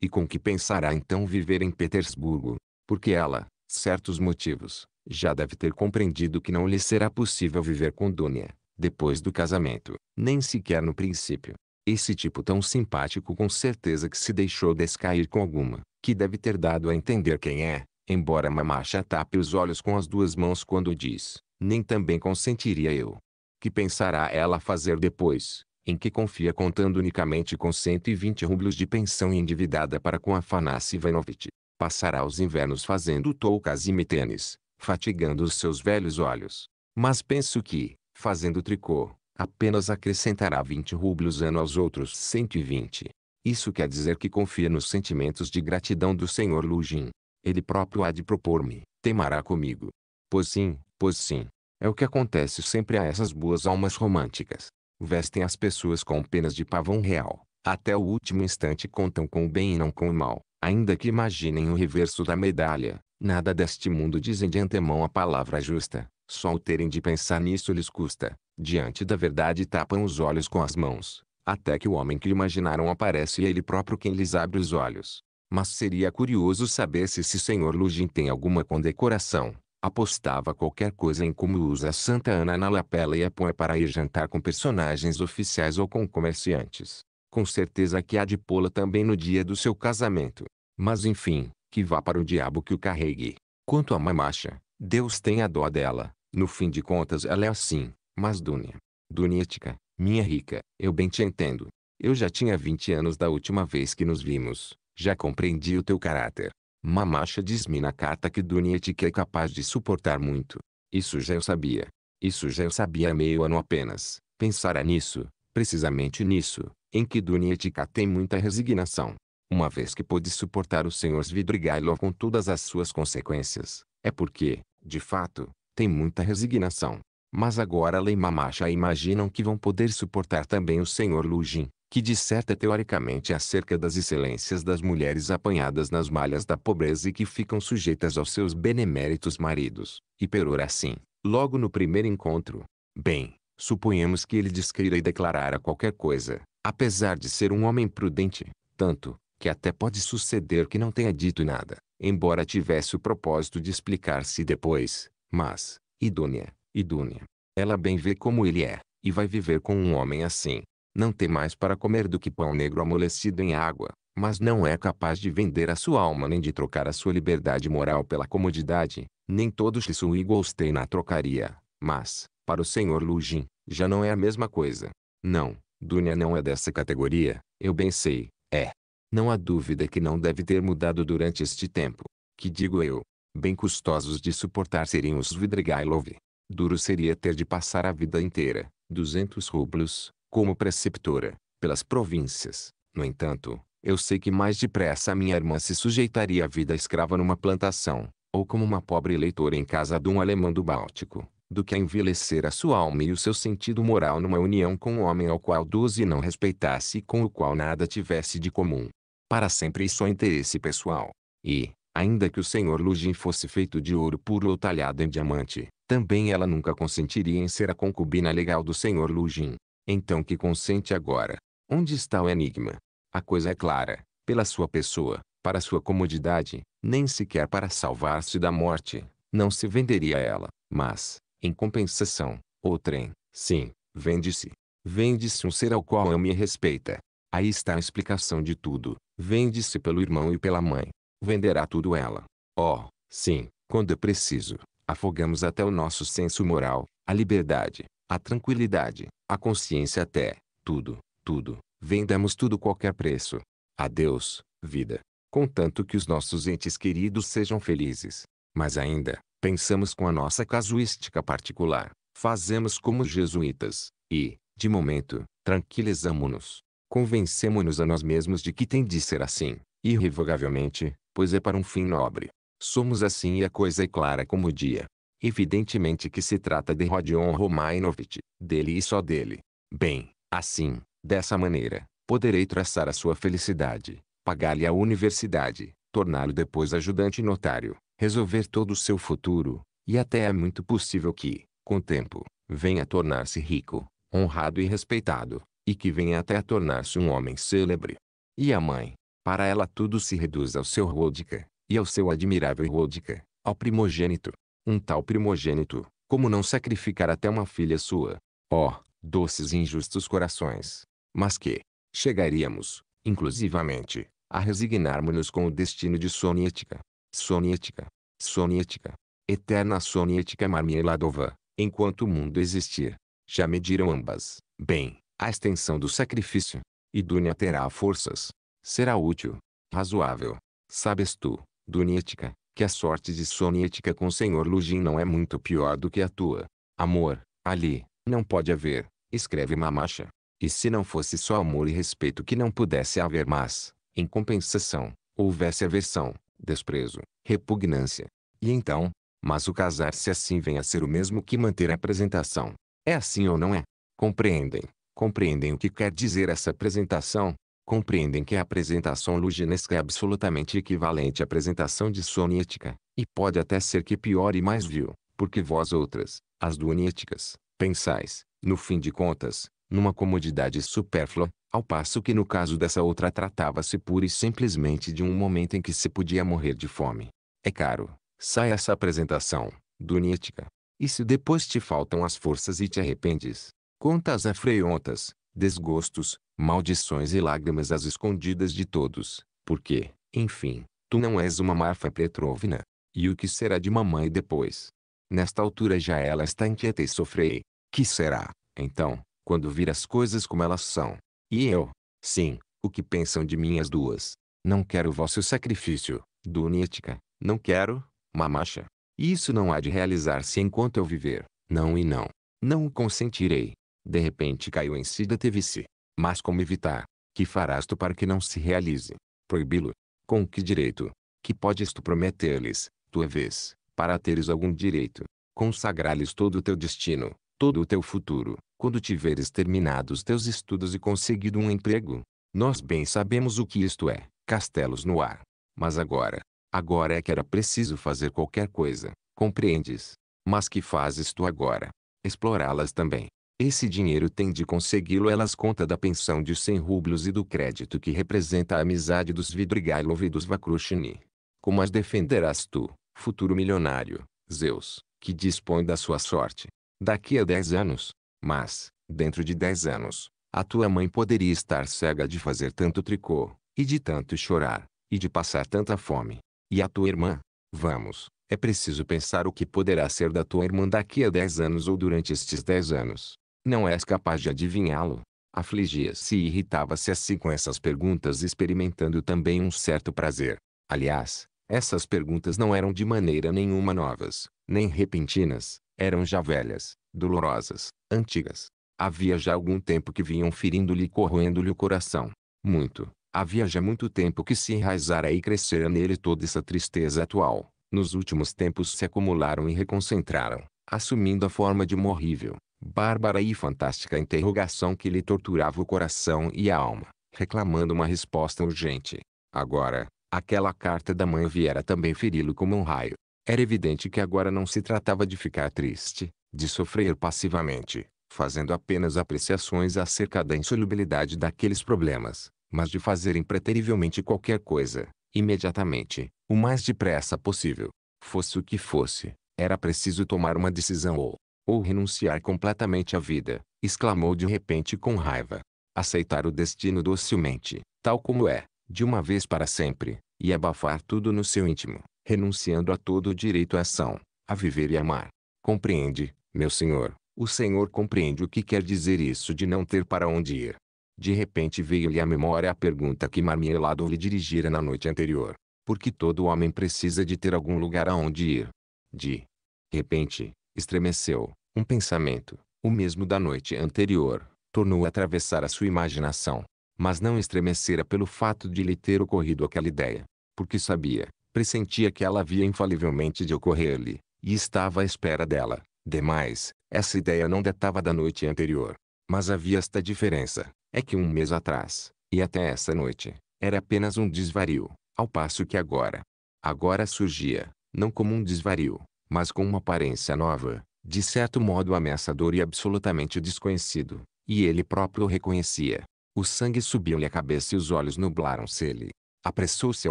E com que pensará então viver em Petersburgo, porque ela, certos motivos, já deve ter compreendido que não lhe será possível viver com Dônia, depois do casamento, nem sequer no princípio. Esse tipo tão simpático com certeza que se deixou descair com alguma, que deve ter dado a entender quem é, embora Mamacha tape os olhos com as duas mãos quando diz, nem também consentiria eu. Que pensará ela fazer depois, em que confia contando unicamente com 120 rublos de pensão endividada para com Afanassi Ivanovitch? Passará os invernos fazendo toucas e tênis, fatigando os seus velhos olhos. Mas penso que, fazendo tricô, apenas acrescentará 20 rublos ano aos outros 120. Isso quer dizer que confia nos sentimentos de gratidão do senhor Lugin. Ele próprio há de propor-me, temará comigo. Pois sim, Pois sim, é o que acontece sempre a essas boas almas românticas. Vestem as pessoas com penas de pavão real. Até o último instante contam com o bem e não com o mal. Ainda que imaginem o reverso da medalha, nada deste mundo dizem de antemão a palavra justa. Só o terem de pensar nisso lhes custa. Diante da verdade tapam os olhos com as mãos. Até que o homem que imaginaram aparece e ele próprio quem lhes abre os olhos. Mas seria curioso saber se esse senhor Lugin tem alguma condecoração apostava qualquer coisa em como usa Santa Ana na lapela e a põe para ir jantar com personagens oficiais ou com comerciantes. Com certeza que há de pô-la também no dia do seu casamento. Mas enfim, que vá para o diabo que o carregue. Quanto a mamacha, Deus tenha dó dela. No fim de contas ela é assim, mas Dunia. Dunietica, minha rica, eu bem te entendo. Eu já tinha 20 anos da última vez que nos vimos. Já compreendi o teu caráter. Mamacha diz-me na carta que Dunieti que é capaz de suportar muito. Isso já eu sabia. Isso já eu sabia há meio ano apenas. Pensara nisso, precisamente nisso, em que Dunietica tem muita resignação. Uma vez que pôde suportar o senhor Svidrigailov com todas as suas consequências, é porque, de fato, tem muita resignação. Mas agora Lei Mamacha imaginam que vão poder suportar também o senhor Lugin, que disserta teoricamente acerca das excelências das mulheres apanhadas nas malhas da pobreza e que ficam sujeitas aos seus beneméritos maridos, e perora assim, logo no primeiro encontro. Bem, suponhamos que ele descreira e declarara qualquer coisa, apesar de ser um homem prudente, tanto, que até pode suceder que não tenha dito nada, embora tivesse o propósito de explicar-se depois, mas, idônea, idônea. Ela bem vê como ele é, e vai viver com um homem assim não tem mais para comer do que pão negro amolecido em água, mas não é capaz de vender a sua alma nem de trocar a sua liberdade moral pela comodidade, nem todos lhe são iguais têm na trocaria. Mas, para o senhor Lugin, já não é a mesma coisa. Não, Dunia não é dessa categoria, eu bem sei, é. Não há dúvida que não deve ter mudado durante este tempo. Que digo eu, bem custosos de suportar seriam os Vidrigailov. Duro seria ter de passar a vida inteira, 200 rublos, como preceptora, pelas províncias. No entanto, eu sei que mais depressa minha irmã se sujeitaria à vida escrava numa plantação, ou como uma pobre leitora em casa de um alemão do Báltico, do que a envelhecer a sua alma e o seu sentido moral numa união com um homem ao qual Duzi não respeitasse e com o qual nada tivesse de comum. Para sempre só interesse pessoal. E, ainda que o senhor Lugin fosse feito de ouro puro ou talhado em diamante, também ela nunca consentiria em ser a concubina legal do senhor Lugin. Então que consente agora. Onde está o enigma? A coisa é clara. Pela sua pessoa, para sua comodidade, nem sequer para salvar-se da morte, não se venderia ela. Mas, em compensação, o trem, sim, vende-se. Vende-se um ser ao qual eu me respeita. Aí está a explicação de tudo. Vende-se pelo irmão e pela mãe. Venderá tudo ela. Oh, sim, quando é preciso, afogamos até o nosso senso moral, a liberdade, a tranquilidade, a consciência até, tudo, tudo, vendamos tudo qualquer preço. A Deus, vida. Contanto que os nossos entes queridos sejam felizes. Mas ainda, pensamos com a nossa casuística particular, fazemos como os jesuítas, e, de momento, tranquilizamo-nos. Convencemo-nos a nós mesmos de que tem de ser assim, irrevogavelmente, pois é para um fim nobre. Somos assim e a coisa é clara como o dia. Evidentemente que se trata de Rodion Romainovich, dele e só dele. Bem, assim, dessa maneira, poderei traçar a sua felicidade, pagar-lhe a universidade, torná-lo depois ajudante notário, resolver todo o seu futuro, e até é muito possível que, com o tempo, venha a tornar-se rico, honrado e respeitado, e que venha até a tornar-se um homem célebre. E a mãe? Para ela tudo se reduz ao seu Rodica e ao seu admirável Rodica, ao primogênito, um tal primogênito, como não sacrificar até uma filha sua? Ó, oh, doces e injustos corações! Mas que chegaríamos, inclusivamente, a resignarmos-nos com o destino de Sonietica, Sonietica, Sonietica, eterna Sonietica Marmeladova, enquanto o mundo existir. Já mediram ambas, bem, a extensão do sacrifício. E Dunia terá forças. Será útil, razoável. Sabes tu, Dunietica, que a sorte de sua ética com o senhor Lugin não é muito pior do que a tua. Amor, ali, não pode haver, escreve Mamacha. E se não fosse só amor e respeito que não pudesse haver mas, em compensação, houvesse aversão, desprezo, repugnância. E então, mas o casar-se assim vem a ser o mesmo que manter a apresentação. É assim ou não é? Compreendem, compreendem o que quer dizer essa apresentação? compreendem que a apresentação luginesca é absolutamente equivalente à apresentação de dissonietica, e pode até ser que pior e mais vil, porque vós outras, as duonieticas, pensais, no fim de contas, numa comodidade supérflua, ao passo que no caso dessa outra tratava-se pura e simplesmente de um momento em que se podia morrer de fome. É caro, sai essa apresentação, dunietica. E se depois te faltam as forças e te arrependes, contas afreontas, desgostos, maldições e lágrimas às escondidas de todos, porque, enfim, tu não és uma Marfa Petrovna. E o que será de mamãe depois? Nesta altura já ela está inquieta e sofre. Que será, então, quando vir as coisas como elas são? E eu? Sim, o que pensam de mim as duas? Não quero vosso sacrifício, Dunítica. Não quero, mamacha. Isso não há de realizar-se enquanto eu viver. Não e não. Não o consentirei. De repente caiu em si teve se mas como evitar? Que farás tu para que não se realize? Proibi-lo? Com que direito? Que podes tu prometer-lhes, tua vez, para teres algum direito? Consagrar-lhes todo o teu destino, todo o teu futuro, quando tiveres terminado os teus estudos e conseguido um emprego. Nós bem sabemos o que isto é, castelos no ar. Mas agora, agora é que era preciso fazer qualquer coisa, compreendes? Mas que fazes tu agora? Explorá-las também. Esse dinheiro tem de consegui-lo elas conta da pensão de 100 rublos e do crédito que representa a amizade dos Vidrigailov e dos Vakrushini. Como as defenderás tu, futuro milionário, Zeus, que dispõe da sua sorte? Daqui a 10 anos. Mas, dentro de 10 anos, a tua mãe poderia estar cega de fazer tanto tricô, e de tanto chorar, e de passar tanta fome. E a tua irmã? Vamos, é preciso pensar o que poderá ser da tua irmã daqui a 10 anos ou durante estes 10 anos não és capaz de adivinhá-lo. Afligia-se e irritava-se assim com essas perguntas experimentando também um certo prazer. Aliás, essas perguntas não eram de maneira nenhuma novas, nem repentinas, eram já velhas, dolorosas, antigas. Havia já algum tempo que vinham ferindo-lhe e corroendo-lhe o coração. Muito, havia já muito tempo que se enraizara e crescera nele toda essa tristeza atual. Nos últimos tempos se acumularam e reconcentraram, assumindo a forma de um horrível, bárbara e fantástica interrogação que lhe torturava o coração e a alma, reclamando uma resposta urgente. Agora, aquela carta da mãe viera também feri-lo como um raio. Era evidente que agora não se tratava de ficar triste, de sofrer passivamente, fazendo apenas apreciações acerca da insolubilidade daqueles problemas, mas de fazer impreterivelmente qualquer coisa, imediatamente, o mais depressa possível. Fosse o que fosse, era preciso tomar uma decisão ou, ou renunciar completamente à vida, exclamou de repente com raiva. Aceitar o destino docilmente, tal como é, de uma vez para sempre, e abafar tudo no seu íntimo, renunciando a todo o direito à ação, a viver e amar. Compreende, meu senhor, o senhor compreende o que quer dizer isso de não ter para onde ir. De repente veio-lhe à memória a pergunta que Marmielado lhe dirigira na noite anterior. Porque todo homem precisa de ter algum lugar aonde ir. De repente, estremeceu. Um pensamento, o mesmo da noite anterior, tornou a atravessar a sua imaginação. Mas não estremecera pelo fato de lhe ter ocorrido aquela ideia. Porque sabia, pressentia que ela havia infalivelmente de ocorrer-lhe, e estava à espera dela. Demais, essa ideia não datava da noite anterior. Mas havia esta diferença, é que um mês atrás, e até essa noite, era apenas um desvario, ao passo que agora. Agora surgia, não como um desvario, mas com uma aparência nova, de certo modo ameaçador e absolutamente desconhecido, e ele próprio o reconhecia. O sangue subiu-lhe a cabeça e os olhos nublaram-se-lhe. Apressou-se a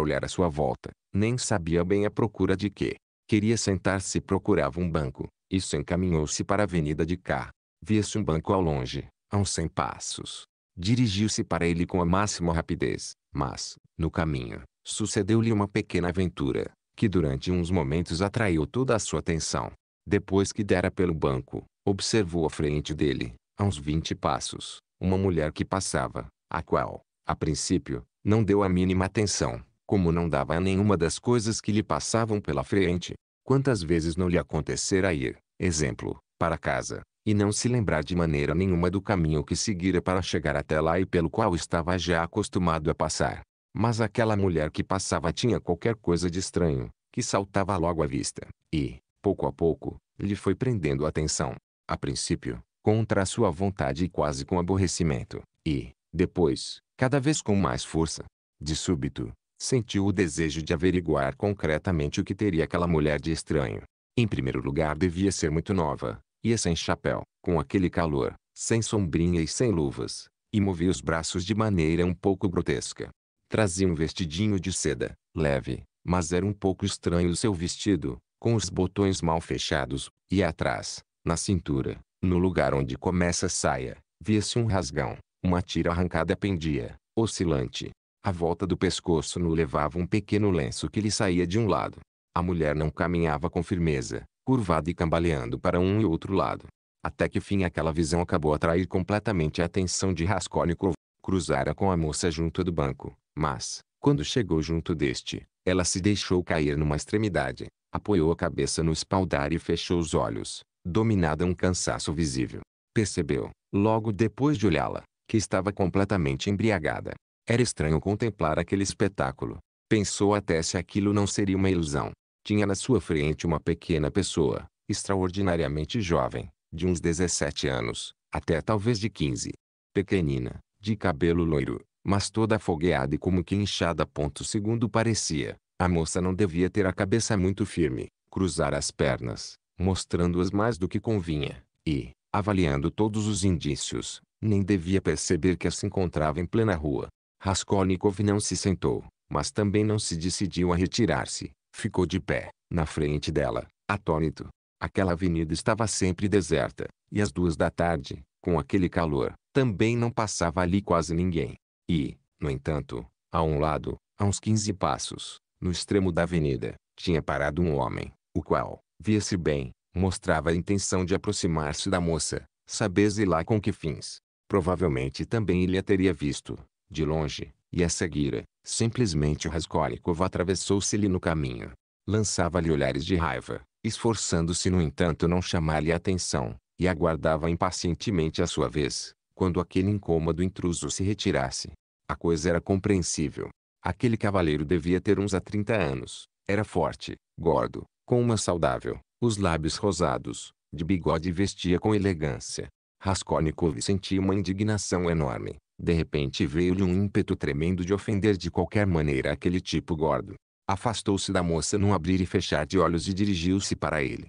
olhar à sua volta, nem sabia bem a procura de que. Queria sentar-se e procurava um banco, Isso encaminhou-se para a avenida de cá. Via-se um banco ao longe, a uns cem passos. Dirigiu-se para ele com a máxima rapidez, mas, no caminho, sucedeu-lhe uma pequena aventura que durante uns momentos atraiu toda a sua atenção. Depois que dera pelo banco, observou à frente dele, a uns vinte passos, uma mulher que passava, a qual, a princípio, não deu a mínima atenção, como não dava a nenhuma das coisas que lhe passavam pela frente. Quantas vezes não lhe acontecera ir, exemplo, para casa, e não se lembrar de maneira nenhuma do caminho que seguira para chegar até lá e pelo qual estava já acostumado a passar. Mas aquela mulher que passava tinha qualquer coisa de estranho, que saltava logo à vista, e, pouco a pouco, lhe foi prendendo a atenção. A princípio, contra a sua vontade e quase com aborrecimento, e, depois, cada vez com mais força. De súbito, sentiu o desejo de averiguar concretamente o que teria aquela mulher de estranho. Em primeiro lugar, devia ser muito nova, ia é sem chapéu, com aquele calor, sem sombrinha e sem luvas, e movia os braços de maneira um pouco grotesca. Trazia um vestidinho de seda, leve, mas era um pouco estranho o seu vestido, com os botões mal fechados, e atrás, na cintura, no lugar onde começa a saia, via-se um rasgão, uma tira arrancada pendia, oscilante. A volta do pescoço no levava um pequeno lenço que lhe saía de um lado. A mulher não caminhava com firmeza, curvada e cambaleando para um e outro lado. Até que fim aquela visão acabou atrair completamente a atenção de Raskolnikov. Cruzara com a moça junto do banco, mas, quando chegou junto deste, ela se deixou cair numa extremidade, apoiou a cabeça no espaldar e fechou os olhos, dominada um cansaço visível. Percebeu, logo depois de olhá-la, que estava completamente embriagada. Era estranho contemplar aquele espetáculo. Pensou até se aquilo não seria uma ilusão. Tinha na sua frente uma pequena pessoa, extraordinariamente jovem, de uns 17 anos, até talvez de 15. Pequenina, de cabelo loiro, mas toda afogueada e como que inchada. Ponto segundo parecia, a moça não devia ter a cabeça muito firme, cruzar as pernas, mostrando-as mais do que convinha, e, avaliando todos os indícios, nem devia perceber que se encontrava em plena rua. Raskolnikov não se sentou, mas também não se decidiu a retirar-se. Ficou de pé, na frente dela, atônito. Aquela avenida estava sempre deserta, e às duas da tarde, com aquele calor, também não passava ali quase ninguém. E, no entanto, a um lado, a uns quinze passos, no extremo da avenida, tinha parado um homem, o qual, via-se bem, mostrava a intenção de aproximar-se da moça, sabes lá com que fins. Provavelmente também ele a teria visto, de longe, e a seguira. Simplesmente Raskolnikov atravessou-se-lhe no caminho. Lançava-lhe olhares de raiva, esforçando-se no entanto não chamar-lhe a atenção, e aguardava impacientemente a sua vez, quando aquele incômodo intruso se retirasse. A coisa era compreensível. Aquele cavaleiro devia ter uns a 30 anos. Era forte, gordo, com uma saudável, os lábios rosados, de bigode e vestia com elegância. Raskolnikov sentia uma indignação enorme. De repente veio-lhe um ímpeto tremendo de ofender de qualquer maneira aquele tipo gordo. Afastou-se da moça num abrir e fechar de olhos e dirigiu-se para ele.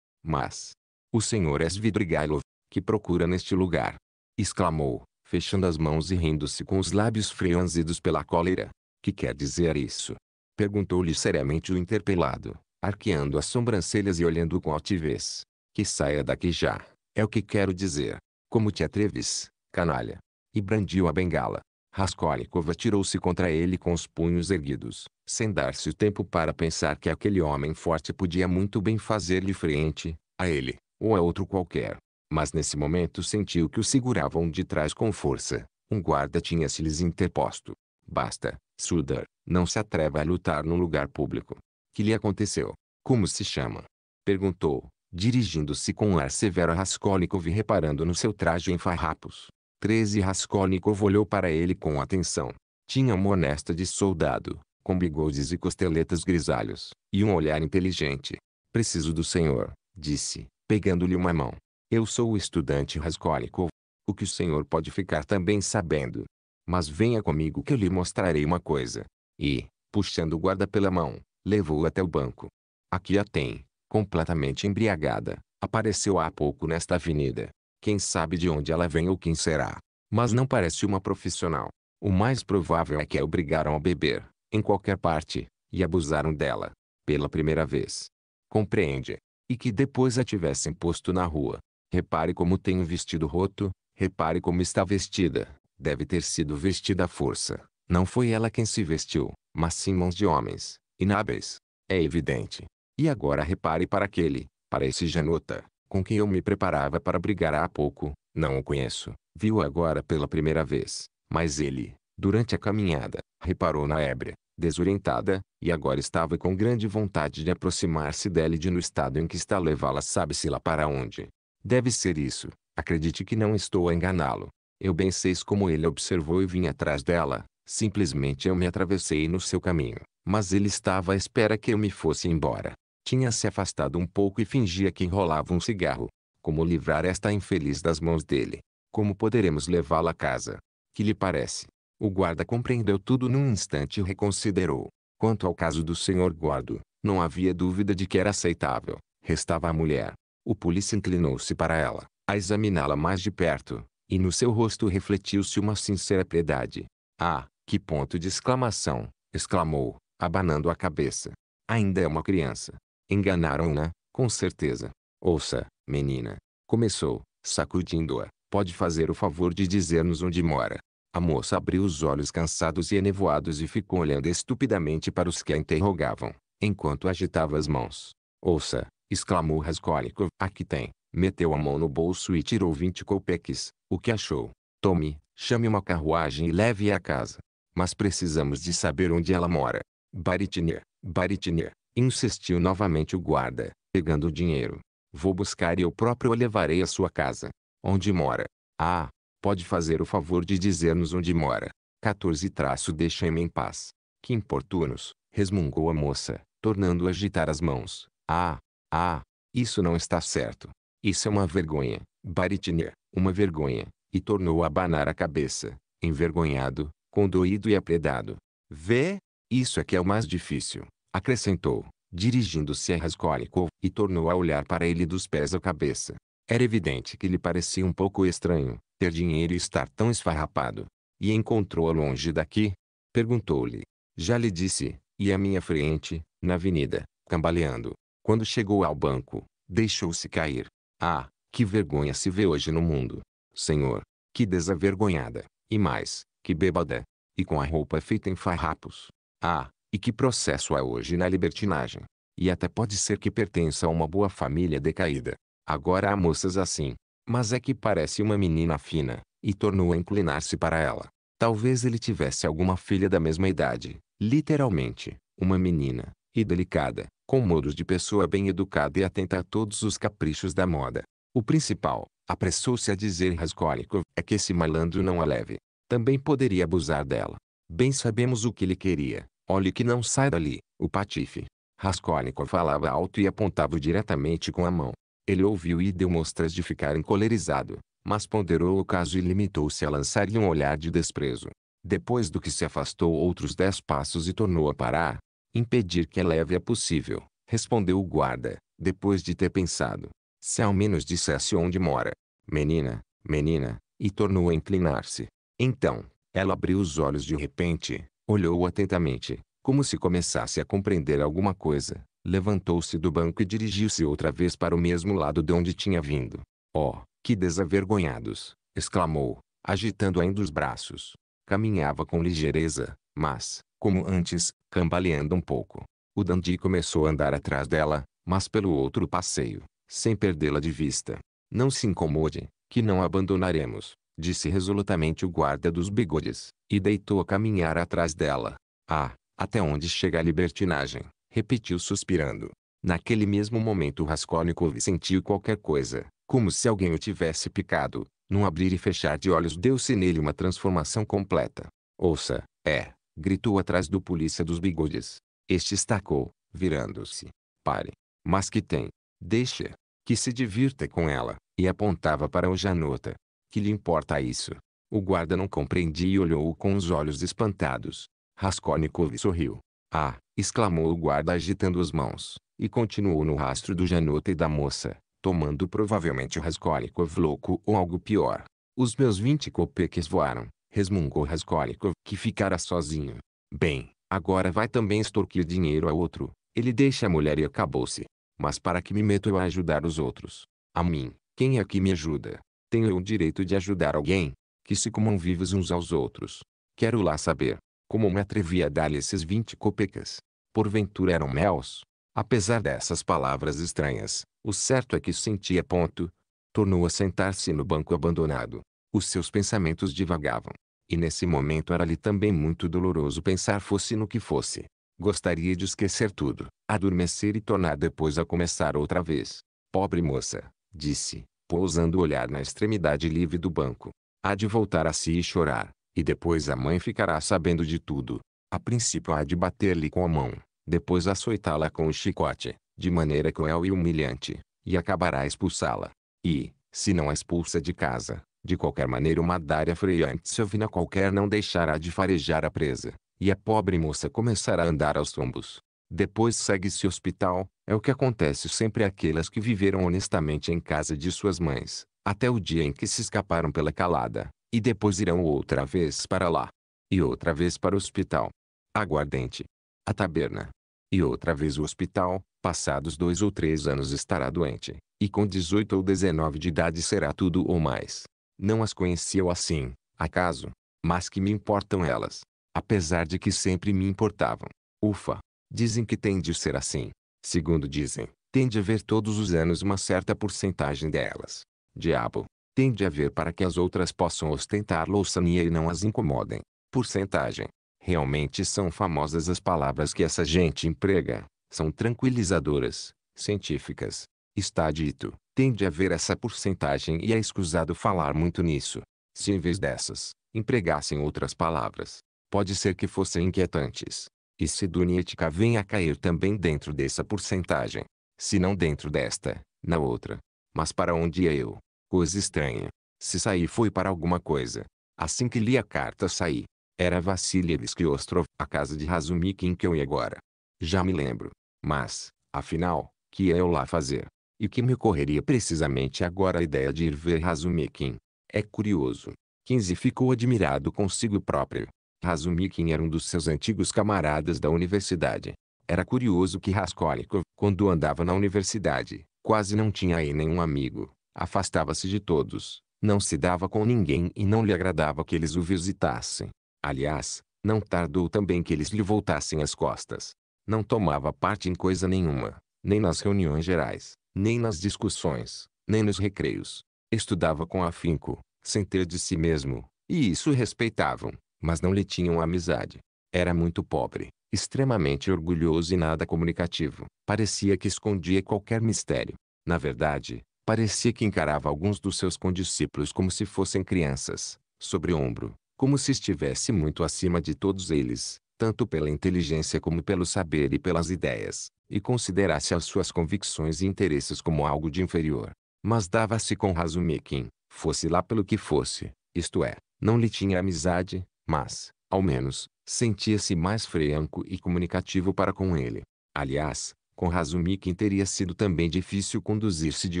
Mas... O senhor Svidrigailov, que procura neste lugar? Exclamou, fechando as mãos e rindo-se com os lábios franzidos pela cólera. Que quer dizer isso? Perguntou-lhe seriamente o interpelado, arqueando as sobrancelhas e olhando com altivez. Que saia daqui já, é o que quero dizer. Como te atreves, canalha? E brandiu a bengala. Raskolnikov atirou-se contra ele com os punhos erguidos, sem dar-se o tempo para pensar que aquele homem forte podia muito bem fazer-lhe frente, a ele, ou a outro qualquer. Mas nesse momento sentiu que o seguravam de trás com força. Um guarda tinha se lhes interposto. Basta, Sudar, não se atreva a lutar num lugar público. Que lhe aconteceu? Como se chama? Perguntou, dirigindo-se com um ar severo a Raskolnikov reparando no seu traje em farrapos. Treze Raskolnikov olhou para ele com atenção. Tinha uma honesta de soldado, com bigodes e costeletas grisalhos, e um olhar inteligente. Preciso do senhor, disse, pegando-lhe uma mão. Eu sou o estudante Raskolnikov. O que o senhor pode ficar também sabendo. Mas venha comigo que eu lhe mostrarei uma coisa. E, puxando o guarda pela mão, levou-o até o banco. Aqui a tem, completamente embriagada. Apareceu há pouco nesta avenida. Quem sabe de onde ela vem ou quem será. Mas não parece uma profissional. O mais provável é que a obrigaram a beber, em qualquer parte, e abusaram dela, pela primeira vez. Compreende? E que depois a tivessem posto na rua, Repare como tem um vestido roto, repare como está vestida. Deve ter sido vestida à força. Não foi ela quem se vestiu, mas sim mãos de homens, inábeis. É evidente. E agora repare para aquele, para esse Janota, com quem eu me preparava para brigar há pouco, não o conheço. Viu agora pela primeira vez, mas ele, durante a caminhada, reparou na ébria, desorientada, e agora estava com grande vontade de aproximar-se dela e de no estado em que está levá-la sabe-se lá para onde. Deve ser isso. Acredite que não estou a enganá-lo. Eu bem sei como ele observou e vim atrás dela. Simplesmente eu me atravessei no seu caminho. Mas ele estava à espera que eu me fosse embora. Tinha se afastado um pouco e fingia que enrolava um cigarro. Como livrar esta infeliz das mãos dele? Como poderemos levá-la a casa? Que lhe parece? O guarda compreendeu tudo num instante e reconsiderou. Quanto ao caso do senhor Gordo, não havia dúvida de que era aceitável. Restava a mulher. O polícia inclinou-se para ela, a examiná-la mais de perto, e no seu rosto refletiu-se uma sincera piedade. Ah, que ponto de exclamação! exclamou, abanando a cabeça. Ainda é uma criança. Enganaram-na, com certeza. Ouça, menina. Começou, sacudindo-a. Pode fazer o favor de dizer-nos onde mora. A moça abriu os olhos cansados e enevoados e ficou olhando estupidamente para os que a interrogavam, enquanto agitava as mãos. Ouça, exclamou Raskolnikov. Aqui tem. Meteu a mão no bolso e tirou 20 kopecks. O que achou? Tome, chame uma carruagem e leve-a a casa. Mas precisamos de saber onde ela mora. Baritiner, Baritiner, insistiu novamente o guarda, pegando o dinheiro. Vou buscar e eu próprio a levarei à sua casa. Onde mora? Ah, pode fazer o favor de dizer-nos onde mora. 14 traço deixem-me em paz. Que importunos, resmungou a moça, tornando a agitar as mãos. Ah, ah, isso não está certo. Isso é uma vergonha. Baritiner, uma vergonha. E tornou a abanar a cabeça, envergonhado, condoído e apredado. Vê? Isso é que é o mais difícil, acrescentou, dirigindo-se a Raskolnikov, e tornou a olhar para ele dos pés à cabeça. Era evidente que lhe parecia um pouco estranho, ter dinheiro e estar tão esfarrapado. E encontrou-a longe daqui? Perguntou-lhe. Já lhe disse, e à minha frente, na avenida, cambaleando. Quando chegou ao banco, deixou-se cair. Ah, que vergonha se vê hoje no mundo. Senhor, que desavergonhada, e mais, que bêbada, e com a roupa feita em farrapos. Ah, e que processo há hoje na libertinagem. E até pode ser que pertença a uma boa família decaída. Agora há moças assim. Mas é que parece uma menina fina, e tornou a inclinar-se para ela. Talvez ele tivesse alguma filha da mesma idade, literalmente, uma menina, e delicada, com modos de pessoa bem educada e atenta a todos os caprichos da moda. O principal, apressou-se a dizer Raskolnikov, é que esse malandro não a leve. Também poderia abusar dela. Bem sabemos o que ele queria. Olhe que não sai dali, o patife. Raskolnikov falava alto e apontava diretamente com a mão. Ele ouviu e deu mostras de ficar encolerizado, mas ponderou o caso e limitou-se a lançar-lhe um olhar de desprezo. Depois do que se afastou outros dez passos e tornou a parar, Impedir que leve é possível, respondeu o guarda, depois de ter pensado. Se ao menos dissesse onde mora. Menina, menina, e tornou a inclinar-se. Então, ela abriu os olhos de repente, olhou atentamente, como se começasse a compreender alguma coisa, levantou-se do banco e dirigiu-se outra vez para o mesmo lado de onde tinha vindo. Oh, que desavergonhados! exclamou, agitando ainda os braços. Caminhava com ligeireza, mas, como antes, cambaleando um pouco. O Dandy começou a andar atrás dela, mas pelo outro passeio, sem perdê-la de vista. Não se incomode, que não abandonaremos, disse resolutamente o guarda dos bigodes, e deitou a caminhar atrás dela. Ah, até onde chega a libertinagem, repetiu suspirando. Naquele mesmo momento Raskolnikov sentiu qualquer coisa, como se alguém o tivesse picado. Num abrir e fechar de olhos deu-se nele uma transformação completa. Ouça, é, gritou atrás do polícia dos bigodes. Este estacou, virando-se. Pare. Mas que tem? Deixa. Que se divirta com ela. E apontava para o Janota. Que lhe importa isso? O guarda não compreendia e olhou-o com os olhos espantados. Raskolnikov sorriu. Ah! exclamou o guarda agitando as mãos. E continuou no rastro do Janota e da moça, tomando provavelmente o Raskolnikov louco ou algo pior. Os meus vinte copeques voaram resmungou Raskolnikov, que ficara sozinho. Bem, agora vai também extorquir dinheiro a outro. Ele deixa a mulher e acabou-se. Mas para que me meto eu a ajudar os outros? A mim, quem é que me ajuda? Tenho eu o direito de ajudar alguém? Que se comam vivos uns aos outros. Quero lá saber. Como me atrevi a dar-lhe esses vinte copecas? Porventura eram meus? Apesar dessas palavras estranhas, o certo é que sentia ponto. Tornou a sentar-se no banco abandonado os seus pensamentos divagavam. E nesse momento era-lhe também muito doloroso pensar fosse no que fosse. Gostaria de esquecer tudo, adormecer e tornar depois a começar outra vez. Pobre moça, disse, pousando o olhar na extremidade livre do banco. Há de voltar a si e chorar, e depois a mãe ficará sabendo de tudo. A princípio há de bater-lhe com a mão, depois açoitá-la com o chicote, de maneira cruel e humilhante, e acabará expulsá-la. E, se não a expulsa de casa, de qualquer maneira uma dária freante-se qualquer não deixará de farejar a presa, e a pobre moça começará a andar aos tombos. Depois segue-se hospital, é o que acontece sempre àquelas que viveram honestamente em casa de suas mães, até o dia em que se escaparam pela calada, e depois irão outra vez para lá, e outra vez para o hospital. Aguardente. A taberna. E outra vez o hospital, passados dois ou três anos estará doente, e com 18 ou 19 de idade será tudo ou mais. Não as conheci eu assim, acaso, mas que me importam elas. Apesar de que sempre me importavam. Ufa! Dizem que tem de ser assim. Segundo dizem, tem de haver todos os anos uma certa porcentagem delas. Diabo! Tem de haver para que as outras possam ostentar louçania e não as incomodem. Porcentagem. Realmente são famosas as palavras que essa gente emprega. São tranquilizadoras, científicas, Está dito, tende a haver essa porcentagem e é escusado falar muito nisso. Se em vez dessas, empregassem outras palavras, pode ser que fossem inquietantes. E se Sidonietica vem a cair também dentro dessa porcentagem. Se não dentro desta, na outra. Mas para onde ia eu? Coisa estranha. Se saí foi para alguma coisa. Assim que li a carta saí. Era Vassilievski Ostrov, a casa de Razumikin que eu ia agora. Já me lembro. Mas, afinal, que ia eu lá fazer? E o que me ocorreria precisamente agora a ideia de ir ver Razumikin. É curioso. 15 ficou admirado consigo próprio. Razumikin era um dos seus antigos camaradas da universidade. Era curioso que Raskolnikov, quando andava na universidade, quase não tinha aí nenhum amigo. Afastava-se de todos, não se dava com ninguém e não lhe agradava que eles o visitassem. Aliás, não tardou também que eles lhe voltassem as costas. Não tomava parte em coisa nenhuma, nem nas reuniões gerais, nem nas discussões, nem nos recreios. Estudava com afinco, sem ter de si mesmo, e isso respeitavam, mas não lhe tinham amizade. Era muito pobre, extremamente orgulhoso e nada comunicativo. Parecia que escondia qualquer mistério. Na verdade, parecia que encarava alguns dos seus condiscípulos como se fossem crianças, sobre o ombro, como se estivesse muito acima de todos eles, tanto pela inteligência como pelo saber e pelas ideias e considerasse as suas convicções e interesses como algo de inferior. Mas dava-se com Razumikin, fosse lá pelo que fosse, isto é, não lhe tinha amizade, mas, ao menos, sentia-se mais franco e comunicativo para com ele. Aliás, com Razumikin teria sido também difícil conduzir-se de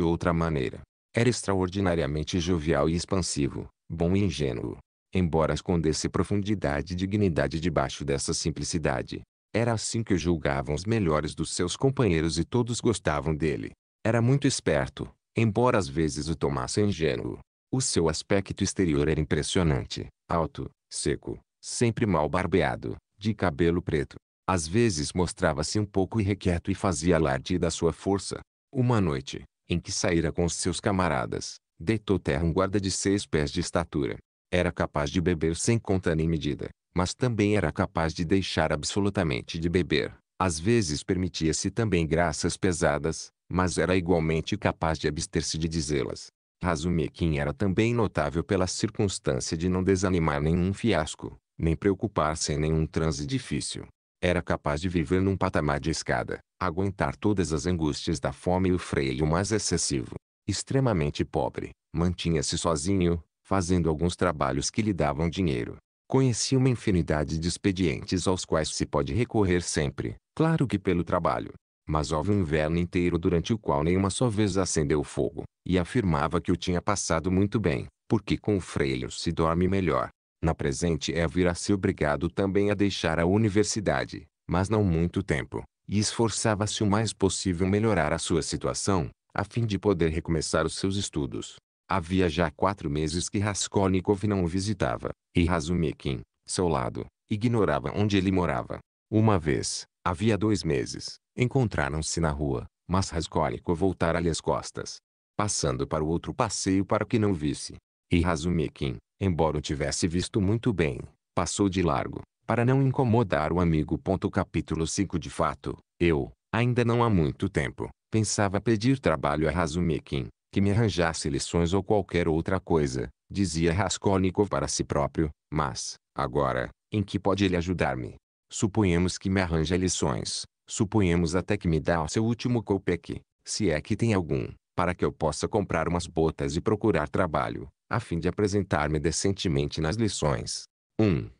outra maneira. Era extraordinariamente jovial e expansivo, bom e ingênuo. Embora escondesse profundidade e dignidade debaixo dessa simplicidade, era assim que julgavam os melhores dos seus companheiros e todos gostavam dele. Era muito esperto, embora às vezes o tomasse ingênuo. O seu aspecto exterior era impressionante, alto, seco, sempre mal barbeado, de cabelo preto. Às vezes mostrava-se um pouco irrequieto e fazia alarde da sua força. Uma noite, em que saíra com os seus camaradas, deitou terra um guarda de seis pés de estatura, era capaz de beber sem conta nem medida, mas também era capaz de deixar absolutamente de beber. Às vezes permitia-se também graças pesadas, mas era igualmente capaz de abster-se de dizê-las. Razumekin era também notável pela circunstância de não desanimar nenhum fiasco, nem preocupar-se em nenhum transe difícil. Era capaz de viver num patamar de escada, aguentar todas as angústias da fome e o freio mais excessivo. Extremamente pobre, mantinha-se sozinho, fazendo alguns trabalhos que lhe davam dinheiro. Conheci uma infinidade de expedientes aos quais se pode recorrer sempre, claro que pelo trabalho. Mas houve um inverno inteiro durante o qual nenhuma só vez acendeu fogo, e afirmava que o tinha passado muito bem, porque com o freio se dorme melhor. Na presente é a se obrigado também a deixar a universidade, mas não muito tempo, e esforçava-se o mais possível melhorar a sua situação, a fim de poder recomeçar os seus estudos. Havia já quatro meses que Raskolnikov não o visitava, e Razumikin, seu lado, ignorava onde ele morava. Uma vez, havia dois meses, encontraram-se na rua, mas Raskolnikov voltara-lhe as costas, passando para o outro passeio para que não visse. E Razumikin, embora o tivesse visto muito bem, passou de largo, para não incomodar o amigo. Capítulo 5 De fato, eu, ainda não há muito tempo, pensava pedir trabalho a Razumikin, que me arranjasse lições ou qualquer outra coisa, dizia Raskolnikov para si próprio, mas, agora, em que pode ele ajudar-me? Suponhamos que me arranja lições, suponhamos até que me dá o seu último kopek, se é que tem algum, para que eu possa comprar umas botas e procurar trabalho, a fim de apresentar-me decentemente nas lições. 1. Um.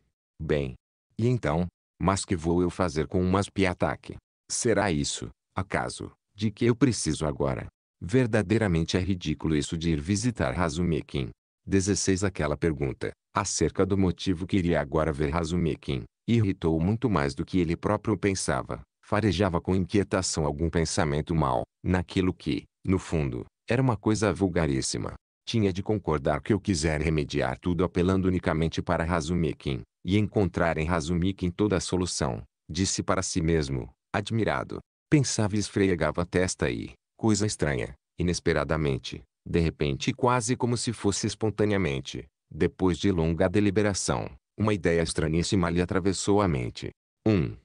Bem. E então? Mas que vou eu fazer com umas piataque? Será isso, acaso, de que eu preciso agora? Verdadeiramente é ridículo isso de ir visitar Razumikin. 16 Aquela pergunta, acerca do motivo que iria agora ver Razumikin, irritou muito mais do que ele próprio pensava. Farejava com inquietação algum pensamento mau, naquilo que, no fundo, era uma coisa vulgaríssima. Tinha de concordar que eu quiser remediar tudo apelando unicamente para Razumikin, e encontrar em Razumikin toda a solução, disse para si mesmo, admirado. Pensava e esfregava a testa e, coisa estranha, inesperadamente, de repente quase como se fosse espontaneamente, depois de longa deliberação, uma ideia estranhíssima lhe atravessou a mente. 1. Um,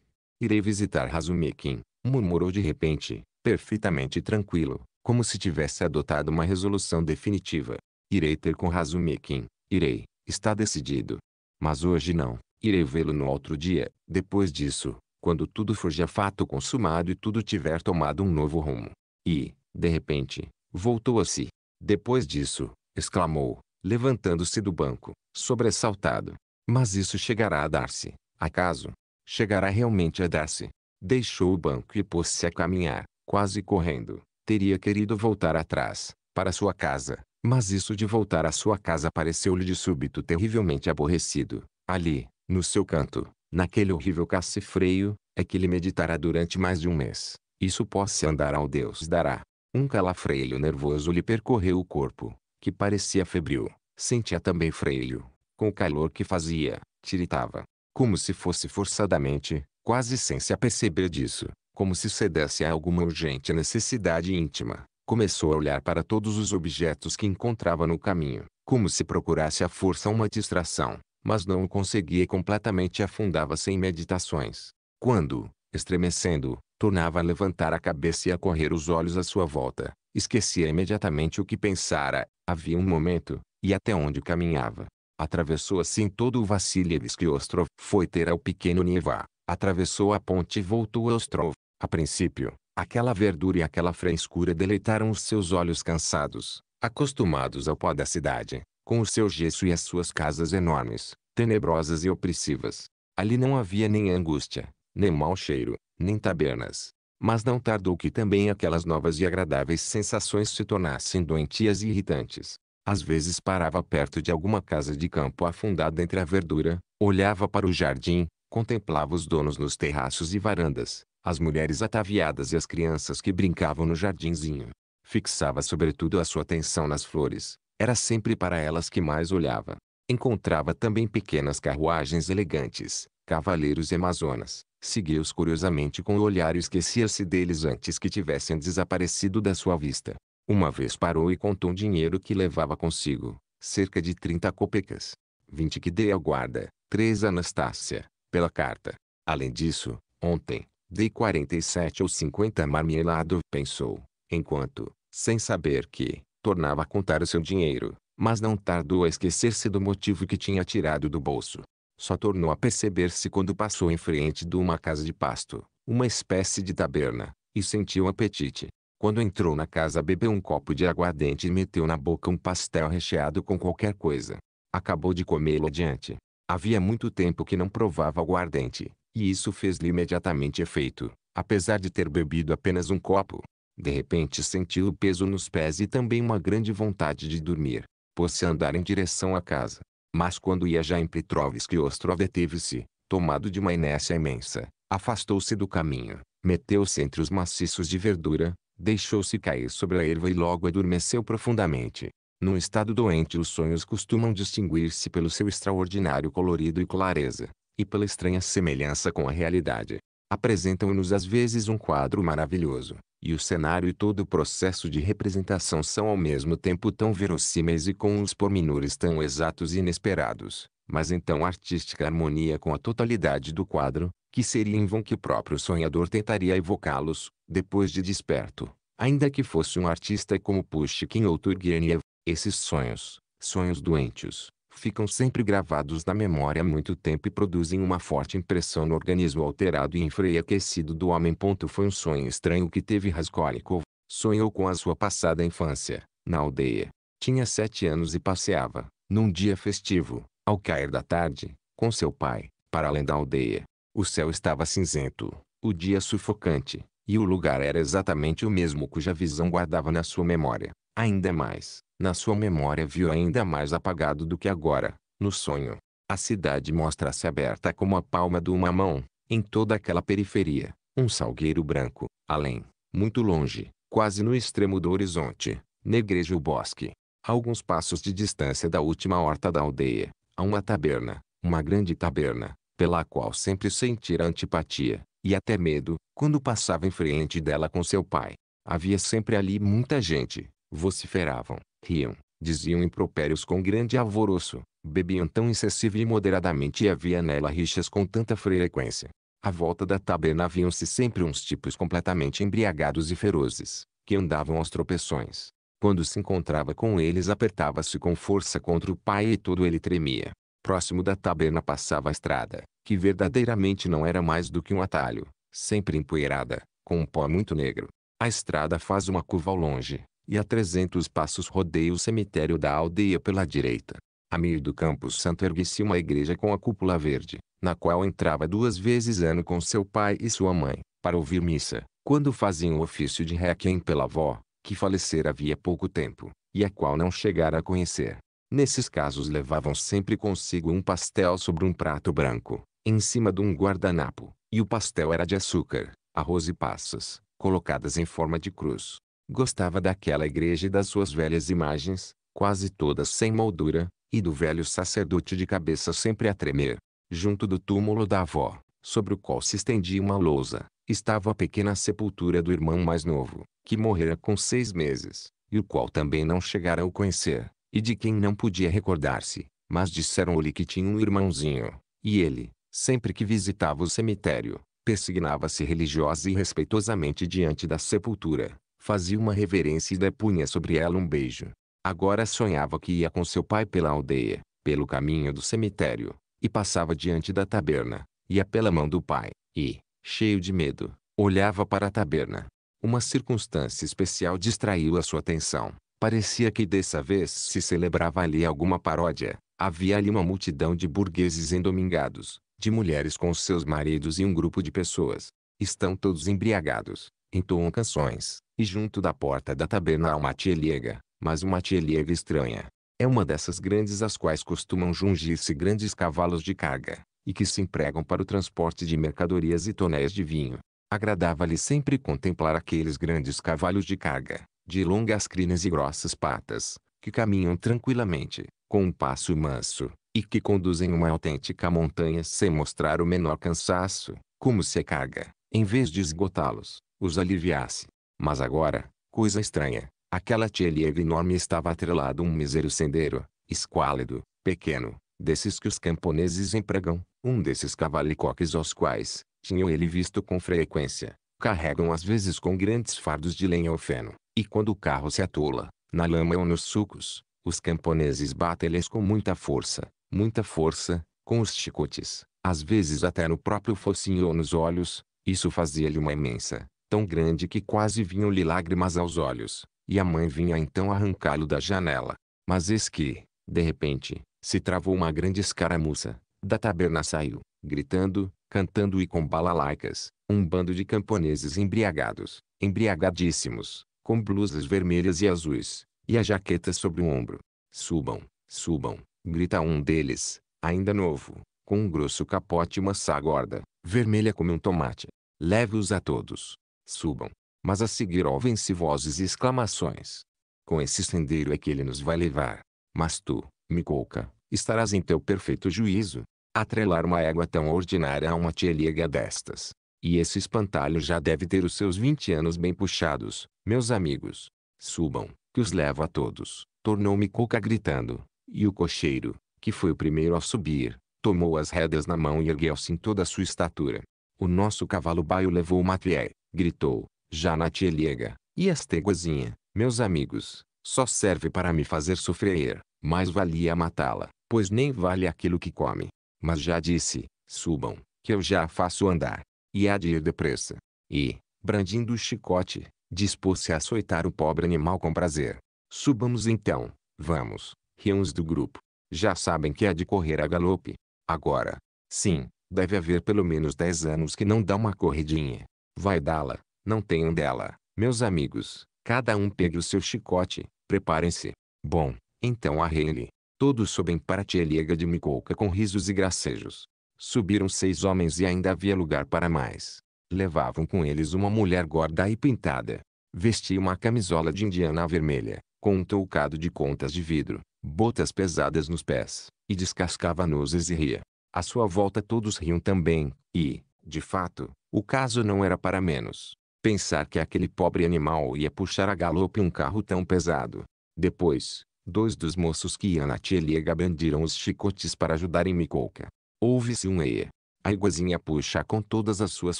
irei visitar Hazumikin, murmurou de repente, perfeitamente tranquilo, como se tivesse adotado uma resolução definitiva. Irei ter com Hazumikin, irei, está decidido. Mas hoje não, irei vê-lo no outro dia, depois disso, quando tudo for já fato consumado e tudo tiver tomado um novo rumo. E, de repente, voltou a si. Depois disso, exclamou, levantando-se do banco, sobressaltado. Mas isso chegará a dar-se, acaso? Chegará realmente a dar-se. Deixou o banco e pôs-se a caminhar, quase correndo. Teria querido voltar atrás, para sua casa, mas isso de voltar à sua casa pareceu-lhe de súbito terrivelmente aborrecido. Ali, no seu canto, naquele horrível cacifreio, é que ele meditara durante mais de um mês isso possa andar ao Deus dará. Um calafreio nervoso lhe percorreu o corpo, que parecia febril. Sentia também freio, com o calor que fazia, tiritava, como se fosse forçadamente, quase sem se aperceber disso, como se cedesse a alguma urgente necessidade íntima. Começou a olhar para todos os objetos que encontrava no caminho, como se procurasse à força uma distração, mas não o conseguia e completamente afundava-se em meditações. Quando, estremecendo, tornava a levantar a cabeça e a correr os olhos à sua volta. Esquecia imediatamente o que pensara, havia um momento, e até onde caminhava. Atravessou assim todo o Vassilyevski Ostrov, foi ter ao pequeno Niva, atravessou a ponte e voltou a Ostrov. A princípio, aquela verdura e aquela frescura deleitaram os seus olhos cansados, acostumados ao pó da cidade, com o seu gesso e as suas casas enormes, tenebrosas e opressivas. Ali não havia nem angústia, nem mau cheiro, nem tabernas. Mas não tardou que também aquelas novas e agradáveis sensações se tornassem doentias e irritantes. Às vezes parava perto de alguma casa de campo afundada entre a verdura, olhava para o jardim, contemplava os donos nos terraços e varandas, as mulheres ataviadas e as crianças que brincavam no jardinzinho. Fixava sobretudo a sua atenção nas flores, era sempre para elas que mais olhava. Encontrava também pequenas carruagens elegantes, cavaleiros e amazonas, seguiu-os curiosamente com o olhar e esquecia-se deles antes que tivessem desaparecido da sua vista. Uma vez parou e contou o dinheiro que levava consigo, cerca de 30 copecas. 20 que dei ao guarda, 3 a Anastácia, pela carta. Além disso, ontem, dei 47 ou 50 marmelado, pensou, enquanto, sem saber que, tornava a contar o seu dinheiro, mas não tardou a esquecer-se do motivo que tinha tirado do bolso. Só tornou a perceber-se quando passou em frente de uma casa de pasto, uma espécie de taberna, e sentiu apetite. Quando entrou na casa bebeu um copo de aguardente e meteu na boca um pastel recheado com qualquer coisa. Acabou de comê-lo adiante. Havia muito tempo que não provava aguardente, e isso fez-lhe imediatamente efeito, apesar de ter bebido apenas um copo. De repente sentiu o peso nos pés e também uma grande vontade de dormir. Pôs-se a andar em direção à casa. Mas quando Iajam Petrovski Ostrov deteve-se, tomado de uma inércia imensa, afastou-se do caminho, meteu-se entre os maciços de verdura, deixou-se cair sobre a erva e logo adormeceu profundamente. Num estado doente os sonhos costumam distinguir-se pelo seu extraordinário colorido e clareza, e pela estranha semelhança com a realidade apresentam-nos às vezes um quadro maravilhoso, e o cenário e todo o processo de representação são ao mesmo tempo tão verossímeis e com uns pormenores tão exatos e inesperados, mas então a artística harmonia com a totalidade do quadro, que seria em vão que o próprio sonhador tentaria evocá-los, depois de desperto, ainda que fosse um artista como Pushkin ou Turgenev, esses sonhos, sonhos doentios, ficam sempre gravados na memória há muito tempo e produzem uma forte impressão no organismo alterado e enfraquecido do homem. Foi um sonho estranho que teve Raskolnikov. Sonhou com a sua passada infância, na aldeia. Tinha sete anos e passeava, num dia festivo, ao cair da tarde, com seu pai, para além da aldeia. O céu estava cinzento, o dia sufocante, e o lugar era exatamente o mesmo cuja visão guardava na sua memória. Ainda mais, na sua memória viu ainda mais apagado do que agora, no sonho. A cidade mostra-se aberta como a palma de uma mão, em toda aquela periferia, um salgueiro branco, além, muito longe, quase no extremo do horizonte, negreja o bosque. A alguns passos de distância da última horta da aldeia, há uma taberna, uma grande taberna, pela qual sempre sentira antipatia, e até medo, quando passava em frente dela com seu pai. Havia sempre ali muita gente, vociferavam, riam, diziam impropérios com grande alvoroço, bebiam tão excessiva e moderadamente e havia nela rixas com tanta frequência. À volta da taberna haviam-se sempre uns tipos completamente embriagados e ferozes, que andavam aos tropeções. Quando se encontrava com eles apertava-se com força contra o pai e todo ele tremia. Próximo da taberna passava a estrada, que verdadeiramente não era mais do que um atalho, sempre empoeirada, com um pó muito negro. A estrada faz uma curva ao longe, e a 300 passos rodeia o cemitério da aldeia pela direita. A meio do campo santo ergue-se uma igreja com a cúpula verde, na qual entrava duas vezes ano com seu pai e sua mãe, para ouvir missa, quando faziam o ofício de requiem pela avó, que falecera havia pouco tempo, e a qual não chegara a conhecer. Nesses casos levavam sempre consigo um pastel sobre um prato branco, em cima de um guardanapo, e o pastel era de açúcar, arroz e passas, colocadas em forma de cruz. Gostava daquela igreja e das suas velhas imagens, quase todas sem moldura, e do velho sacerdote de cabeça sempre a tremer. Junto do túmulo da avó, sobre o qual se estendia uma lousa, estava a pequena sepultura do irmão mais novo, que morrera com seis meses, e o qual também não chegara a o conhecer, e de quem não podia recordar-se, mas disseram-lhe que tinha um irmãozinho, e ele, sempre que visitava o cemitério, persignava-se religiosa e respeitosamente diante da sepultura, fazia uma reverência e depunha sobre ela um beijo. Agora sonhava que ia com seu pai pela aldeia, pelo caminho do cemitério, e passava diante da taberna, ia pela mão do pai, e, cheio de medo, olhava para a taberna. Uma circunstância especial distraiu a sua atenção. Parecia que dessa vez se celebrava ali alguma paródia. Havia ali uma multidão de burgueses endomingados, de mulheres com seus maridos e um grupo de pessoas. Estão todos embriagados, entoam canções, e junto da porta da taberna há uma tieliega, mas uma tieliega estranha. É uma dessas grandes às quais costumam jungir-se grandes cavalos de carga, e que se empregam para o transporte de mercadorias e tonéis de vinho. Agradava-lhe sempre contemplar aqueles grandes cavalos de carga, de longas crinas e grossas patas, que caminham tranquilamente, com um passo manso, e que conduzem uma autêntica montanha sem mostrar o menor cansaço, como se a carga, em vez de esgotá-los, os aliviasse. Mas agora, coisa estranha, aquela tieliega enorme estava atrelada a um mísero sendeiro, esquálido, pequeno, desses que os camponeses empregam, um desses cavalicoques aos quais, tinham ele visto com frequência, carregam às vezes com grandes fardos de lenha ou feno, e quando o carro se atola, na lama ou nos sucos, os camponeses batem-lhes com muita força, muita força, com os chicotes, às vezes até no próprio focinho ou nos olhos, isso fazia-lhe uma imensa, tão grande que quase vinham-lhe lágrimas aos olhos, e a mãe vinha então arrancá-lo da janela. Mas eis que, de repente, se travou uma grande escaramuça. Da taberna saiu, gritando, cantando e com balalaicas, um bando de camponeses embriagados, embriagadíssimos, com blusas vermelhas e azuis, e a jaqueta sobre o ombro. Subam, subam, grita um deles, ainda novo, com um grosso capote e uma gorda, vermelha como um tomate. Leve-os a todos, subam. Mas a seguir ouvem-se vozes e exclamações. Com esse sendeiro é que ele nos vai levar. Mas tu, micoca estarás em teu perfeito juízo. Atrelar uma égua tão ordinária a uma tielega destas. E esse espantalho já deve ter os seus vinte anos bem puxados, meus amigos. Subam, que os levo a todos. tornou micoca gritando. E o cocheiro, que foi o primeiro a subir, tomou as rédeas na mão e ergueu-se em toda a sua estatura. O nosso cavalo baio levou o matrié, gritou, já Tieliega. e esta iguazinha, meus amigos, só serve para me fazer sofrer, mais valia matá-la, pois nem vale aquilo que come. Mas já disse, subam, que eu já a faço andar, e há de ir depressa. E, brandindo o chicote, dispôs-se a açoitar o pobre animal com prazer. Subamos então, vamos, riam-os do grupo. Já sabem que há de correr a galope. Agora, sim, deve haver pelo menos dez anos que não dá uma corridinha. Vai dá-la, não tenham dela, meus amigos, cada um pegue o seu chicote, preparem-se. Bom, então arrei-lhe. Todos sobem para a tieliga de Micouca com risos e gracejos. Subiram seis homens e ainda havia lugar para mais. Levavam com eles uma mulher gorda e pintada. Vestia uma camisola de indiana vermelha, com um toucado de contas de vidro, botas pesadas nos pés, e descascava nozes e ria. À sua volta todos riam também, e, de fato, o caso não era para menos. Pensar que aquele pobre animal ia puxar a galope um carro tão pesado. Depois, dois dos moços que iam na tielega bandiram os chicotes para ajudarem em Micolca. Houve-se um eia. A iguazinha puxa com todas as suas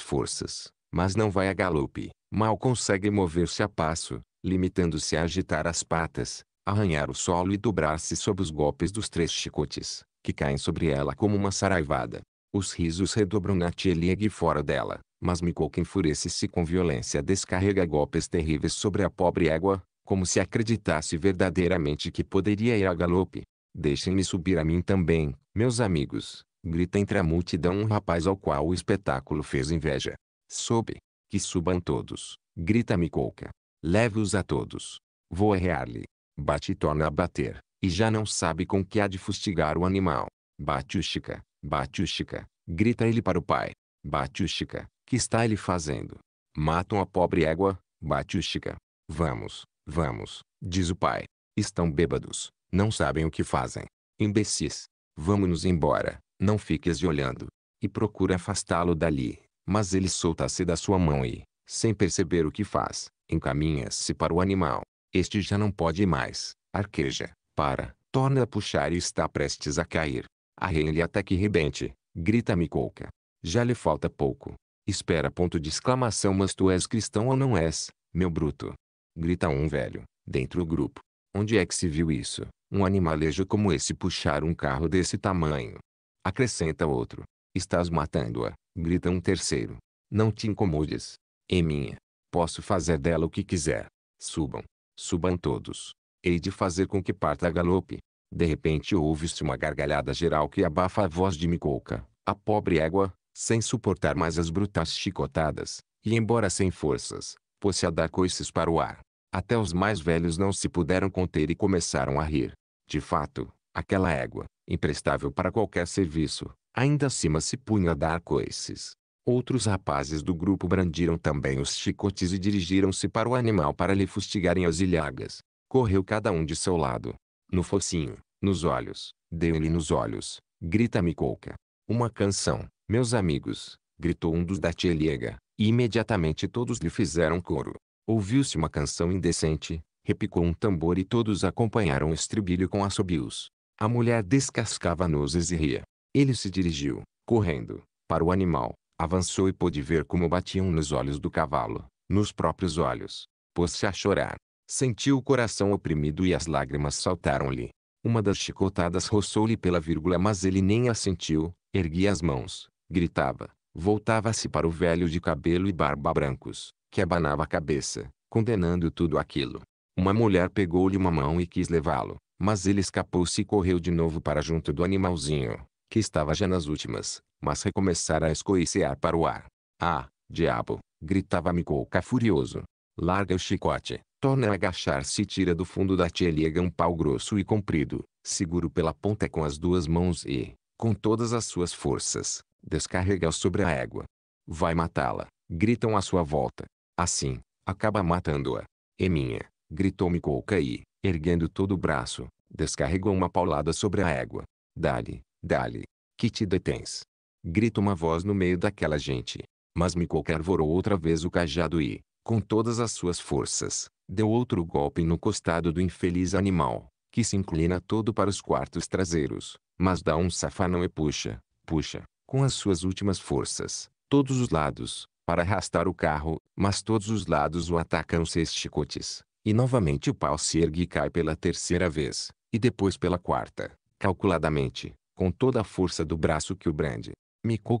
forças, mas não vai a galope. Mal consegue mover-se a passo, limitando-se a agitar as patas, arranhar o solo e dobrar-se sob os golpes dos três chicotes, que caem sobre ela como uma saraivada. Os risos redobram na e fora dela, mas Mikouk enfurece-se com violência descarrega golpes terríveis sobre a pobre égua, como se acreditasse verdadeiramente que poderia ir a galope. Deixem-me subir a mim também, meus amigos, grita entre a multidão um rapaz ao qual o espetáculo fez inveja. Sobe, que subam todos, grita Mikouka. Leve-os a todos. Vou arrear-lhe. Bate e torna a bater, e já não sabe com que há de fustigar o animal. Bate o Chica, Batiústica, grita ele para o pai. Batiústica, que está ele fazendo? Matam a pobre égua, Batiústica. Vamos, vamos, diz o pai. Estão bêbados, não sabem o que fazem. Imbecis, vamos-nos embora, não fiques de olhando. E procura afastá-lo dali, mas ele solta-se da sua mão e, sem perceber o que faz, encaminha-se para o animal. Este já não pode mais, arqueja, para, torna a puxar e está prestes a cair. Arreie-lhe até que rebente, grita-me Coca. Já lhe falta pouco. Espera ponto de exclamação mas tu és cristão ou não és, meu bruto? Grita um velho, dentro do grupo. Onde é que se viu isso? Um animalejo como esse puxar um carro desse tamanho. Acrescenta outro. Estás matando-a, grita um terceiro. Não te incomodes. É minha. Posso fazer dela o que quiser. Subam. Subam todos. Hei de fazer com que parta a galope. De repente ouve-se uma gargalhada geral que abafa a voz de Micouca. A pobre égua, sem suportar mais as brutais chicotadas, e embora sem forças, pôs-se a dar coices para o ar. Até os mais velhos não se puderam conter e começaram a rir. De fato, aquela égua, imprestável para qualquer serviço, ainda acima se punha a dar coices. Outros rapazes do grupo brandiram também os chicotes e dirigiram-se para o animal para lhe fustigarem as ilhagas. Correu cada um de seu lado, no focinho, nos olhos, deu-lhe nos olhos, grita-me Coca. Uma canção, meus amigos, gritou um dos da Tieliega, e imediatamente todos lhe fizeram coro. Ouviu-se uma canção indecente, repicou um tambor e todos acompanharam o estribilho com assobios. A mulher descascava nozes e ria. Ele se dirigiu, correndo, para o animal, avançou e pôde ver como batiam nos olhos do cavalo, nos próprios olhos. Pôs-se a chorar. Sentiu o coração oprimido e as lágrimas saltaram-lhe. Uma das chicotadas roçou-lhe pela vírgula mas ele nem a sentiu, erguia as mãos, gritava, voltava-se para o velho de cabelo e barba brancos, que abanava a cabeça, condenando tudo aquilo. Uma mulher pegou-lhe uma mão e quis levá-lo, mas ele escapou-se e correu de novo para junto do animalzinho, que estava já nas últimas, mas recomeçara a escoicear para o ar. Ah, diabo! gritava Mikouka furioso. Larga o chicote, Torna a agachar-se e tira do fundo da tielega um pau grosso e comprido, seguro pela ponta com as duas mãos e, com todas as suas forças, descarrega-o sobre a égua. Vai matá-la, gritam à sua volta. Assim, acaba matando-a. É minha gritou Mikouka e, erguendo todo o braço, descarregou uma paulada sobre a égua. Dali, dali, que te detens? Grita uma voz no meio daquela gente. Mas Mikouka arvorou outra vez o cajado e, com todas as suas forças, deu outro golpe no costado do infeliz animal, que se inclina todo para os quartos traseiros, mas dá um safanão e puxa, puxa, com as suas últimas forças, todos os lados, para arrastar o carro, mas todos os lados o atacam seis chicotes, e novamente o pau se ergue e cai pela terceira vez, e depois pela quarta, calculadamente, com toda a força do braço que o brande.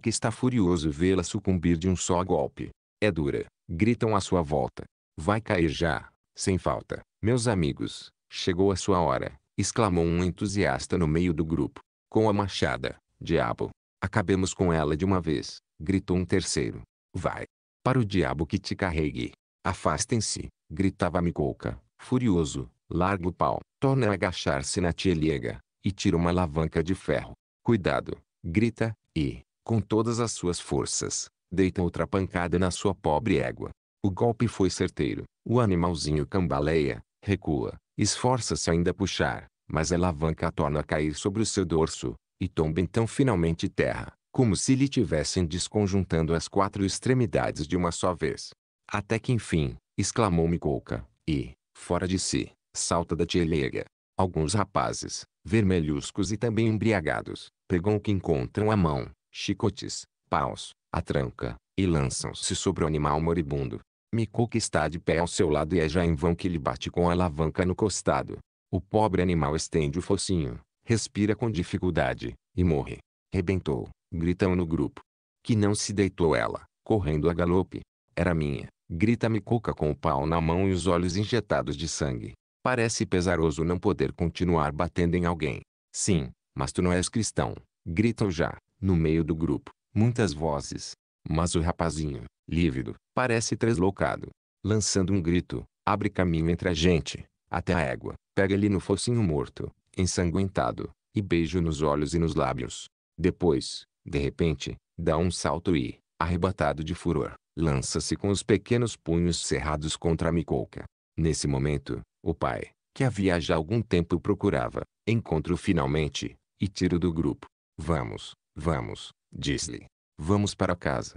que está furioso vê-la sucumbir de um só golpe. É dura, Gritam à sua volta. Vai cair já, sem falta. Meus amigos, chegou a sua hora, exclamou um entusiasta no meio do grupo. Com a machada, diabo. Acabemos com ela de uma vez, gritou um terceiro. Vai. Para o diabo que te carregue. Afastem-se, gritava Mikolka, furioso. Larga o pau, torna a agachar-se na tieliega, e tira uma alavanca de ferro. Cuidado, grita, e, com todas as suas forças, deita outra pancada na sua pobre égua. O golpe foi certeiro. O animalzinho cambaleia, recua, esforça-se ainda a puxar, mas a alavanca a torna a cair sobre o seu dorso, e tomba então finalmente terra, como se lhe tivessem desconjuntando as quatro extremidades de uma só vez. Até que enfim, exclamou Micouca, e, fora de si, salta da telega. Alguns rapazes, vermelhuscos e também embriagados, pegam o que encontram à mão, chicotes, paus, a tranca, e lançam-se sobre o animal moribundo. Mikoku está de pé ao seu lado e é já em vão que lhe bate com a alavanca no costado. O pobre animal estende o focinho, respira com dificuldade, e morre. Rebentou, gritam no grupo. Que não se deitou ela, correndo a galope. Era minha, grita Mikoka com o pau na mão e os olhos injetados de sangue. Parece pesaroso não poder continuar batendo em alguém. Sim, mas tu não és cristão, gritam já, no meio do grupo muitas vozes. Mas o rapazinho, lívido, parece tresloucado. Lançando um grito, abre caminho entre a gente, até a égua, pega-lhe no focinho morto, ensanguentado, e beijo nos olhos e nos lábios. Depois, de repente, dá um salto e, arrebatado de furor, lança-se com os pequenos punhos cerrados contra a Micolca. Nesse momento, o pai, que havia já algum tempo procurava, encontra-o finalmente, e tira do grupo. Vamos, vamos, Diz-lhe: Vamos para casa.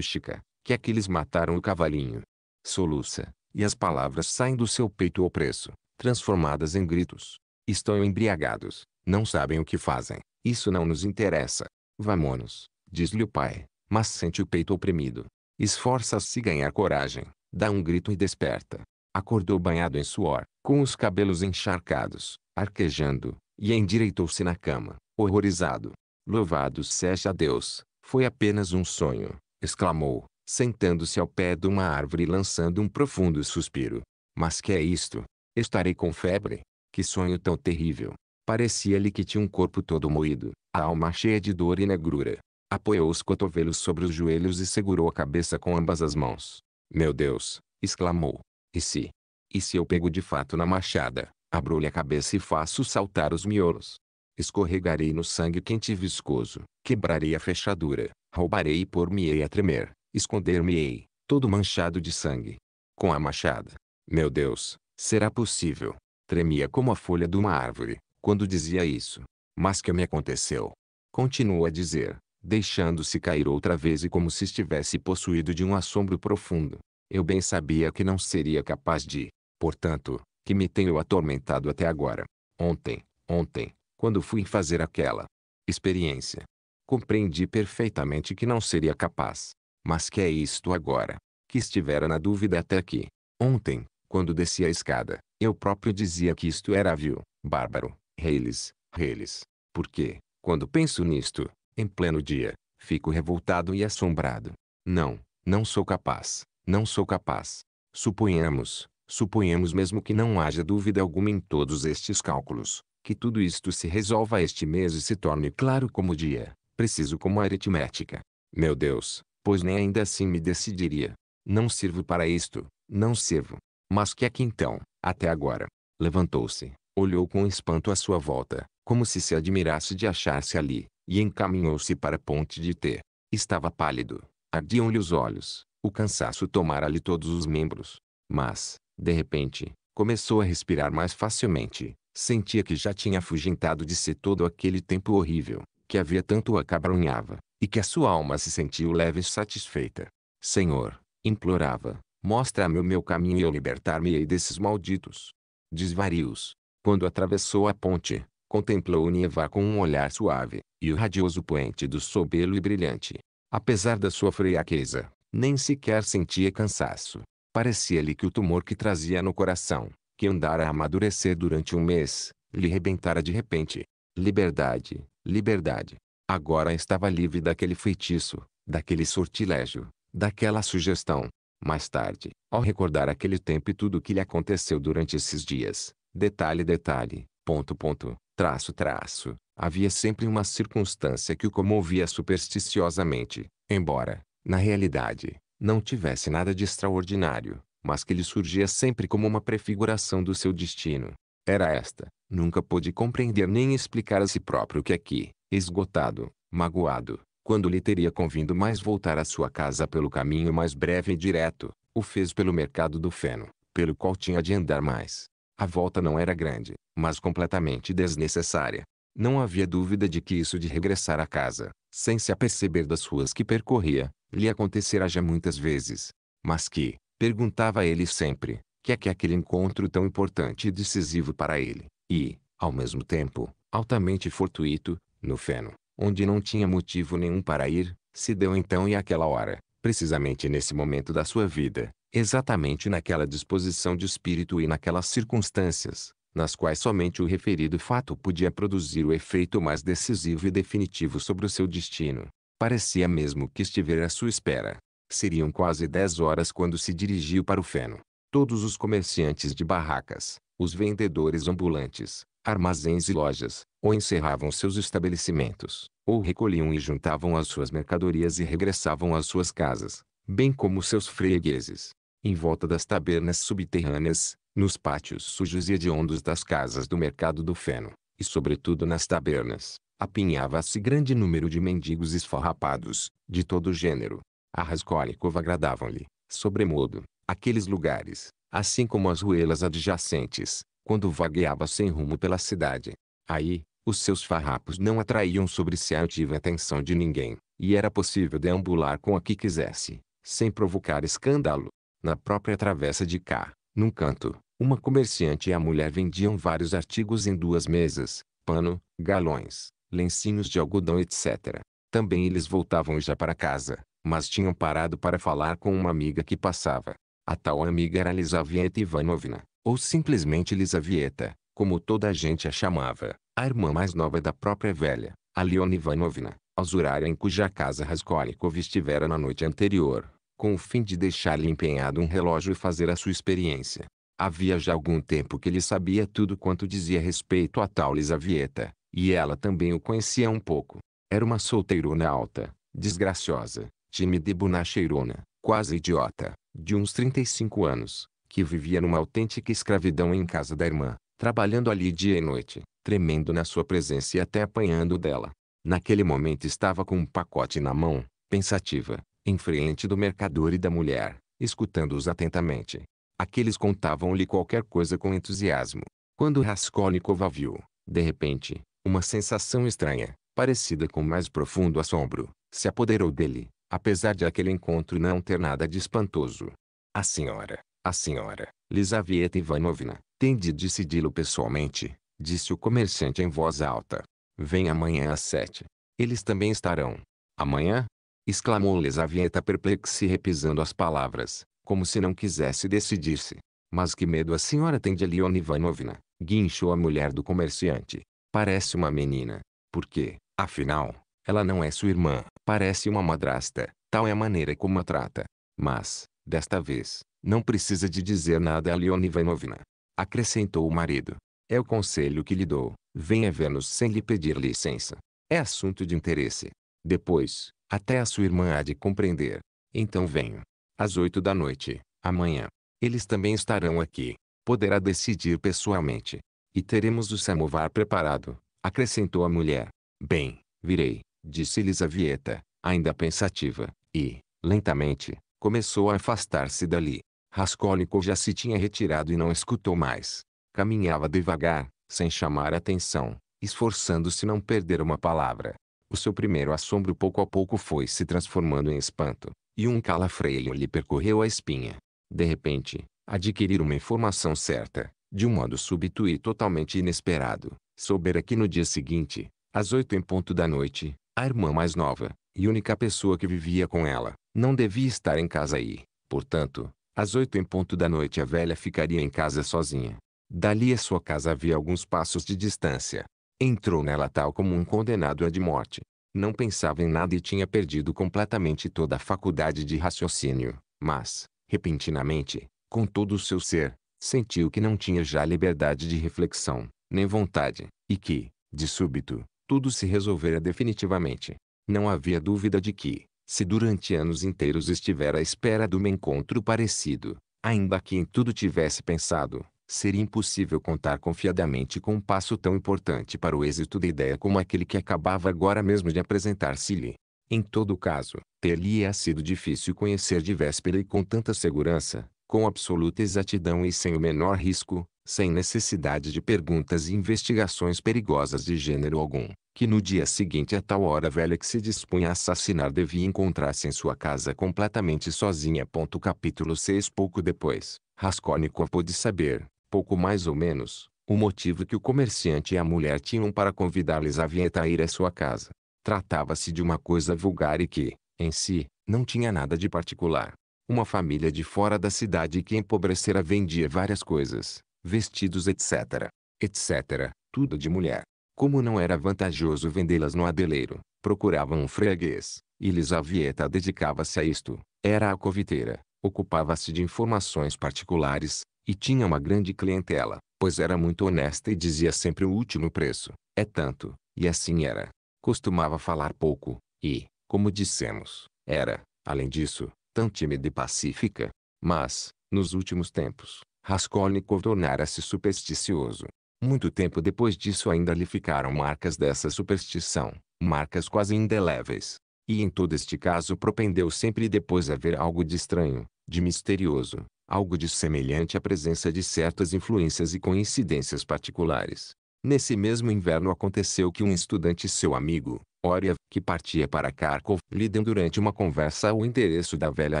chica que aqueles é mataram o cavalinho. Soluça, e as palavras saem do seu peito opresso, transformadas em gritos. Estão embriagados, não sabem o que fazem, isso não nos interessa. vámonos diz-lhe o pai, mas sente o peito oprimido. Esforça-se ganhar coragem, dá um grito e desperta. Acordou banhado em suor, com os cabelos encharcados, arquejando, e endireitou-se na cama, horrorizado. Louvado seja Deus, foi apenas um sonho, exclamou, sentando-se ao pé de uma árvore e lançando um profundo suspiro. Mas que é isto? Estarei com febre? Que sonho tão terrível! Parecia-lhe que tinha um corpo todo moído, a alma cheia de dor e negrura. Apoiou os cotovelos sobre os joelhos e segurou a cabeça com ambas as mãos. Meu Deus! exclamou. E se? E se eu pego de fato na machada, abro-lhe a cabeça e faço saltar os miolos? Escorregarei no sangue quente e viscoso, quebrarei a fechadura, roubarei e pôr me ei a tremer, esconder-me-ei, todo manchado de sangue. Com a machada. Meu Deus, será possível. Tremia como a folha de uma árvore, quando dizia isso. Mas que me aconteceu? Continuou a dizer, deixando-se cair outra vez e como se estivesse possuído de um assombro profundo. Eu bem sabia que não seria capaz de, portanto, que me tenho atormentado até agora. Ontem, ontem, quando fui fazer aquela experiência, compreendi perfeitamente que não seria capaz. Mas que é isto agora, que estivera na dúvida até aqui. Ontem, quando desci a escada, eu próprio dizia que isto era vil, bárbaro, reles, reles. Porque, quando penso nisto, em pleno dia, fico revoltado e assombrado. Não, não sou capaz, não sou capaz. Suponhamos, suponhamos mesmo que não haja dúvida alguma em todos estes cálculos, que tudo isto se resolva este mês e se torne claro como dia, preciso como aritmética. Meu Deus, pois nem ainda assim me decidiria. Não sirvo para isto, não sirvo. Mas que é que então, até agora? Levantou-se, olhou com espanto à sua volta, como se se admirasse de achar-se ali, e encaminhou-se para a ponte de T. Estava pálido, ardiam-lhe os olhos, o cansaço tomara-lhe todos os membros. Mas, de repente, começou a respirar mais facilmente, Sentia que já tinha afugentado de ser todo aquele tempo horrível, que havia tanto acabrunhava, e que a sua alma se sentiu leve e satisfeita. Senhor, implorava, mostra-me o meu caminho e eu libertar-me-ei desses malditos desvarios. Quando atravessou a ponte, contemplou o nevar com um olhar suave, e o radioso poente do sobelo e brilhante. Apesar da sua friaqueza, nem sequer sentia cansaço. Parecia-lhe que o tumor que trazia no coração, que andara a amadurecer durante um mês, lhe rebentara de repente. Liberdade, liberdade. Agora estava livre daquele feitiço, daquele sortilégio, daquela sugestão. Mais tarde, ao recordar aquele tempo e tudo o que lhe aconteceu durante esses dias, detalhe detalhe, ponto ponto, traço traço, havia sempre uma circunstância que o comovia supersticiosamente, embora, na realidade, não tivesse nada de extraordinário, mas que lhe surgia sempre como uma prefiguração do seu destino. Era esta, nunca pôde compreender nem explicar a si próprio que aqui, esgotado, magoado, quando lhe teria convindo mais voltar à sua casa pelo caminho mais breve e direto, o fez pelo mercado do feno, pelo qual tinha de andar mais. A volta não era grande, mas completamente desnecessária. Não havia dúvida de que isso de regressar à casa, sem se aperceber das ruas que percorria, lhe acontecerá já muitas vezes. Mas que, Perguntava ele sempre, que é que aquele encontro tão importante e decisivo para ele, e, ao mesmo tempo, altamente fortuito, no feno, onde não tinha motivo nenhum para ir, se deu então e aquela hora, precisamente nesse momento da sua vida, exatamente naquela disposição de espírito e naquelas circunstâncias, nas quais somente o referido fato podia produzir o efeito mais decisivo e definitivo sobre o seu destino. Parecia mesmo que estivera à sua espera, Seriam quase dez horas quando se dirigiu para o feno. Todos os comerciantes de barracas, os vendedores ambulantes, armazéns e lojas, ou encerravam seus estabelecimentos, ou recolhiam e juntavam as suas mercadorias e regressavam às suas casas, bem como seus fregueses. Em volta das tabernas subterrâneas, nos pátios sujos e hediondos das casas do mercado do feno, e sobretudo nas tabernas, apinhava-se grande número de mendigos esfarrapados, de todo gênero, a Raskolnikov agradavam-lhe, sobremodo, aqueles lugares, assim como as ruelas adjacentes, quando vagueava sem rumo pela cidade. Aí, os seus farrapos não atraíam sobre si a ativa atenção de ninguém, e era possível deambular com a que quisesse, sem provocar escândalo. Na própria travessa de cá, num canto, uma comerciante e a mulher vendiam vários artigos em duas mesas, pano, galões, lencinhos de algodão etc. Também eles voltavam já para casa, mas tinham parado para falar com uma amiga que passava. A tal amiga era Lisavieta Ivanovna, ou simplesmente Lisavieta, como toda a gente a chamava, a irmã mais nova da própria velha, a Leona Ivanovna, a usurária em cuja casa Raskolnikov estivera na noite anterior, com o fim de deixar-lhe empenhado um relógio e fazer a sua experiência. Havia já algum tempo que ele sabia tudo quanto dizia respeito a tal Lisavieta, e ela também o conhecia um pouco. Era uma solteirona alta, desgraciosa, Time de bonacheirona, quase idiota, de uns 35 anos, que vivia numa autêntica escravidão em casa da irmã, trabalhando ali dia e noite, tremendo na sua presença e até apanhando dela. Naquele momento estava com um pacote na mão, pensativa, em frente do mercador e da mulher, escutando-os atentamente. Aqueles contavam-lhe qualquer coisa com entusiasmo. Quando Raskolnikov a viu, de repente, uma sensação estranha, parecida com mais profundo assombro, se apoderou dele apesar de aquele encontro não ter nada de espantoso. A senhora, a senhora, Lisaveta Ivanovna, tem de decidi-lo pessoalmente, disse o comerciante em voz alta. Vem amanhã às sete. Eles também estarão. Amanhã? exclamou Lisaveta perplexa e repisando as palavras, como se não quisesse decidir-se. Mas que medo a senhora tem de Leona Ivanovna, guinchou a mulher do comerciante. Parece uma menina. Por quê? Afinal, ela não é sua irmã. Parece uma madrasta, tal é a maneira como a trata. Mas, desta vez, não precisa de dizer nada a Leon Ivanovna. Acrescentou o marido. É o conselho que lhe dou. Venha ver-nos sem lhe pedir licença. É assunto de interesse. Depois, até a sua irmã há de compreender. Então venho. Às oito da noite, amanhã. Eles também estarão aqui. Poderá decidir pessoalmente. E teremos o samovar preparado. Acrescentou a mulher. Bem, virei disse Elisavieta, ainda pensativa, e, lentamente, começou a afastar-se dali. Raskolnikov já se tinha retirado e não escutou mais. Caminhava devagar, sem chamar atenção, esforçando-se não perder uma palavra. O seu primeiro assombro pouco a pouco foi se transformando em espanto, e um calafreio lhe percorreu a espinha. De repente, adquirir uma informação certa, de um modo súbito e totalmente inesperado. Soubera que no dia seguinte, às oito em ponto da noite, a irmã mais nova, e única pessoa que vivia com ela, não devia estar em casa e, portanto, às oito em ponto da noite a velha ficaria em casa sozinha. Dali a sua casa havia alguns passos de distância. Entrou nela tal como um condenado à de morte. Não pensava em nada e tinha perdido completamente toda a faculdade de raciocínio. Mas, repentinamente, com todo o seu ser, sentiu que não tinha já liberdade de reflexão, nem vontade, e que, de súbito, tudo se resolvera definitivamente. Não havia dúvida de que, se durante anos inteiros estivera à espera de um encontro parecido, ainda que em tudo tivesse pensado, seria impossível contar confiadamente com um passo tão importante para o êxito da ideia como aquele que acabava agora mesmo de apresentar-se-lhe. Em todo caso, ter-lhe-ia é sido difícil conhecer de véspera e com tanta segurança, com absoluta exatidão e sem o menor risco, sem necessidade de perguntas e investigações perigosas de gênero algum, que no dia seguinte a tal hora velha que se dispunha a assassinar devia encontrar-se em sua casa completamente sozinha. Capítulo 6 Pouco depois, Raskolnikov pôde saber, pouco mais ou menos, o motivo que o comerciante e a mulher tinham para convidar vinheta a ir à sua casa. Tratava-se de uma coisa vulgar e que, em si, não tinha nada de particular. Uma família de fora da cidade que empobrecera vendia várias coisas, vestidos etc. etc. Tudo de mulher. Como não era vantajoso vendê-las no adeleiro, procuravam um freguês, e Lisavieta dedicava-se a isto. Era a coviteira, ocupava-se de informações particulares, e tinha uma grande clientela, pois era muito honesta e dizia sempre o último preço. É tanto, e assim era. Costumava falar pouco, e, como dissemos, era, além disso, tão tímida e pacífica. Mas, nos últimos tempos, Raskolnikov tornara-se supersticioso. Muito tempo depois disso ainda lhe ficaram marcas dessa superstição, marcas quase indeléveis. E em todo este caso propendeu sempre depois a ver algo de estranho, de misterioso, algo de semelhante à presença de certas influências e coincidências particulares. Nesse mesmo inverno aconteceu que um estudante seu amigo, Oria, que partia para Kharkov, lhe deu durante uma conversa o endereço da velha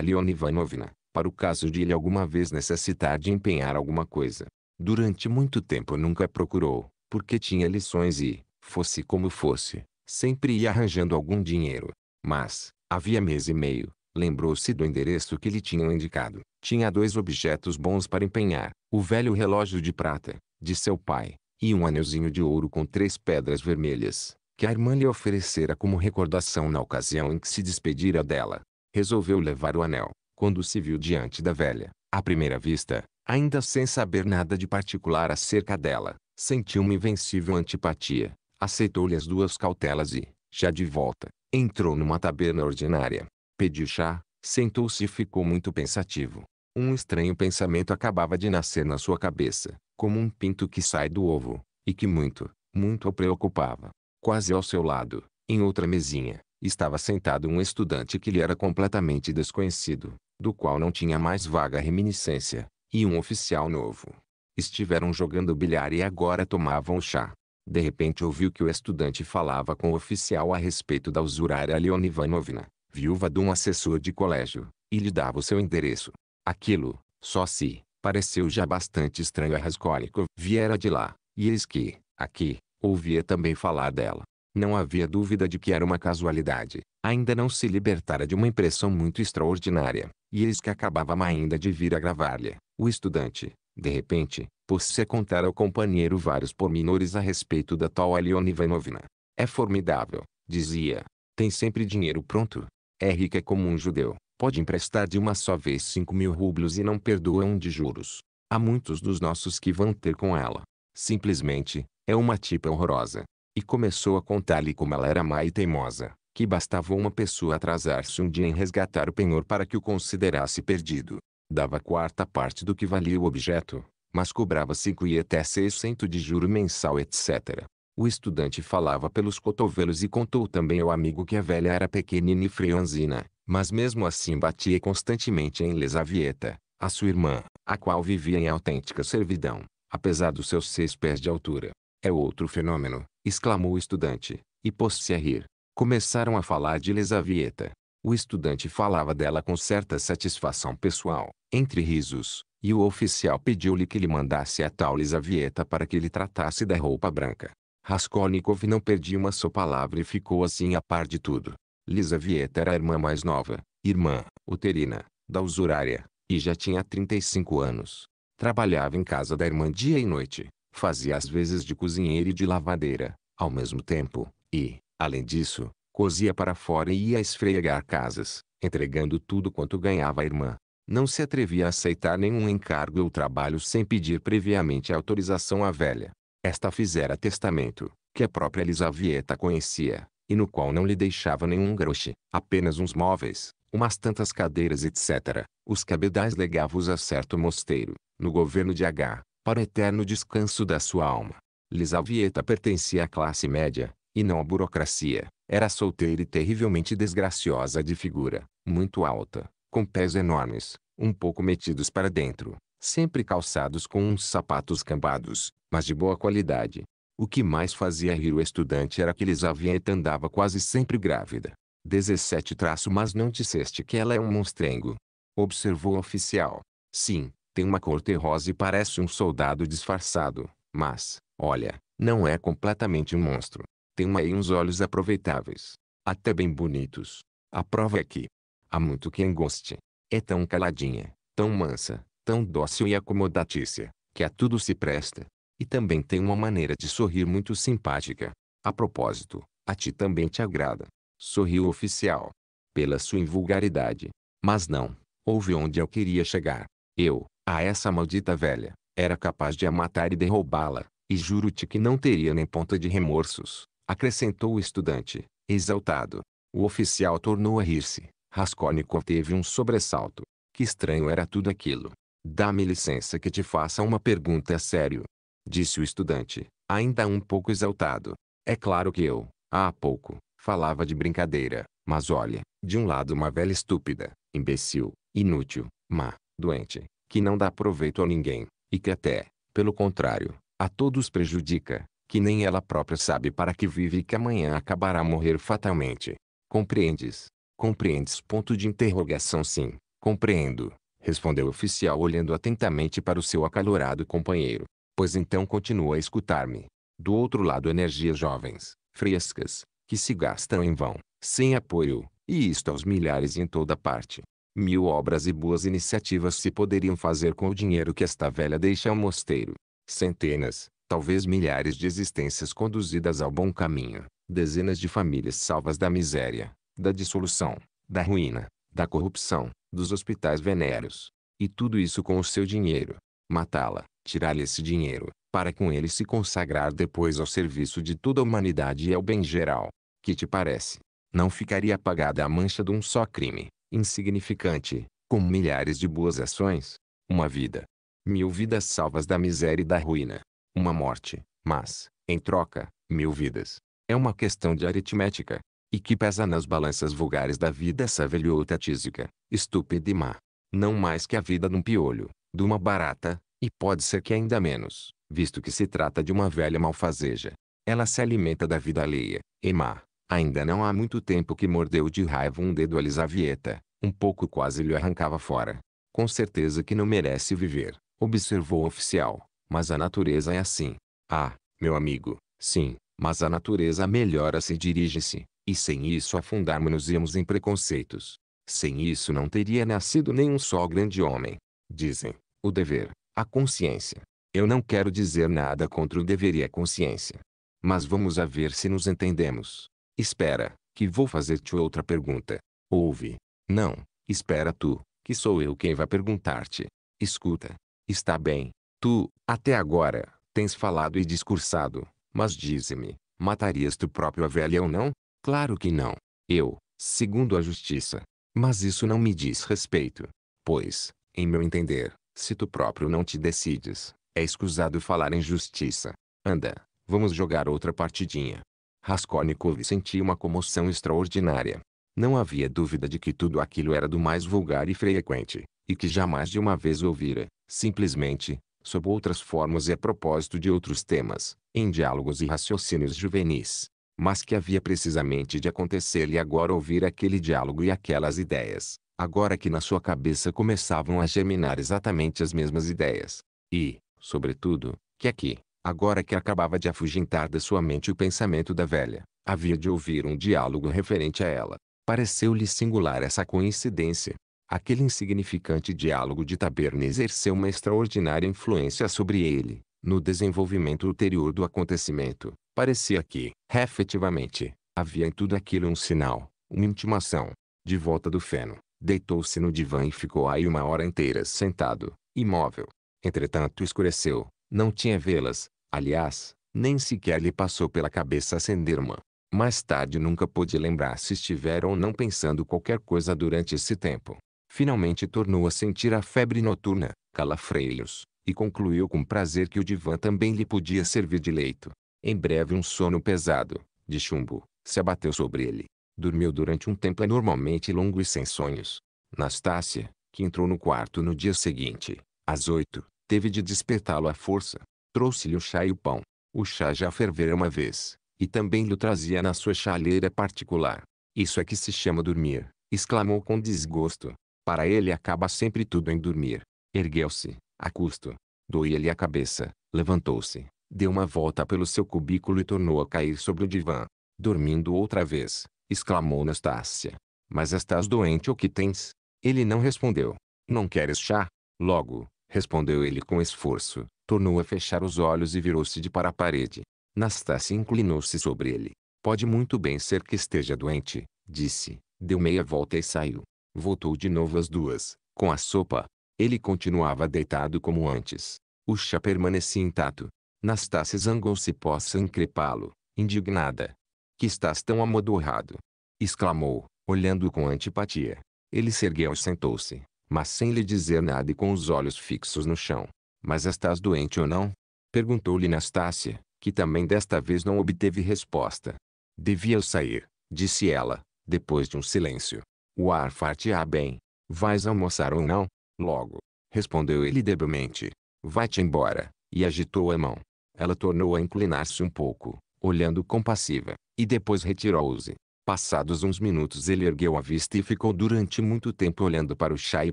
Leona Ivanovna, para o caso de ele alguma vez necessitar de empenhar alguma coisa. Durante muito tempo nunca procurou, porque tinha lições e, fosse como fosse, sempre ia arranjando algum dinheiro. Mas, havia mês e meio, lembrou-se do endereço que lhe tinham indicado. Tinha dois objetos bons para empenhar: o velho relógio de prata, de seu pai, e um anelzinho de ouro com três pedras vermelhas, que a irmã lhe oferecera como recordação na ocasião em que se despedira dela. Resolveu levar o anel, quando se viu diante da velha, à primeira vista, ainda sem saber nada de particular acerca dela, sentiu uma invencível antipatia, aceitou-lhe as duas cautelas e, já de volta, entrou numa taberna ordinária, pediu chá, sentou-se e ficou muito pensativo. Um estranho pensamento acabava de nascer na sua cabeça, como um pinto que sai do ovo, e que muito, muito o preocupava. Quase ao seu lado, em outra mesinha, estava sentado um estudante que lhe era completamente desconhecido, do qual não tinha mais vaga reminiscência, e um oficial novo. Estiveram jogando bilhar e agora tomavam chá. De repente ouviu que o estudante falava com o oficial a respeito da usurária Leon Ivanovna, viúva de um assessor de colégio, e lhe dava o seu endereço. Aquilo, só se, pareceu já bastante estranho a Raskolnikov viera de lá, e eis que, aqui, ouvia também falar dela. Não havia dúvida de que era uma casualidade, ainda não se libertara de uma impressão muito extraordinária, e eis que acabava ainda de vir a gravar lhe o estudante, de repente, pôs-se a contar ao companheiro vários pormenores a respeito da tal Aliona Ivanovna. É formidável, dizia. Tem sempre dinheiro pronto. É rica como um judeu. Pode emprestar de uma só vez cinco mil rublos e não perdoa um de juros. Há muitos dos nossos que vão ter com ela. Simplesmente, é uma tipa horrorosa. E começou a contar-lhe como ela era má e teimosa que bastava uma pessoa atrasar-se um dia em resgatar o penhor para que o considerasse perdido. Dava a quarta parte do que valia o objeto, mas cobrava cinco e até cento de juro mensal etc. O estudante falava pelos cotovelos e contou também ao amigo que a velha era pequenina e freonzina, mas mesmo assim batia constantemente em Lesavieta, a sua irmã, a qual vivia em autêntica servidão, apesar dos seus seis pés de altura. É outro fenômeno, exclamou o estudante, e pôs-se a rir. Começaram a falar de Lesavieta. O estudante falava dela com certa satisfação pessoal, entre risos, e o oficial pediu-lhe que lhe mandasse a tal Lesavieta para que lhe tratasse da roupa branca. Raskolnikov não perdia uma só palavra e ficou assim a par de tudo. Lisavieta era a irmã mais nova, irmã, uterina, da usurária, e já tinha 35 anos. Trabalhava em casa da irmã dia e noite, fazia as vezes de cozinheira e de lavadeira, ao mesmo tempo, e, Além disso, cozia para fora e ia esfregar casas, entregando tudo quanto ganhava à irmã. Não se atrevia a aceitar nenhum encargo ou trabalho sem pedir previamente autorização à velha. Esta fizera testamento, que a própria Elisavieta conhecia, e no qual não lhe deixava nenhum groche, apenas uns móveis, umas tantas cadeiras etc. Os cabedais legava-os a certo mosteiro, no governo de H, para eterno descanso da sua alma. Lisavieta pertencia à classe média, e não a burocracia. Era solteira e terrivelmente desgraciosa de figura, muito alta, com pés enormes, um pouco metidos para dentro, sempre calçados com uns sapatos cambados, mas de boa qualidade. O que mais fazia rir o estudante era que Elisaveta andava quase sempre grávida. 17 traço mas não disseste que ela é um monstrengo. Observou o oficial. Sim, tem uma cor terrosa e parece um soldado disfarçado, mas, olha, não é completamente um monstro tem uma e uns olhos aproveitáveis. Até bem bonitos. A prova é que há muito quem goste. É tão caladinha, tão mansa, tão dócil e acomodatícia, que a tudo se presta. E também tem uma maneira de sorrir muito simpática. A propósito, a ti também te agrada. Sorriu o oficial. Pela sua invulgaridade. Mas não, houve onde eu queria chegar. Eu, a essa maldita velha, era capaz de a matar e derrubá-la, e juro-te que não teria nem ponta de remorsos acrescentou o estudante, exaltado. O oficial tornou a rir-se. Raskolnikov teve um sobressalto. Que estranho era tudo aquilo. Dá-me licença que te faça uma pergunta a é sério. Disse o estudante, ainda um pouco exaltado. É claro que eu, há pouco, falava de brincadeira. Mas olha, de um lado uma velha estúpida, imbecil, inútil, má, doente, que não dá proveito a ninguém, e que até, pelo contrário, a todos prejudica que nem ela própria sabe para que vive e que amanhã acabará a morrer fatalmente. Compreendes? Compreendes? Ponto de interrogação sim, compreendo, respondeu o oficial olhando atentamente para o seu acalorado companheiro. Pois então continua a escutar-me. Do outro lado energias jovens, frescas, que se gastam em vão, sem apoio, e isto aos milhares em toda parte. Mil obras e boas iniciativas se poderiam fazer com o dinheiro que esta velha deixa ao mosteiro. Centenas, talvez milhares de existências conduzidas ao bom caminho, dezenas de famílias salvas da miséria, da dissolução, da ruína, da corrupção, dos hospitais venéreos. E tudo isso com o seu dinheiro. Matá-la, tirar-lhe esse dinheiro, para com ele se consagrar depois ao serviço de toda a humanidade e ao bem geral. Que te parece? Não ficaria apagada a mancha de um só crime, insignificante, com milhares de boas ações? Uma vida. Mil vidas salvas da miséria e da ruína uma morte, mas, em troca, mil vidas. É uma questão de aritmética, e que pesa nas balanças vulgares da vida essa velhota tísica, estúpida e má. Não mais que a vida de um piolho, de uma barata, e pode ser que ainda menos, visto que se trata de uma velha malfazeja. Ela se alimenta da vida alheia, e má. Ainda não há muito tempo que mordeu de raiva um dedo a Lisavieta, um pouco quase lhe arrancava fora. Com certeza que não merece viver, observou o oficial. Mas a natureza é assim. Ah, meu amigo, sim, mas a natureza melhora-se e dirige-se, e sem isso afundarmos-nos em preconceitos. Sem isso não teria nascido nenhum só grande homem. Dizem, o dever, a consciência. Eu não quero dizer nada contra o dever e a consciência. Mas vamos a ver se nos entendemos. Espera, que vou fazer-te outra pergunta. Ouve. Não, espera tu, que sou eu quem vai perguntar-te. Escuta. Está bem. Tu, até agora, tens falado e discursado, mas dize-me, matarias tu próprio a velha ou não? Claro que não. Eu, segundo a justiça. Mas isso não me diz respeito. Pois, em meu entender, se tu próprio não te decides, é escusado falar em justiça. Anda, vamos jogar outra partidinha. Raskolnikov sentiu uma comoção extraordinária. Não havia dúvida de que tudo aquilo era do mais vulgar e frequente, e que jamais de uma vez ouvira, simplesmente, sob outras formas e a propósito de outros temas, em diálogos e raciocínios juvenis. Mas que havia precisamente de acontecer-lhe agora ouvir aquele diálogo e aquelas ideias, agora que na sua cabeça começavam a germinar exatamente as mesmas ideias. E, sobretudo, que aqui, agora que acabava de afugentar da sua mente o pensamento da velha, havia de ouvir um diálogo referente a ela. Pareceu-lhe singular essa coincidência, Aquele insignificante diálogo de Taberna exerceu uma extraordinária influência sobre ele, no desenvolvimento ulterior do acontecimento. Parecia que, efetivamente, havia em tudo aquilo um sinal, uma intimação. De volta do feno, deitou-se no divã e ficou aí uma hora inteira sentado, imóvel. Entretanto escureceu, não tinha velas, aliás, nem sequer lhe passou pela cabeça acender uma. Mais tarde nunca pôde lembrar se estiveram ou não pensando qualquer coisa durante esse tempo. Finalmente tornou a sentir a febre noturna, calafreios, e concluiu com prazer que o divã também lhe podia servir de leito. Em breve um sono pesado, de chumbo, se abateu sobre ele. Dormiu durante um tempo anormalmente longo e sem sonhos. Nastácia, que entrou no quarto no dia seguinte, às oito, teve de despertá-lo à força. Trouxe-lhe o chá e o pão. O chá já fervera uma vez, e também lhe trazia na sua chaleira particular. Isso é que se chama dormir, exclamou com desgosto. Para ele acaba sempre tudo em dormir. Ergueu-se, a custo. Doía-lhe a cabeça, levantou-se, deu uma volta pelo seu cubículo e tornou a cair sobre o divã. Dormindo outra vez, exclamou Nastácia. Mas estás doente ou que tens? Ele não respondeu. Não queres chá? Logo, respondeu ele com esforço, tornou a fechar os olhos e virou-se de para a parede. Nastácia inclinou-se sobre ele. Pode muito bem ser que esteja doente, disse, deu meia volta e saiu. Voltou de novo às duas, com a sopa. Ele continuava deitado como antes. O chá permanecia intacto. Nastácia zangou-se possa increpá-lo, indignada. Que estás tão amodorrado! exclamou, olhando com antipatia. Ele se ergueu e sentou-se, mas sem lhe dizer nada e com os olhos fixos no chão. Mas estás doente ou não? Perguntou-lhe Nastácia, que também desta vez não obteve resposta. Devia eu sair, disse ela, depois de um silêncio. O ar far-te-á bem. Vais almoçar ou não? Logo, respondeu ele debilmente. Vai-te embora, e agitou a mão. Ela tornou a inclinar-se um pouco, olhando compassiva, e depois retirou-se. Passados uns minutos ele ergueu a vista e ficou durante muito tempo olhando para o chá e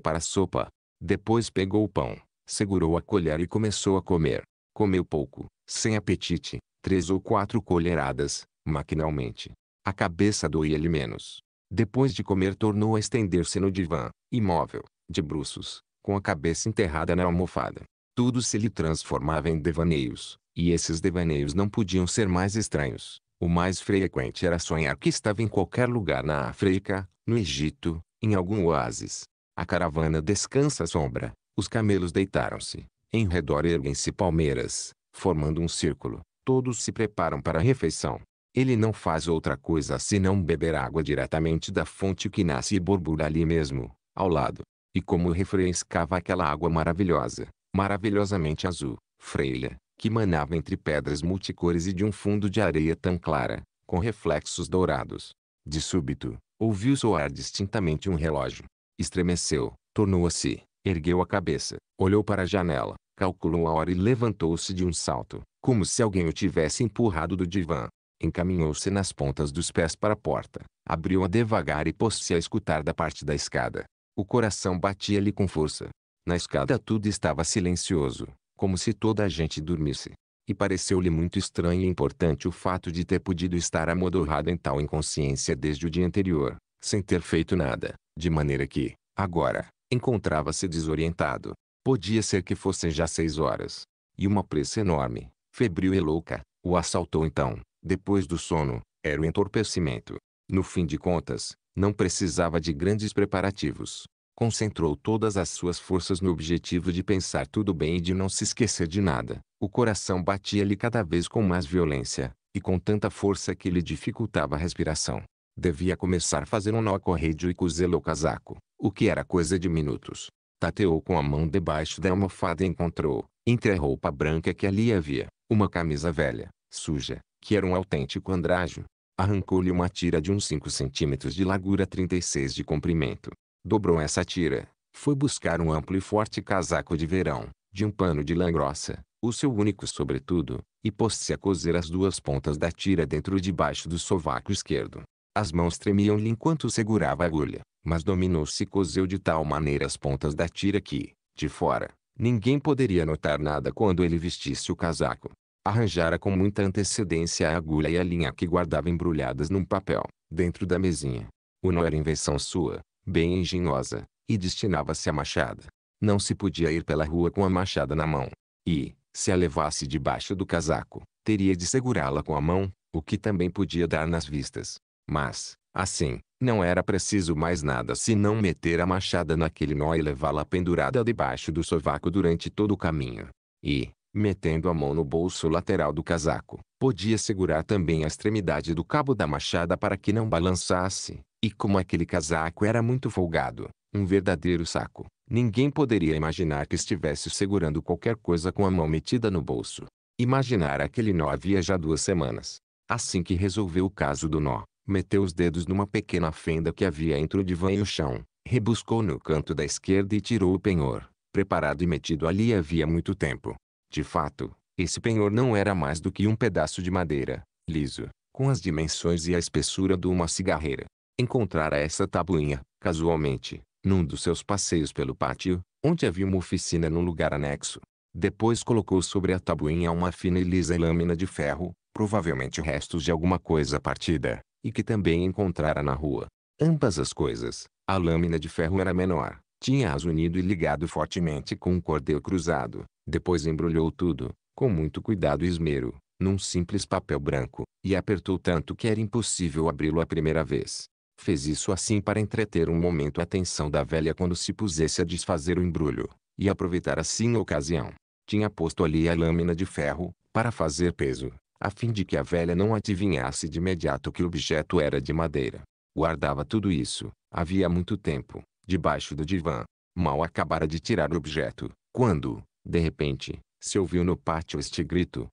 para a sopa. Depois pegou o pão, segurou a colher e começou a comer. Comeu pouco, sem apetite, três ou quatro colheradas, maquinalmente. A cabeça doía-lhe menos, depois de comer tornou a estender-se no divã, imóvel, de bruços, com a cabeça enterrada na almofada. Tudo se lhe transformava em devaneios, e esses devaneios não podiam ser mais estranhos. O mais frequente era sonhar que estava em qualquer lugar na África, no Egito, em algum oásis. A caravana descansa à sombra, os camelos deitaram-se, em redor erguem-se palmeiras, formando um círculo, todos se preparam para a refeição. Ele não faz outra coisa senão beber água diretamente da fonte que nasce e borbulha ali mesmo, ao lado. E como refrescava aquela água maravilhosa, maravilhosamente azul, freia, que manava entre pedras multicores e de um fundo de areia tão clara, com reflexos dourados. De súbito, ouviu soar distintamente um relógio. Estremeceu, tornou-se, ergueu a cabeça, olhou para a janela, calculou a hora e levantou-se de um salto, como se alguém o tivesse empurrado do divã. Encaminhou-se nas pontas dos pés para a porta, abriu-a devagar e pôs-se a escutar da parte da escada. O coração batia-lhe com força. Na escada tudo estava silencioso, como se toda a gente dormisse. E pareceu-lhe muito estranho e importante o fato de ter podido estar amodorrado em tal inconsciência desde o dia anterior, sem ter feito nada, de maneira que, agora, encontrava-se desorientado. Podia ser que fossem já seis horas. E uma pressa enorme, febril e louca, o assaltou então. Depois do sono, era o entorpecimento. No fim de contas, não precisava de grandes preparativos. Concentrou todas as suas forças no objetivo de pensar tudo bem e de não se esquecer de nada. O coração batia-lhe cada vez com mais violência, e com tanta força que lhe dificultava a respiração. Devia começar a fazer um nó correio e cozê-lo o casaco, o que era coisa de minutos. Tateou com a mão debaixo da almofada e encontrou, entre a roupa branca que ali havia, uma camisa velha, suja, que era um autêntico andrajo. Arrancou-lhe uma tira de uns 5 centímetros de largura 36 de comprimento. Dobrou essa tira, foi buscar um amplo e forte casaco de verão, de um pano de lã grossa, o seu único sobretudo, e pôs-se a coser as duas pontas da tira dentro e debaixo do sovaco esquerdo. As mãos tremiam-lhe enquanto segurava a agulha, mas dominou-se e coseu de tal maneira as pontas da tira que, de fora, ninguém poderia notar nada quando ele vestisse o casaco. Arranjara com muita antecedência a agulha e a linha que guardava embrulhadas num papel, dentro da mesinha. O nó era invenção sua, bem engenhosa, e destinava-se à machada. Não se podia ir pela rua com a machada na mão. E, se a levasse debaixo do casaco, teria de segurá-la com a mão, o que também podia dar nas vistas. Mas, assim, não era preciso mais nada senão meter a machada naquele nó e levá-la pendurada debaixo do sovaco durante todo o caminho. E, metendo a mão no bolso lateral do casaco. Podia segurar também a extremidade do cabo da machada para que não balançasse, e como aquele casaco era muito folgado, um verdadeiro saco, ninguém poderia imaginar que estivesse segurando qualquer coisa com a mão metida no bolso. Imaginar aquele nó havia já duas semanas. Assim que resolveu o caso do nó, meteu os dedos numa pequena fenda que havia entre o divã e o chão, rebuscou no canto da esquerda e tirou o penhor, preparado e metido ali havia muito tempo. De fato, esse penhor não era mais do que um pedaço de madeira, liso, com as dimensões e a espessura de uma cigarreira. Encontrara essa tabuinha, casualmente, num dos seus passeios pelo pátio, onde havia uma oficina num lugar anexo. Depois colocou sobre a tabuinha uma fina e lisa lâmina de ferro, provavelmente restos de alguma coisa partida, e que também encontrara na rua. Ambas as coisas, a lâmina de ferro era menor, tinha-as unido e ligado fortemente com um cordel cruzado, depois embrulhou tudo, com muito cuidado e esmero, num simples papel branco, e apertou tanto que era impossível abri-lo a primeira vez. Fez isso assim para entreter um momento a atenção da velha quando se pusesse a desfazer o embrulho, e aproveitar assim a ocasião. Tinha posto ali a lâmina de ferro, para fazer peso, a fim de que a velha não adivinhasse de imediato que o objeto era de madeira. Guardava tudo isso, havia muito tempo, debaixo do divã. Mal acabara de tirar o objeto, quando, de repente, se ouviu no pátio este grito.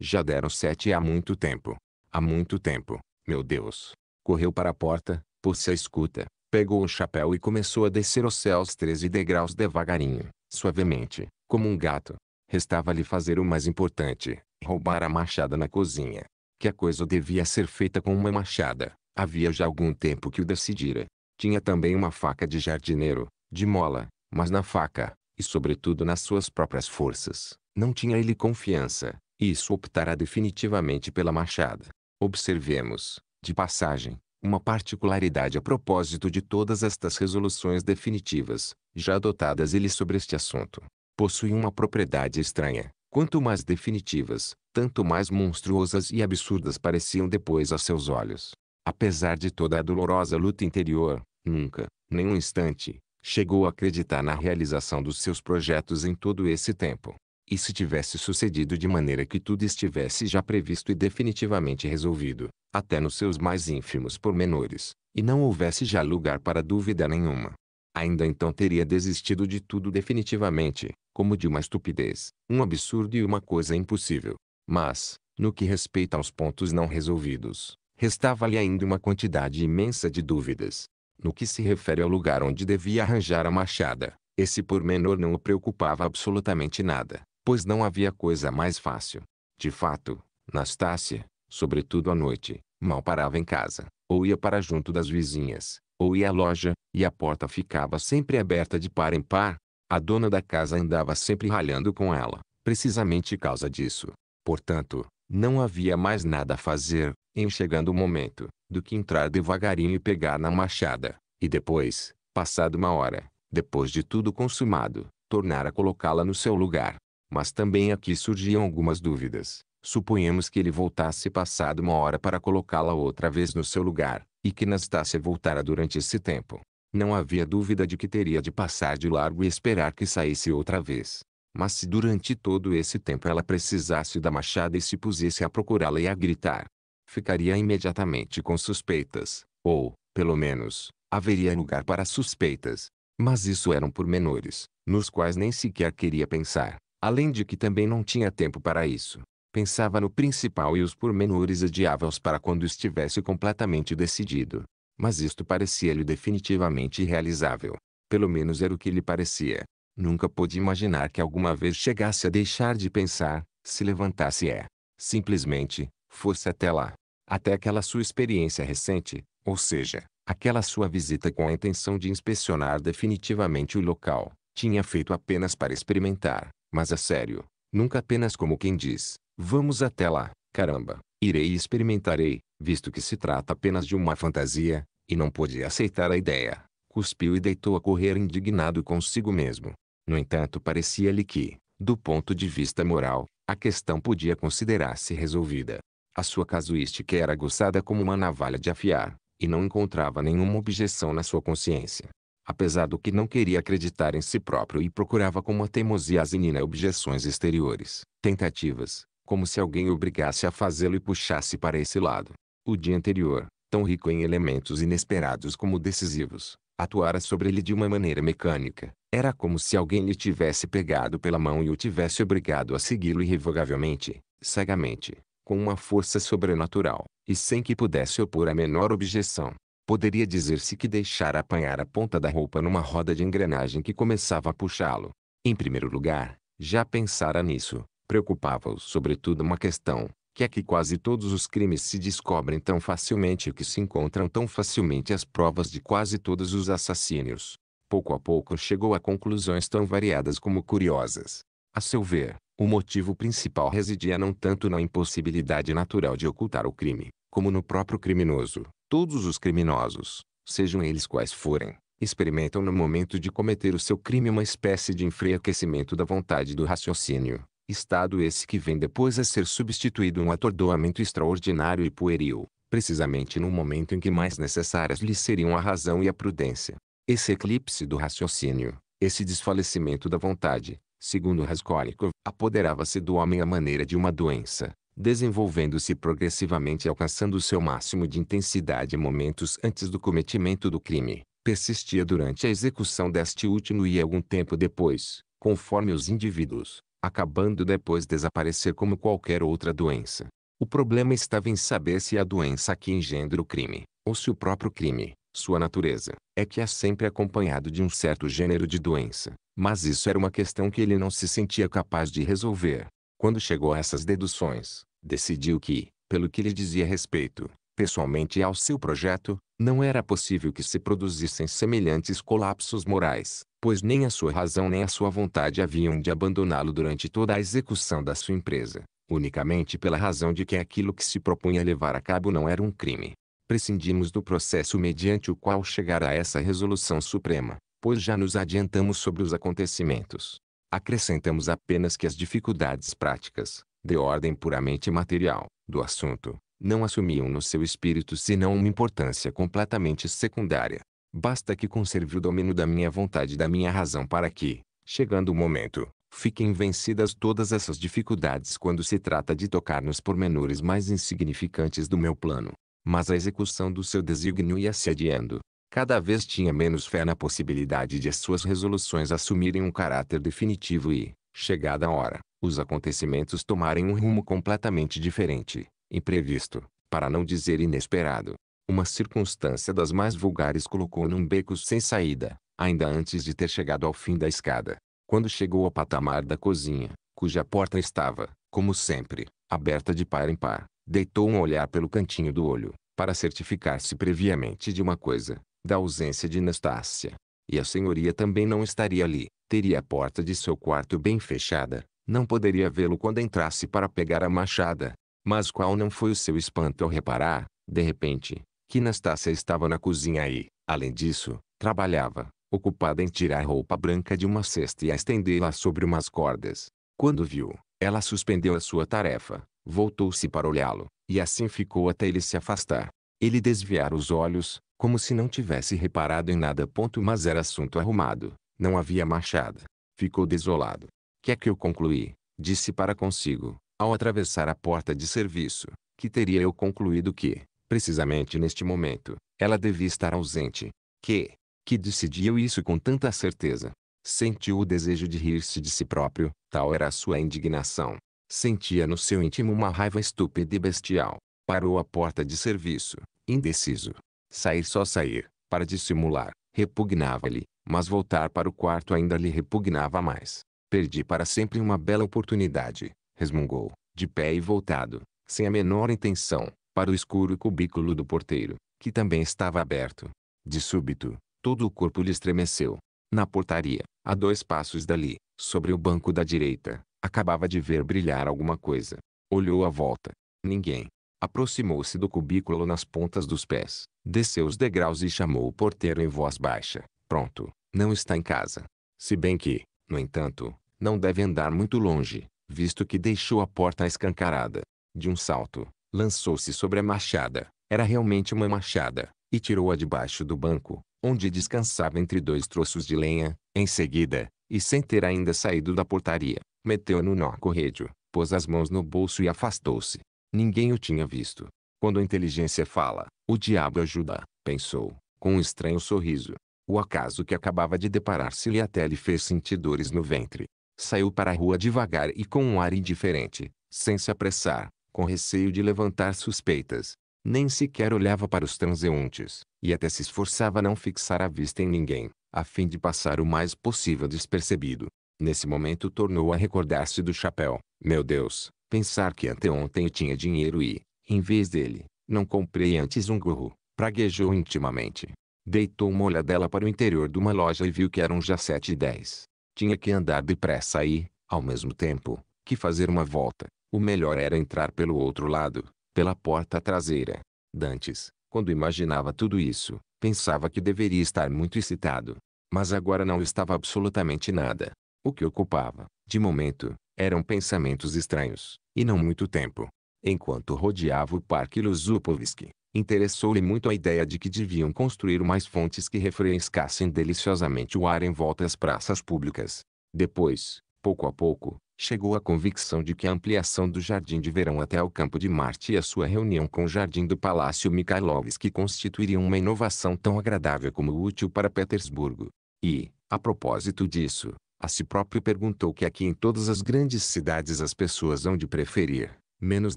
Já deram sete há muito tempo. Há muito tempo, meu Deus. Correu para a porta, pôs-se à escuta, pegou o chapéu e começou a descer os céus treze degraus devagarinho, suavemente, como um gato. Restava-lhe fazer o mais importante, roubar a machada na cozinha. Que a coisa devia ser feita com uma machada, havia já algum tempo que o decidira. Tinha também uma faca de jardineiro, de mola, mas na faca, e sobretudo nas suas próprias forças. Não tinha ele confiança, e isso optara definitivamente pela machada. Observemos, de passagem, uma particularidade a propósito de todas estas resoluções definitivas, já adotadas ele sobre este assunto. Possui uma propriedade estranha. Quanto mais definitivas, tanto mais monstruosas e absurdas pareciam depois a seus olhos. Apesar de toda a dolorosa luta interior, nunca, nem um instante, chegou a acreditar na realização dos seus projetos em todo esse tempo. E se tivesse sucedido de maneira que tudo estivesse já previsto e definitivamente resolvido, até nos seus mais ínfimos pormenores, e não houvesse já lugar para dúvida nenhuma. Ainda então teria desistido de tudo definitivamente, como de uma estupidez, um absurdo e uma coisa impossível. Mas, no que respeita aos pontos não resolvidos, restava-lhe ainda uma quantidade imensa de dúvidas, no que se refere ao lugar onde devia arranjar a machada, esse pormenor não o preocupava absolutamente nada, pois não havia coisa mais fácil. De fato, Nastácia, sobretudo à noite, mal parava em casa, ou ia para junto das vizinhas, ou ia à loja, e a porta ficava sempre aberta de par em par. A dona da casa andava sempre ralhando com ela, precisamente causa disso. Portanto, não havia mais nada a fazer, em chegando o momento, do que entrar devagarinho e pegar na machada, e depois, passado uma hora, depois de tudo consumado, tornar a colocá-la no seu lugar. Mas também aqui surgiam algumas dúvidas. Suponhamos que ele voltasse passado uma hora para colocá-la outra vez no seu lugar, e que Nastácia voltara durante esse tempo. Não havia dúvida de que teria de passar de largo e esperar que saísse outra vez. Mas se durante todo esse tempo ela precisasse da machada e se pusesse a procurá-la e a gritar, ficaria imediatamente com suspeitas, ou, pelo menos, haveria lugar para suspeitas. Mas isso eram pormenores, nos quais nem sequer queria pensar, além de que também não tinha tempo para isso. Pensava no principal e os pormenores adiava-os para quando estivesse completamente decidido. Mas isto parecia-lhe definitivamente irrealizável. Pelo menos era o que lhe parecia. Nunca pôde imaginar que alguma vez chegasse a deixar de pensar, se levantasse é, simplesmente, fosse até lá. Até aquela sua experiência recente, ou seja, aquela sua visita com a intenção de inspecionar definitivamente o local, tinha feito apenas para experimentar, mas a sério, nunca apenas como quem diz, vamos até lá, caramba, irei e experimentarei, visto que se trata apenas de uma fantasia, e não podia aceitar a ideia. Cuspiu e deitou a correr indignado consigo mesmo. No entanto, parecia-lhe que, do ponto de vista moral, a questão podia considerar-se resolvida. A sua casuística era aguçada como uma navalha de afiar, e não encontrava nenhuma objeção na sua consciência. Apesar do que não queria acreditar em si próprio e procurava com uma teimosia asinina objeções exteriores, tentativas, como se alguém obrigasse a fazê-lo e puxasse para esse lado. O dia anterior, tão rico em elementos inesperados como decisivos, atuara sobre ele de uma maneira mecânica. Era como se alguém lhe tivesse pegado pela mão e o tivesse obrigado a segui-lo irrevogavelmente, cegamente, com uma força sobrenatural, e sem que pudesse opor a menor objeção. Poderia dizer-se que deixara apanhar a ponta da roupa numa roda de engrenagem que começava a puxá-lo. Em primeiro lugar, já pensara nisso, preocupava-o sobretudo uma questão, que é que quase todos os crimes se descobrem tão facilmente e que se encontram tão facilmente as provas de quase todos os assassínios. Pouco a pouco chegou a conclusões tão variadas como curiosas. A seu ver, o motivo principal residia não tanto na impossibilidade natural de ocultar o crime, como no próprio criminoso. Todos os criminosos, sejam eles quais forem, experimentam no momento de cometer o seu crime uma espécie de enfraquecimento da vontade do raciocínio, estado esse que vem depois a ser substituído um atordoamento extraordinário e pueril, precisamente no momento em que mais necessárias lhe seriam a razão e a prudência. Esse eclipse do raciocínio, esse desfalecimento da vontade, segundo Raskolnikov, apoderava-se do homem à maneira de uma doença, desenvolvendo-se progressivamente alcançando seu máximo de intensidade momentos antes do cometimento do crime, persistia durante a execução deste último e algum tempo depois, conforme os indivíduos, acabando depois desaparecer como qualquer outra doença. O problema estava em saber se a doença que engendra o crime, ou se o próprio crime, sua natureza, é que é sempre acompanhado de um certo gênero de doença, mas isso era uma questão que ele não se sentia capaz de resolver. Quando chegou a essas deduções, decidiu que, pelo que lhe dizia respeito, pessoalmente e ao seu projeto, não era possível que se produzissem semelhantes colapsos morais, pois nem a sua razão nem a sua vontade haviam de abandoná-lo durante toda a execução da sua empresa, unicamente pela razão de que aquilo que se propunha levar a cabo não era um crime. Prescindimos do processo mediante o qual chegar a essa resolução suprema, pois já nos adiantamos sobre os acontecimentos. Acrescentamos apenas que as dificuldades práticas, de ordem puramente material, do assunto, não assumiam no seu espírito senão uma importância completamente secundária. Basta que conserve o domínio da minha vontade e da minha razão para que, chegando o momento, fiquem vencidas todas essas dificuldades quando se trata de tocar nos pormenores mais insignificantes do meu plano. Mas a execução do seu desígnio ia se adiando, cada vez tinha menos fé na possibilidade de as suas resoluções assumirem um caráter definitivo e, chegada a hora, os acontecimentos tomarem um rumo completamente diferente, imprevisto, para não dizer inesperado. Uma circunstância das mais vulgares colocou num beco sem saída, ainda antes de ter chegado ao fim da escada. Quando chegou ao patamar da cozinha, cuja porta estava, como sempre, aberta de par em par, deitou um olhar pelo cantinho do olho, para certificar-se previamente de uma coisa, da ausência de Anastácia. E a senhoria também não estaria ali, teria a porta de seu quarto bem fechada, não poderia vê-lo quando entrasse para pegar a machada. Mas qual não foi o seu espanto ao reparar, de repente, que Anastácia estava na cozinha e, além disso, trabalhava, ocupada em tirar roupa branca de uma cesta e a estendê-la sobre umas cordas. Quando viu, ela suspendeu a sua tarefa, voltou-se para olhá-lo, e assim ficou até ele se afastar. Ele desviara os olhos, como se não tivesse reparado em nada. Ponto, mas era assunto arrumado, não havia machada. Ficou desolado. Que é que eu concluí? Disse para consigo, ao atravessar a porta de serviço, que teria eu concluído que, precisamente neste momento, ela devia estar ausente. Que, que decidi eu isso com tanta certeza. Sentiu o desejo de rir-se de si próprio, tal era a sua indignação. Sentia no seu íntimo uma raiva estúpida e bestial. Parou à porta de serviço, indeciso, Sair só sair, para dissimular, repugnava-lhe, mas voltar para o quarto ainda lhe repugnava mais. Perdi para sempre uma bela oportunidade, resmungou, de pé e voltado, sem a menor intenção, para o escuro cubículo do porteiro, que também estava aberto. De súbito, todo o corpo lhe estremeceu. Na portaria, a dois passos dali, sobre o banco da direita, acabava de ver brilhar alguma coisa. Olhou à volta. Ninguém aproximou-se do cubículo nas pontas dos pés, desceu os degraus e chamou o porteiro em voz baixa. Pronto, não está em casa. Se bem que, no entanto, não deve andar muito longe, visto que deixou a porta escancarada. De um salto, lançou-se sobre a machada, era realmente uma machada, e tirou-a debaixo do banco, onde descansava entre dois troços de lenha. Em seguida, e sem ter ainda saído da portaria, meteu-a no nó corredio, pôs as mãos no bolso e afastou-se. Ninguém o tinha visto. Quando a inteligência fala, o diabo ajuda, pensou, com um estranho sorriso. O acaso que acabava de deparar-se-lhe até lhe fez sentir dores no ventre. Saiu para a rua devagar e com um ar indiferente, sem se apressar, com receio de levantar suspeitas. Nem sequer olhava para os transeuntes, e até se esforçava a não fixar a vista em ninguém, a fim de passar o mais possível despercebido. Nesse momento tornou a recordar-se do chapéu. Meu Deus, Pensar que anteontem eu tinha dinheiro e, em vez dele, não comprei antes um gorro, praguejou intimamente. Deitou uma olhadela para o interior de uma loja e viu que eram já sete e dez. Tinha que andar depressa e, ao mesmo tempo, que fazer uma volta. O melhor era entrar pelo outro lado, pela porta traseira. Dantes, quando imaginava tudo isso, pensava que deveria estar muito excitado. Mas agora não estava absolutamente nada. O que ocupava, de momento, eram pensamentos estranhos, e não muito tempo. Enquanto rodeava o parque Luzupolsky, interessou-lhe muito a ideia de que deviam construir mais fontes que refrescassem deliciosamente o ar em volta às praças públicas. Depois, pouco a pouco, chegou à convicção de que a ampliação do Jardim de Verão até o Campo de Marte e a sua reunião com o Jardim do Palácio Mikhailovski constituiriam uma inovação tão agradável como útil para Petersburgo. E, a propósito disso, a si próprio perguntou que aqui em todas as grandes cidades as pessoas hão de preferir, menos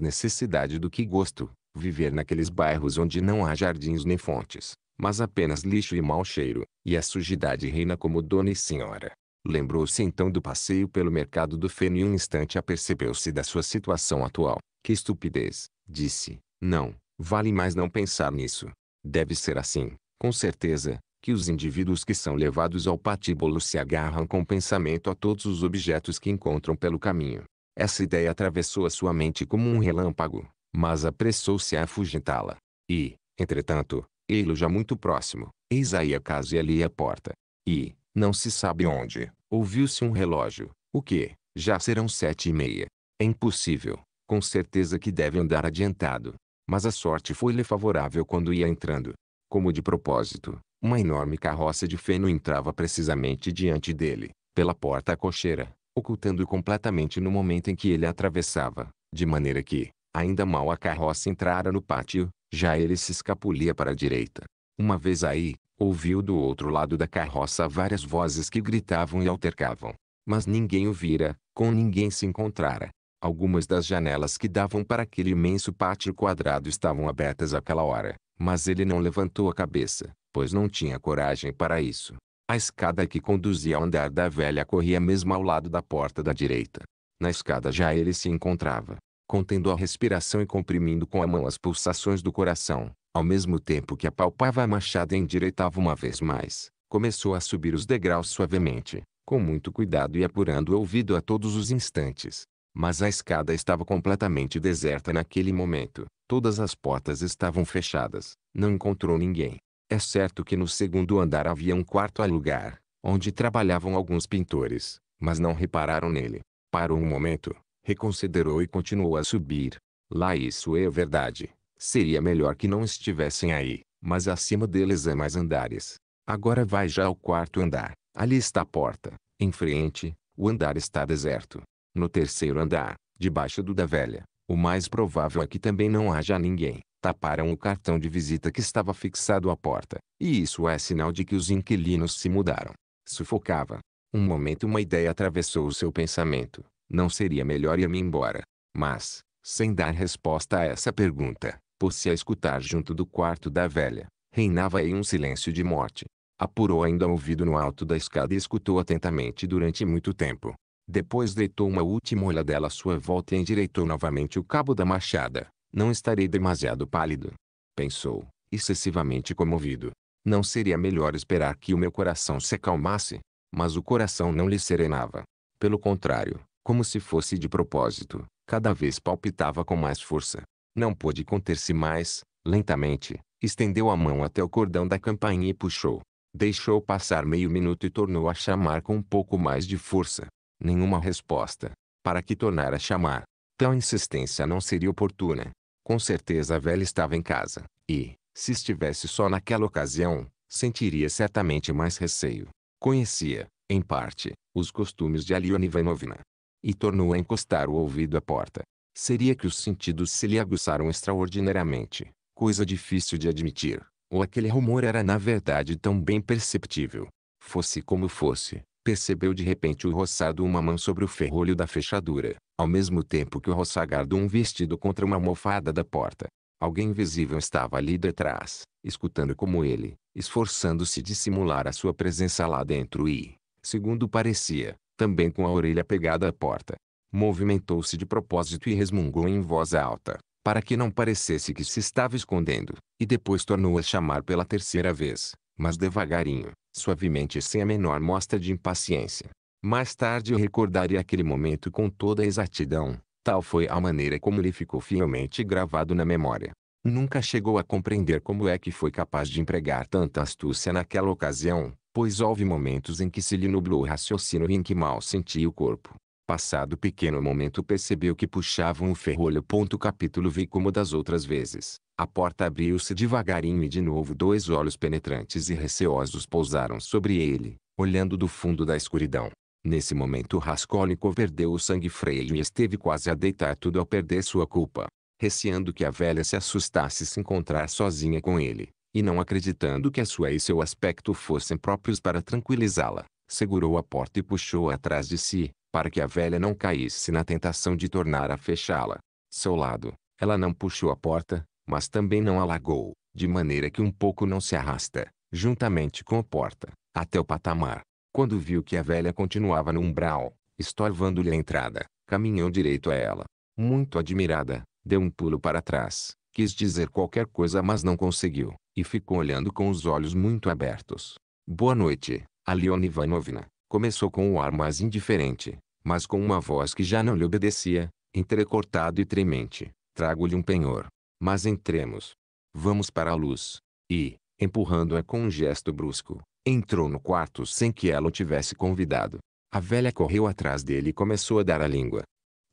necessidade do que gosto, viver naqueles bairros onde não há jardins nem fontes, mas apenas lixo e mau cheiro, e a sujidade reina como dona e senhora. Lembrou-se então do passeio pelo mercado do feno e um instante apercebeu-se da sua situação atual. Que estupidez, disse. Não, vale mais não pensar nisso. Deve ser assim, com certeza, que os indivíduos que são levados ao patíbulo se agarram com pensamento a todos os objetos que encontram pelo caminho. Essa ideia atravessou a sua mente como um relâmpago, mas apressou-se a afugentá-la. E, entretanto, ele já muito próximo, eis aí a casa e ali a porta. E, não se sabe onde, ouviu-se um relógio, o que, já serão sete e meia. É impossível, com certeza que deve andar adiantado. Mas a sorte foi-lhe favorável quando ia entrando. Como de propósito, uma enorme carroça de feno entrava precisamente diante dele, pela porta cocheira, ocultando o completamente no momento em que ele atravessava, de maneira que, ainda mal a carroça entrara no pátio, já ele se escapulia para a direita. Uma vez aí, ouviu do outro lado da carroça várias vozes que gritavam e altercavam. Mas ninguém o vira, com ninguém se encontrara. Algumas das janelas que davam para aquele imenso pátio quadrado estavam abertas àquela hora, mas ele não levantou a cabeça pois não tinha coragem para isso. A escada que conduzia ao andar da velha corria mesmo ao lado da porta da direita. Na escada já ele se encontrava, contendo a respiração e comprimindo com a mão as pulsações do coração, ao mesmo tempo que apalpava a machada e endireitava uma vez mais. Começou a subir os degraus suavemente, com muito cuidado e apurando o ouvido a todos os instantes. Mas a escada estava completamente deserta naquele momento. Todas as portas estavam fechadas. Não encontrou ninguém. É certo que no segundo andar havia um quarto a lugar, onde trabalhavam alguns pintores, mas não repararam nele. Parou um momento, reconsiderou e continuou a subir. Lá isso é verdade. Seria melhor que não estivessem aí, mas acima deles é mais andares. Agora vai já ao quarto andar. Ali está a porta. Em frente, o andar está deserto. No terceiro andar, debaixo do da velha, o mais provável é que também não haja ninguém taparam o cartão de visita que estava fixado à porta, e isso é sinal de que os inquilinos se mudaram. Sufocava. Um momento uma ideia atravessou o seu pensamento. Não seria melhor ir-me embora? Mas, sem dar resposta a essa pergunta, pôs-se a escutar junto do quarto da velha. Reinava aí um silêncio de morte. Apurou ainda o ouvido no alto da escada e escutou atentamente durante muito tempo. Depois deitou uma última olhadela à sua volta e endireitou novamente o cabo da machada. Não estarei demasiado pálido. Pensou, excessivamente comovido. Não seria melhor esperar que o meu coração se acalmasse? Mas o coração não lhe serenava. Pelo contrário, como se fosse de propósito, cada vez palpitava com mais força. Não pôde conter-se mais, lentamente, estendeu a mão até o cordão da campainha e puxou. Deixou passar meio minuto e tornou a chamar com um pouco mais de força. Nenhuma resposta. Para que tornar a chamar? Tal insistência não seria oportuna. Com certeza a velha estava em casa, e, se estivesse só naquela ocasião, sentiria certamente mais receio. Conhecia, em parte, os costumes de Aliona Ivanovna. E tornou a encostar o ouvido à porta. Seria que os sentidos se lhe aguçaram extraordinariamente, coisa difícil de admitir, ou aquele rumor era na verdade tão bem perceptível. Fosse como fosse, percebeu de repente o roçado uma mão sobre o ferrolho da fechadura, ao mesmo tempo que o roçagar de um vestido contra uma almofada da porta. Alguém invisível estava ali detrás, escutando como ele, esforçando-se de simular a sua presença lá dentro e, segundo parecia, também com a orelha pegada à porta. Movimentou-se de propósito e resmungou em voz alta, para que não parecesse que se estava escondendo, e depois tornou a chamar pela terceira vez, mas devagarinho, suavemente sem a menor mostra de impaciência. Mais tarde eu recordaria aquele momento com toda a exatidão, tal foi a maneira como ele ficou fielmente gravado na memória. Nunca chegou a compreender como é que foi capaz de empregar tanta astúcia naquela ocasião, pois houve momentos em que se lhe nublou o raciocínio e em que mal sentia o corpo. Passado pequeno momento percebeu que puxavam o ferrolho. Capítulo vi como das outras vezes, a porta abriu-se devagarinho e de novo dois olhos penetrantes e receosos pousaram sobre ele, olhando do fundo da escuridão. Nesse momento Raskolnikov perdeu o sangue freio e esteve quase a deitar tudo ao perder sua culpa, receando que a velha se assustasse se encontrar sozinha com ele, e não acreditando que a sua e seu aspecto fossem próprios para tranquilizá-la, segurou a porta e puxou-a atrás de si, para que a velha não caísse na tentação de tornar a fechá-la. Seu lado, ela não puxou a porta, mas também não alagou, de maneira que um pouco não se arrasta, juntamente com a porta, até o patamar. Quando viu que a velha continuava no umbral, estorvando-lhe a entrada, caminhou direito a ela. Muito admirada, deu um pulo para trás, quis dizer qualquer coisa mas não conseguiu, e ficou olhando com os olhos muito abertos. Boa noite, Aliona Ivanovna, começou com um ar mais indiferente, mas com uma voz que já não lhe obedecia, entrecortado e tremente. Trago-lhe um penhor. Mas entremos. Vamos para a luz. E, empurrando-a com um gesto brusco, entrou no quarto sem que ela o tivesse convidado. A velha correu atrás dele e começou a dar a língua.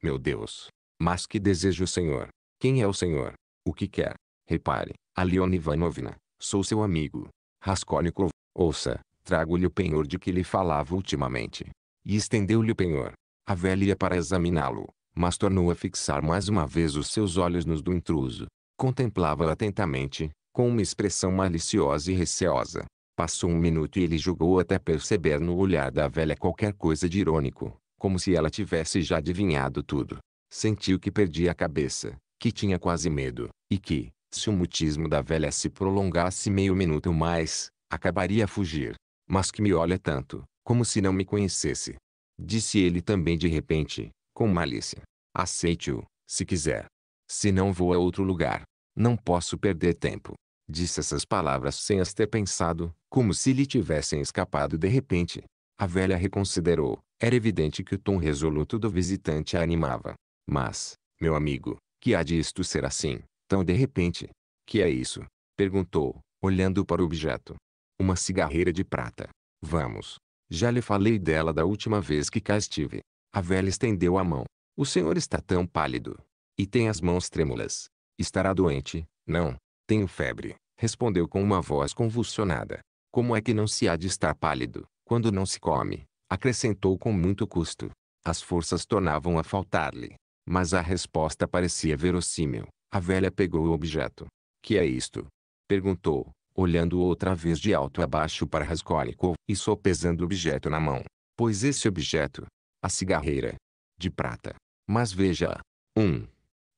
Meu Deus! Mas que deseja o senhor? Quem é o senhor? O que quer? Repare, Leona Ivanovna, sou seu amigo. Raskolnikov, ouça, trago-lhe o penhor de que lhe falava ultimamente. E estendeu-lhe o penhor. A velha ia para examiná-lo, mas tornou a fixar mais uma vez os seus olhos nos do intruso. Contemplava-a atentamente, com uma expressão maliciosa e receosa. Passou um minuto e ele julgou até perceber no olhar da velha qualquer coisa de irônico, como se ela tivesse já adivinhado tudo. Sentiu que perdia a cabeça, que tinha quase medo, e que, se o mutismo da velha se prolongasse meio minuto mais, acabaria a fugir. Mas que me olha tanto, como se não me conhecesse. Disse ele também de repente, com malícia. Aceite-o, se quiser. Se não vou a outro lugar, não posso perder tempo. Disse essas palavras sem as ter pensado, como se lhe tivessem escapado de repente. A velha reconsiderou. Era evidente que o tom resoluto do visitante a animava. Mas, meu amigo, que há de isto ser assim, tão de repente? Que é isso? Perguntou, olhando para o objeto. Uma cigarreira de prata. Vamos. Já lhe falei dela da última vez que cá estive. A velha estendeu a mão. O senhor está tão pálido. E tem as mãos trêmulas. Estará doente? Não. Tenho febre. Respondeu com uma voz convulsionada. Como é que não se há de estar pálido, quando não se come? Acrescentou com muito custo. As forças tornavam a faltar-lhe. Mas a resposta parecia verossímil. A velha pegou o objeto. Que é isto? Perguntou, olhando outra vez de alto a baixo para Raskolnikov e sopesando o objeto na mão. Pois esse objeto, a cigarreira, de prata. Mas veja, um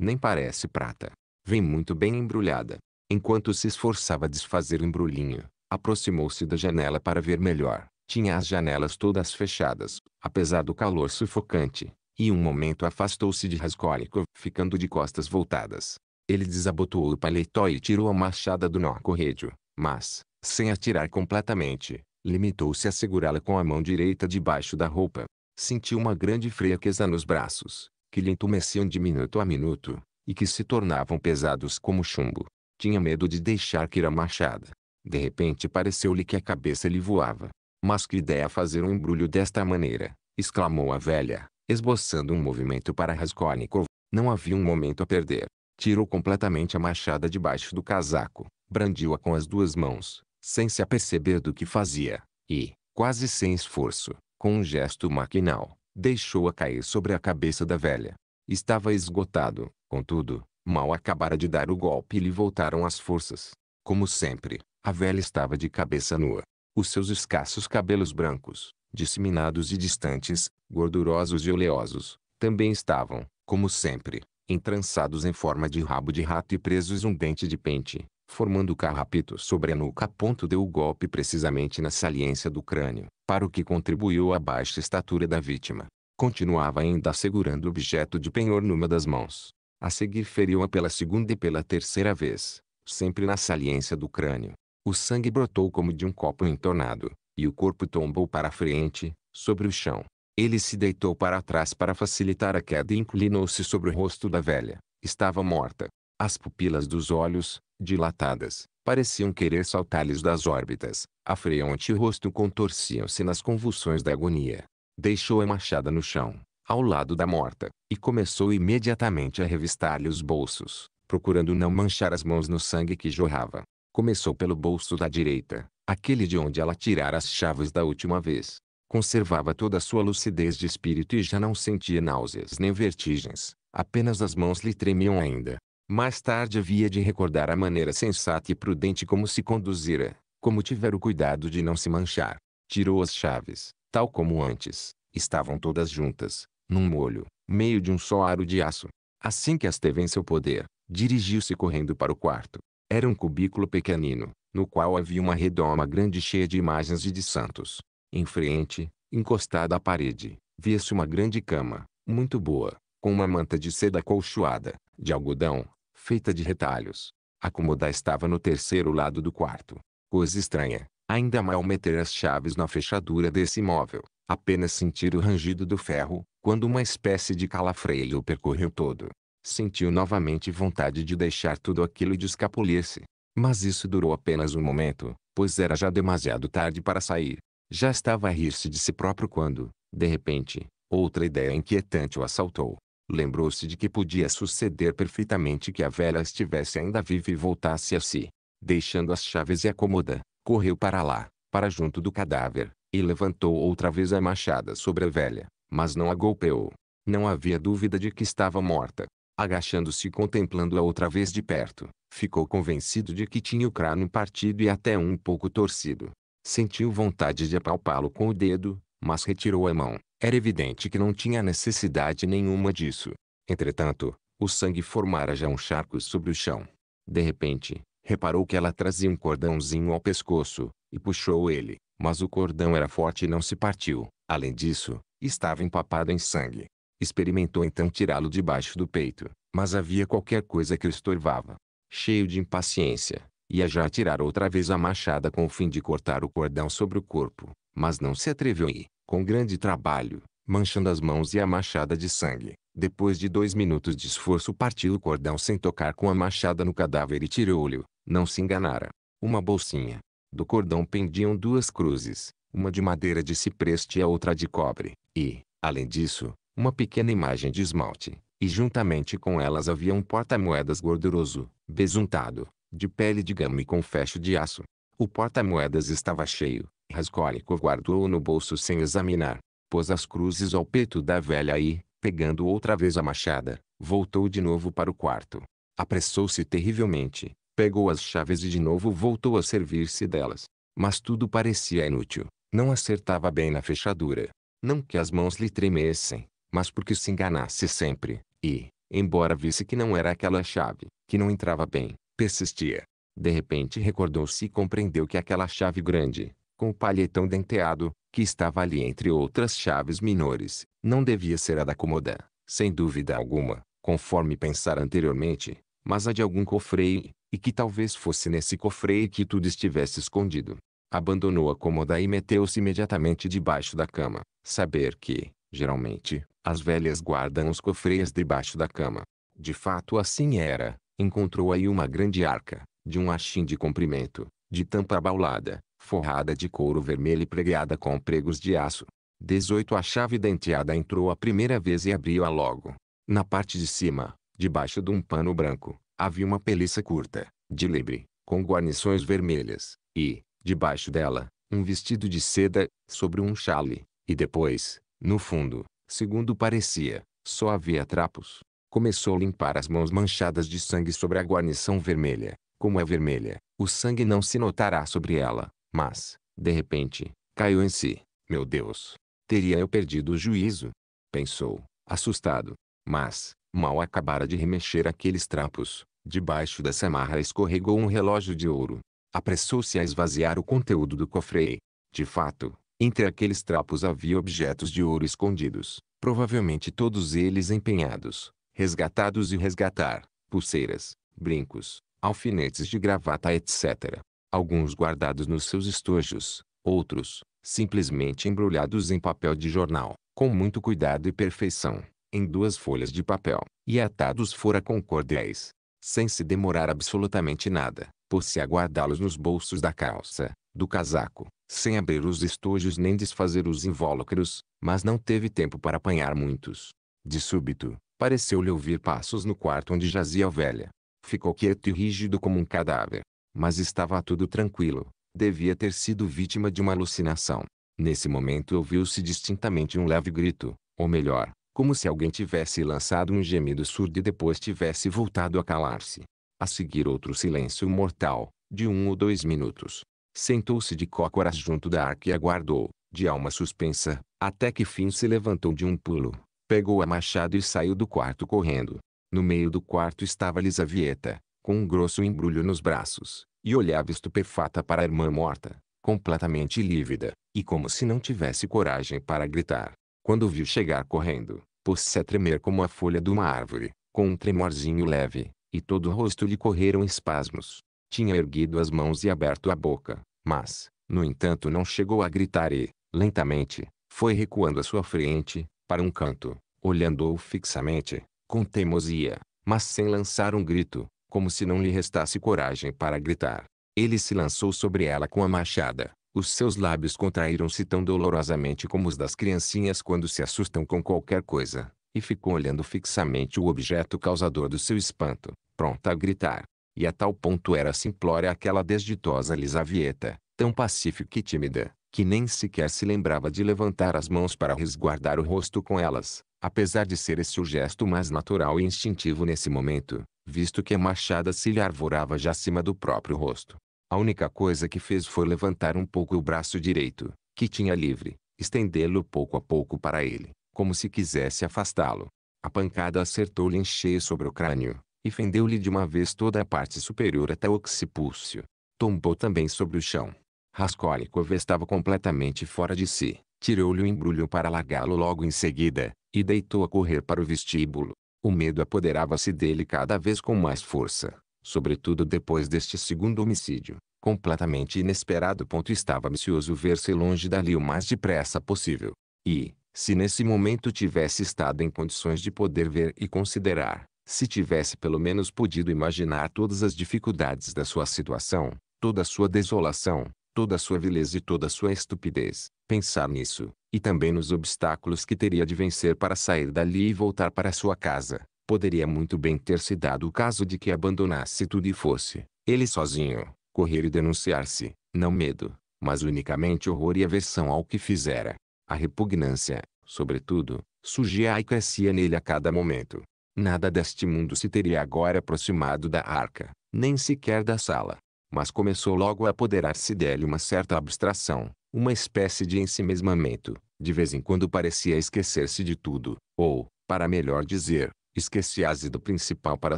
nem parece prata. Vem muito bem embrulhada. Enquanto se esforçava a desfazer o embrulhinho, aproximou-se da janela para ver melhor. Tinha as janelas todas fechadas, apesar do calor sufocante, e um momento afastou-se de Raskolnikov, ficando de costas voltadas. Ele desabotoou o paletó e tirou a machada do nó corredio, mas, sem atirar completamente, limitou-se a segurá-la com a mão direita debaixo da roupa. Sentiu uma grande fraqueza nos braços, que lhe entumeciam de minuto a minuto, e que se tornavam pesados como chumbo. Tinha medo de deixar que a machada. De repente pareceu-lhe que a cabeça lhe voava. Mas que ideia fazer um embrulho desta maneira, exclamou a velha, esboçando um movimento para Raskolnikov. Não havia um momento a perder. Tirou completamente a machada debaixo do casaco, brandiu-a com as duas mãos, sem se aperceber do que fazia, e, quase sem esforço, com um gesto maquinal, deixou-a cair sobre a cabeça da velha. Estava esgotado, contudo, mal acabara de dar o golpe e lhe voltaram as forças. Como sempre, a velha estava de cabeça nua. Os seus escassos cabelos brancos, disseminados e distantes, gordurosos e oleosos, também estavam, como sempre, entrançados em forma de rabo de rato e presos um dente de pente, formando carrapeto sobre a nuca. Deu o golpe precisamente na saliência do crânio, para o que contribuiu a baixa estatura da vítima. Continuava ainda segurando o objeto de penhor numa das mãos. A seguir feriu-a pela segunda e pela terceira vez, sempre na saliência do crânio. O sangue brotou como de um copo entornado, e o corpo tombou para a frente, sobre o chão. Ele se deitou para trás para facilitar a queda e inclinou-se sobre o rosto da velha. Estava morta. As pupilas dos olhos, dilatadas, pareciam querer saltar-lhes das órbitas, a freonte e o rosto contorciam-se nas convulsões da agonia. Deixou a machada no chão, ao lado da morta, e começou imediatamente a revistar-lhe os bolsos, procurando não manchar as mãos no sangue que jorrava. Começou pelo bolso da direita, aquele de onde ela tirara as chaves da última vez. Conservava toda a sua lucidez de espírito e já não sentia náuseas nem vertigens. Apenas as mãos lhe tremiam ainda, mais tarde havia de recordar a maneira sensata e prudente como se conduzira, como tiver o cuidado de não se manchar. Tirou as chaves, tal como antes, estavam todas juntas, num molho, meio de um só aro de aço. Assim que as teve em seu poder, dirigiu-se correndo para o quarto. Era um cubículo pequenino, no qual havia uma redoma grande cheia de imagens e de santos. Em frente, encostada à parede, via-se uma grande cama, muito boa, com uma manta de seda colchoada, de algodão, feita de retalhos. A cômoda estava no terceiro lado do quarto. Coisa estranha, ainda mal meter as chaves na fechadura desse imóvel, apenas sentir o rangido do ferro, quando uma espécie de calafreio o percorreu todo. Sentiu novamente vontade de deixar tudo aquilo e de escapulir-se. Mas isso durou apenas um momento, pois era já demasiado tarde para sair. Já estava a rir-se de si próprio quando, de repente, outra ideia inquietante o assaltou. Lembrou-se de que podia suceder perfeitamente que a velha estivesse ainda viva e voltasse a si. Deixando as chaves e a cômoda, correu para lá, para junto do cadáver, e levantou outra vez a machada sobre a velha, mas não a golpeou. Não havia dúvida de que estava morta. Agachando-se e contemplando-a outra vez de perto, ficou convencido de que tinha o crânio partido e até um pouco torcido. Sentiu vontade de apalpá-lo com o dedo, mas retirou a mão. Era evidente que não tinha necessidade nenhuma disso. Entretanto, o sangue formara já um charco sobre o chão. De repente, reparou que ela trazia um cordãozinho ao pescoço, e puxou ele, mas o cordão era forte e não se partiu. Além disso, estava empapado em sangue. Experimentou então tirá-lo debaixo do peito, mas havia qualquer coisa que o estorvava. Cheio de impaciência, ia já tirar outra vez a machada com o fim de cortar o cordão sobre o corpo, mas não se atreveu e, com grande trabalho, manchando as mãos e a machada de sangue. Depois de dois minutos de esforço partiu o cordão sem tocar com a machada no cadáver e tirou-lhe, não se enganara, uma bolsinha. Do cordão pendiam duas cruzes, uma de madeira de cipreste e a outra de cobre, e, além disso, uma pequena imagem de esmalte, e juntamente com elas havia um porta-moedas gorduroso, besuntado, de pele de gama e com fecho de aço. O porta-moedas estava cheio, Rascólico guardou-o no bolso sem examinar. Pôs as cruzes ao peito da velha e, pegando outra vez a machada, voltou de novo para o quarto. Apressou-se terrivelmente, pegou as chaves e de novo voltou a servir-se delas. Mas tudo parecia inútil. Não acertava bem na fechadura. Não que as mãos lhe tremessem, mas porque se enganasse sempre. E, embora visse que não era aquela chave, que não entrava bem, persistia. De repente recordou-se e compreendeu que aquela chave grande, com o palhetão denteado, que estava ali entre outras chaves menores, não devia ser a da cômoda, sem dúvida alguma, conforme pensara anteriormente, mas a de algum cofreio, e que talvez fosse nesse cofreio que tudo estivesse escondido. Abandonou a cômoda e meteu-se imediatamente debaixo da cama, saber que, geralmente, as velhas guardam os cofreios debaixo da cama. De fato assim era, encontrou aí uma grande arca, de um achim de comprimento, de tampa abaulada, forrada de couro vermelho e pregueada com pregos de aço. 18 A chave denteada entrou a primeira vez e abriu-a logo. Na parte de cima, debaixo de um pano branco, havia uma peliça curta, de lebre, com guarnições vermelhas, e, debaixo dela, um vestido de seda, sobre um chale, e depois, no fundo, segundo parecia, só havia trapos. Começou a limpar as mãos manchadas de sangue sobre a guarnição vermelha. Como é vermelha, o sangue não se notará sobre ela, mas, de repente, caiu em si. Meu Deus! Teria eu perdido o juízo? Pensou, assustado. Mas, mal acabara de remexer aqueles trapos, debaixo da samarra escorregou um relógio de ouro. Apressou-se a esvaziar o conteúdo do cofre e, de fato, entre aqueles trapos havia objetos de ouro escondidos, provavelmente todos eles empenhados, resgatados e resgatar, pulseiras, brincos, alfinetes de gravata etc alguns guardados nos seus estojos, outros, simplesmente embrulhados em papel de jornal, com muito cuidado e perfeição, em duas folhas de papel, e atados fora com cordéis, sem se demorar absolutamente nada, por se aguardá-los nos bolsos da calça, do casaco, sem abrir os estojos nem desfazer os invólucros, mas não teve tempo para apanhar muitos. De súbito, pareceu-lhe ouvir passos no quarto onde jazia a velha. Ficou quieto e rígido como um cadáver. Mas estava tudo tranquilo. Devia ter sido vítima de uma alucinação. Nesse momento ouviu-se distintamente um leve grito, ou melhor, como se alguém tivesse lançado um gemido surdo e depois tivesse voltado a calar-se. A seguir outro silêncio mortal, de um ou dois minutos. Sentou-se de cócoras junto da arca e aguardou, de alma suspensa, até que fim se levantou de um pulo, pegou a machado e saiu do quarto correndo. No meio do quarto estava Lisavieta, com um grosso embrulho nos braços, e olhava estupefata para a irmã morta, completamente lívida, e como se não tivesse coragem para gritar. Quando viu chegar correndo, pôs-se a tremer como a folha de uma árvore, com um tremorzinho leve, e todo o rosto lhe correram espasmos. Tinha erguido as mãos e aberto a boca, mas, no entanto não chegou a gritar e, lentamente, foi recuando à sua frente, para um canto, olhando-o fixamente, com teimosia, mas sem lançar um grito, como se não lhe restasse coragem para gritar. Ele se lançou sobre ela com a machada. Os seus lábios contraíram-se tão dolorosamente como os das criancinhas quando se assustam com qualquer coisa, e ficou olhando fixamente o objeto causador do seu espanto, pronta a gritar. E a tal ponto era simplória aquela desditosa Lisavieta, tão pacífica e tímida, que nem sequer se lembrava de levantar as mãos para resguardar o rosto com elas, apesar de ser esse o gesto mais natural e instintivo nesse momento, visto que a machada se lhe arvorava já acima do próprio rosto. A única coisa que fez foi levantar um pouco o braço direito, que tinha livre, estendê-lo pouco a pouco para ele, como se quisesse afastá-lo. A pancada acertou-lhe em cheio sobre o crânio, e fendeu-lhe de uma vez toda a parte superior até o occipúcio. Tombou também sobre o chão. Raskolnikov estava completamente fora de si. Tirou-lhe o embrulho para largá-lo logo em seguida, e deitou a correr para o vestíbulo. O medo apoderava-se dele cada vez com mais força, sobretudo depois deste segundo homicídio, completamente inesperado. Estava ansioso ver-se longe dali o mais depressa possível. E, se nesse momento tivesse estado em condições de poder ver e considerar, se tivesse pelo menos podido imaginar todas as dificuldades da sua situação, toda a sua desolação, toda a sua vileza e toda a sua estupidez, pensar nisso, e também nos obstáculos que teria de vencer para sair dali e voltar para sua casa. Poderia muito bem ter se dado o caso de que abandonasse tudo e fosse, ele sozinho, correr e denunciar-se, não medo, mas unicamente horror e aversão ao que fizera. A repugnância, sobretudo, surgia e crescia nele a cada momento. Nada deste mundo se teria agora aproximado da arca, nem sequer da sala. Mas começou logo a apoderar-se dele uma certa abstração, uma espécie de ensimesmamento, de vez em quando parecia esquecer-se de tudo, ou, para melhor dizer, esquecia-se do principal para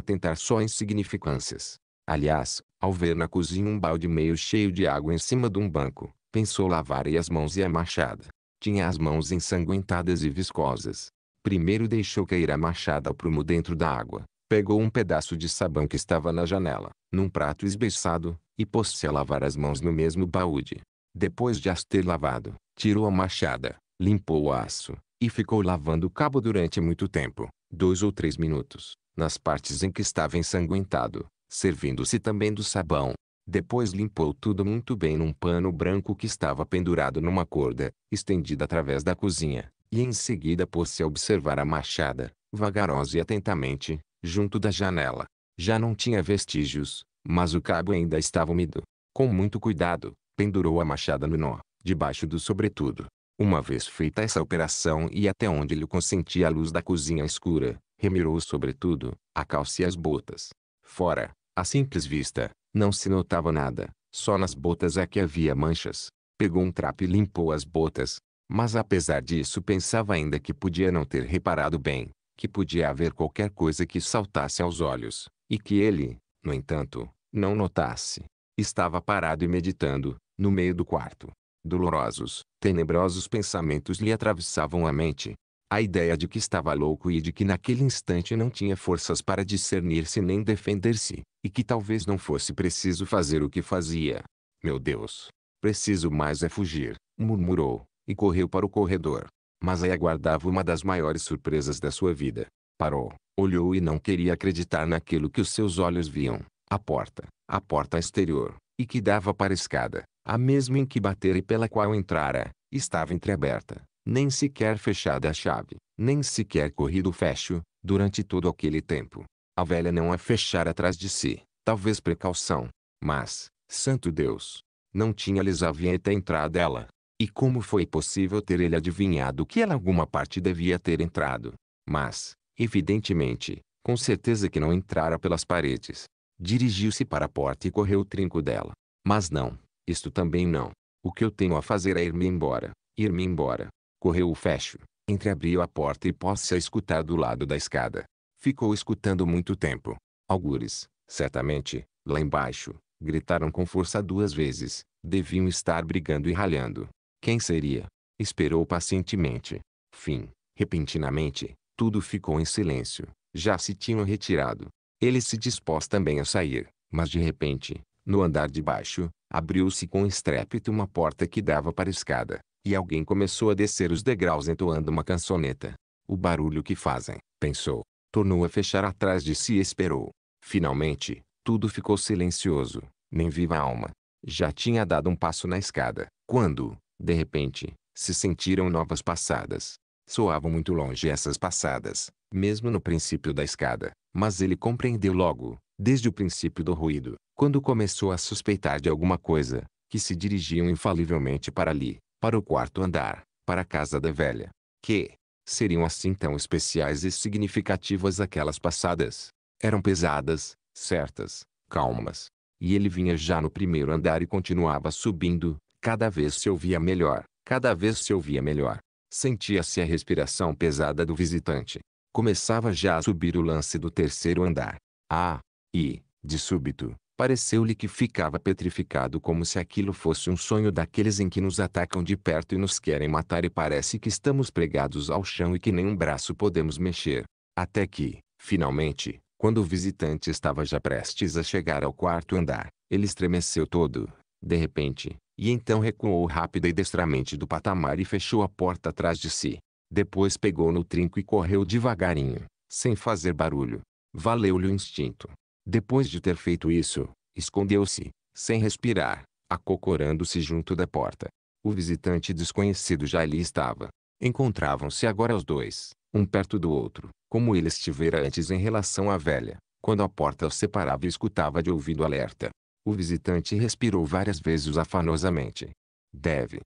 tentar só insignificâncias. Aliás, ao ver na cozinha um balde meio cheio de água em cima de um banco, pensou lavar as mãos e a machada. Tinha as mãos ensanguentadas e viscosas. Primeiro deixou cair a machada ao prumo dentro da água, pegou um pedaço de sabão que estava na janela, num prato esbeiçado, e pôs-se a lavar as mãos no mesmo de. Depois de as ter lavado, tirou a machada, limpou o aço, e ficou lavando o cabo durante muito tempo, dois ou três minutos, nas partes em que estava ensanguentado, servindo-se também do sabão. Depois limpou tudo muito bem num pano branco que estava pendurado numa corda, estendida através da cozinha, e em seguida pôs-se a observar a machada, vagarosa e atentamente, junto da janela. Já não tinha vestígios, mas o cabo ainda estava úmido. Com muito cuidado, pendurou a machada no nó, debaixo do sobretudo. Uma vez feita essa operação e até onde lhe consentia a luz da cozinha escura, remirou o sobretudo, a calça e as botas. Fora, à simples vista, não se notava nada, só nas botas é que havia manchas. Pegou um trapo e limpou as botas, mas apesar disso pensava ainda que podia não ter reparado bem, que podia haver qualquer coisa que saltasse aos olhos, e que ele, no entanto, não notasse. Estava parado e meditando, no meio do quarto, dolorosos, tenebrosos pensamentos lhe atravessavam a mente. A ideia de que estava louco e de que naquele instante não tinha forças para discernir-se nem defender-se, e que talvez não fosse preciso fazer o que fazia. Meu Deus! Preciso mais é fugir, murmurou, e correu para o corredor. Mas aí aguardava uma das maiores surpresas da sua vida. Parou, olhou e não queria acreditar naquilo que os seus olhos viam. A porta, a porta exterior, e que dava para a escada. A mesma em que batera e pela qual entrara, estava entreaberta, nem sequer fechada a chave, nem sequer corrido o fecho, durante todo aquele tempo. A velha não a fechara atrás de si, talvez precaução, mas, santo Deus, não tinha até entrado ela. E como foi possível ter ele adivinhado que ela alguma parte devia ter entrado? Mas, evidentemente, com certeza que não entrara pelas paredes. Dirigiu-se para a porta e correu o trinco dela. Mas não, isto também não. O que eu tenho a fazer é ir-me embora, ir-me embora. Correu o fecho, entreabriu a porta e pôs-se a escutar do lado da escada. Ficou escutando muito tempo. Algures, certamente, lá embaixo, gritaram com força duas vezes. Deviam estar brigando e ralhando. Quem seria? Esperou pacientemente. Fim. Repentinamente, tudo ficou em silêncio. Já se tinham retirado. Ele se dispôs também a sair, mas de repente, no andar de baixo, abriu-se com estrépito uma porta que dava para a escada, e alguém começou a descer os degraus entoando uma cançoneta. O barulho que fazem, pensou. Tornou a fechar atrás de si e esperou. Finalmente, tudo ficou silencioso, nem viva alma. Já tinha dado um passo na escada, quando, de repente, se sentiram novas passadas. Soavam muito longe essas passadas, mesmo no princípio da escada, mas ele compreendeu logo, desde o princípio do ruído, quando começou a suspeitar de alguma coisa, que se dirigiam infalivelmente para ali, para o quarto andar, para a casa da velha. Que seriam assim tão especiais e significativas aquelas passadas? Eram pesadas, certas, calmas. E ele vinha já no primeiro andar e continuava subindo, cada vez se ouvia melhor, cada vez se ouvia melhor. Sentia-se a respiração pesada do visitante, Começava já a subir o lance do terceiro andar. Ah! E, de súbito, pareceu-lhe que ficava petrificado como se aquilo fosse um sonho daqueles em que nos atacam de perto e nos querem matar e parece que estamos pregados ao chão e que nem um braço podemos mexer. Até que, finalmente, quando o visitante estava já prestes a chegar ao quarto andar, ele estremeceu todo, de repente, e então recuou rápida e destramente do patamar e fechou a porta atrás de si. Depois pegou no trinco e correu devagarinho, sem fazer barulho. Valeu-lhe o instinto. Depois de ter feito isso, escondeu-se, sem respirar, acocorando-se junto da porta. O visitante desconhecido já ali estava. Encontravam-se agora os dois, um perto do outro, como ele estivera antes em relação à velha, quando a porta os separava e escutava de ouvido alerta. O visitante respirou várias vezes afanosamente. Deve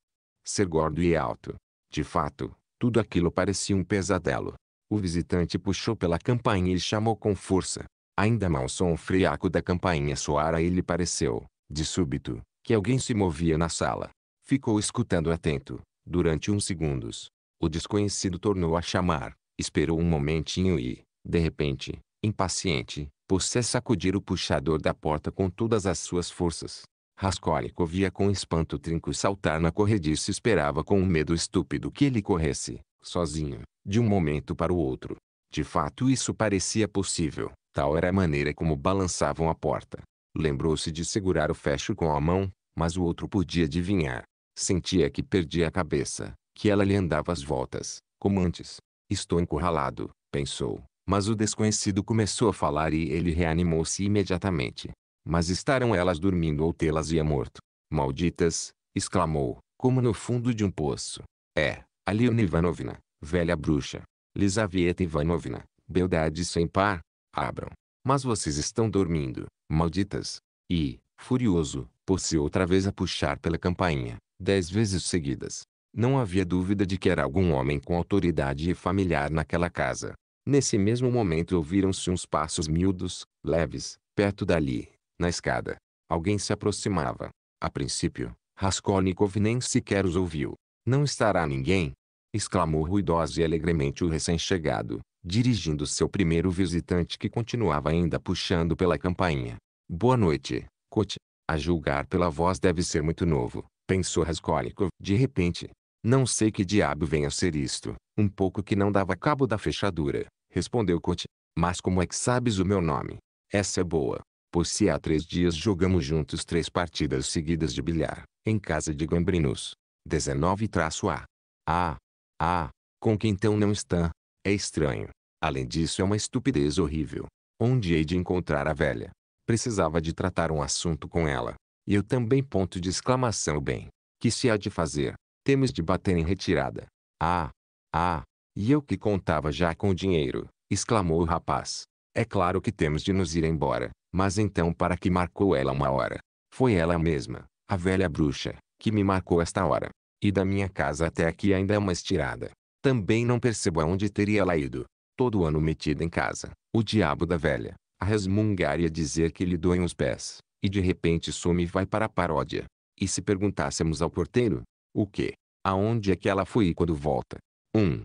ser gordo e alto. De fato, tudo aquilo parecia um pesadelo. O visitante puxou pela campainha e chamou com força. Ainda mal o som friaco da campainha soara e lhe pareceu, de súbito, que alguém se movia na sala. Ficou escutando atento, durante uns segundos. O desconhecido tornou a chamar, esperou um momentinho e, de repente, impaciente, pôs-se a sacudir o puxador da porta com todas as suas forças. Rascólico via com espanto Trinco saltar na corrediça e esperava com um medo estúpido que ele corresse, sozinho, de um momento para o outro. De fato isso parecia possível, tal era a maneira como balançavam a porta. Lembrou-se de segurar o fecho com a mão, mas o outro podia adivinhar. Sentia que perdia a cabeça, que ela lhe andava às voltas, como antes. Estou encurralado, pensou, mas o desconhecido começou a falar e ele reanimou-se imediatamente. Mas estarão elas dormindo ou tê-las-ia morto. Malditas, exclamou, como no fundo de um poço. É, Aliona Ivanovna, velha bruxa. Lisaveta Ivanovna, beldade sem par. Abram. Mas vocês estão dormindo, malditas. E, furioso, pôs-se outra vez a puxar pela campainha, dez vezes seguidas. Não havia dúvida de que era algum homem com autoridade e familiar naquela casa. Nesse mesmo momento ouviram-se uns passos miúdos, leves, perto dali. Na escada, alguém se aproximava. A princípio, Raskolnikov nem sequer os ouviu. Não estará ninguém? exclamou ruidosa e alegremente o recém-chegado, dirigindo seu primeiro visitante que continuava ainda puxando pela campainha. Boa noite, Cote. A julgar pela voz deve ser muito novo, pensou Raskolnikov. De repente, não sei que diabo venha a ser isto, um pouco que não dava cabo da fechadura, respondeu Cote. Mas como é que sabes o meu nome? Essa é boa. Pois se há três dias jogamos juntos três partidas seguidas de bilhar, em casa de gambrinus 19-A. Ah! Ah! Com que então não está? É estranho. Além disso é uma estupidez horrível. Onde hei de encontrar a velha? Precisava de tratar um assunto com ela. E eu também ponto de exclamação bem. Que se há de fazer? Temos de bater em retirada. Ah! Ah! E eu que contava já com o dinheiro, exclamou o rapaz. É claro que temos de nos ir embora, mas então para que marcou ela uma hora? Foi ela mesma, a velha bruxa, que me marcou esta hora. E da minha casa até aqui ainda é uma estirada. Também não percebo aonde teria ela ido. Todo ano metida em casa, o diabo da velha, a resmungar e a dizer que lhe doem os pés, e de repente some e vai para a paródia. E se perguntássemos ao porteiro, o quê? Aonde é que ela foi e quando volta? Um.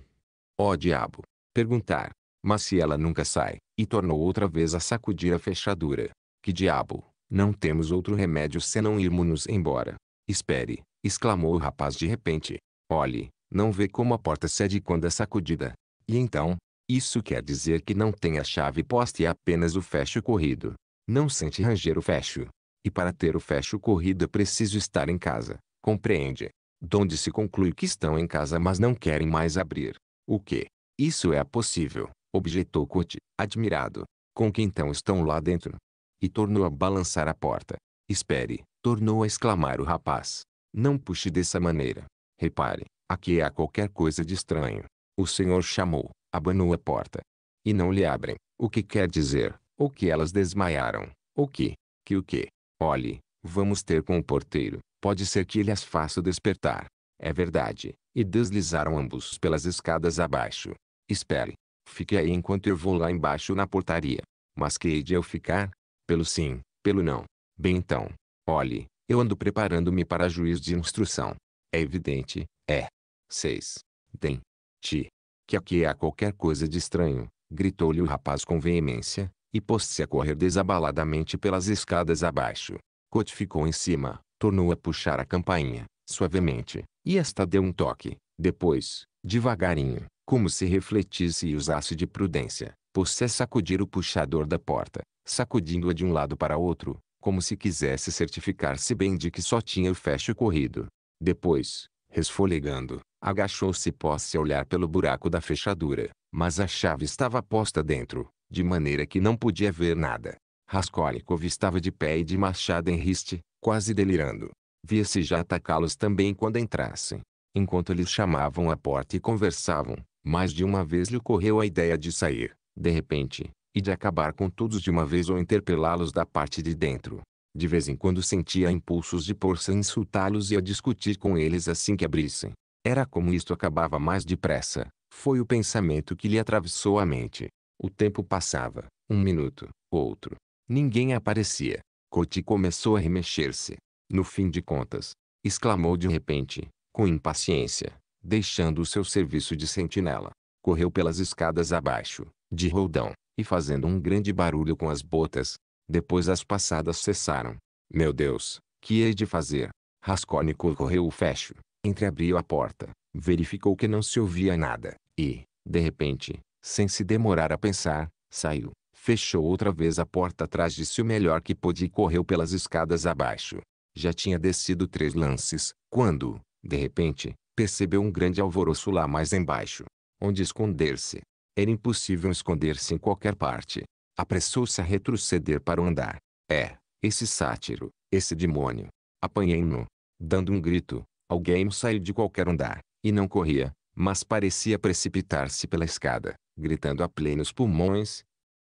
Ó oh, diabo! Perguntar, mas se ela nunca sai, e tornou outra vez a sacudir a fechadura, que diabo, não temos outro remédio senão irmos-nos embora. Espere, exclamou o rapaz de repente. Olhe, não vê como a porta cede quando é sacudida. E então, isso quer dizer que não tem a chave posta e é apenas o fecho corrido. Não sente ranger o fecho. E para ter o fecho corrido é preciso estar em casa, compreende? Donde se conclui que estão em casa mas não querem mais abrir. O que? Isso é possível objetou Cote, admirado. Com que então estão lá dentro? E tornou a balançar a porta. Espere, tornou a exclamar o rapaz. Não puxe dessa maneira. Repare, aqui há é qualquer coisa de estranho. O senhor chamou, abanou a porta. E não lhe abrem. O que quer dizer? Ou que elas desmaiaram? Ou que? Que o que? Olhe, vamos ter com o porteiro. Pode ser que ele as faça despertar. É verdade. E deslizaram ambos pelas escadas abaixo. Espere, Fique aí enquanto eu vou lá embaixo na portaria. Mas que hei de eu ficar? Pelo sim, pelo não. Bem então, olhe, eu ando preparando-me para juiz de instrução. É evidente, é. 6. Tem. Ti. Que aqui há qualquer coisa de estranho, gritou-lhe o rapaz com veemência, e pôs-se a correr desabaladamente pelas escadas abaixo. Cote ficou em cima, tornou a puxar a campainha, suavemente, e esta deu um toque. Depois, Devagarinho, como se refletisse e usasse de prudência, pôs-se a sacudir o puxador da porta, sacudindo-a de um lado para outro, como se quisesse certificar-se bem de que só tinha o fecho corrido. Depois, resfolegando, agachou-se posse a olhar pelo buraco da fechadura, mas a chave estava posta dentro, de maneira que não podia ver nada. Raskolnikov estava de pé e de machado em riste, quase delirando. Via-se já atacá-los também quando entrassem. Enquanto eles chamavam à porta e conversavam, mais de uma vez lhe ocorreu a ideia de sair, de repente, e de acabar com todos de uma vez ou interpelá-los da parte de dentro. De vez em quando sentia impulsos de pôr-se a insultá-los e a discutir com eles assim que abrissem. Era como isto acabava mais depressa, foi o pensamento que lhe atravessou a mente. O tempo passava, um minuto, outro. Ninguém aparecia. Coti começou a remexer-se. No fim de contas, exclamou de repente, com impaciência, deixando o seu serviço de sentinela. Correu pelas escadas abaixo, de roldão, e fazendo um grande barulho com as botas. Depois as passadas cessaram. Meu Deus, que hei de fazer? Rascônico correu o fecho, entreabriu a porta, verificou que não se ouvia nada, e, de repente, sem se demorar a pensar, saiu, fechou outra vez a porta atrás de si o melhor que pôde e correu pelas escadas abaixo. Já tinha descido três lances, quando, de repente, percebeu um grande alvoroço lá mais embaixo. Onde esconder-se? Era impossível esconder-se em qualquer parte. Apressou-se a retroceder para o andar. É, esse sátiro, esse demônio. Apanhei-no. Dando um grito, alguém saiu de qualquer andar, e não corria, mas parecia precipitar-se pela escada, gritando a plenos pulmões.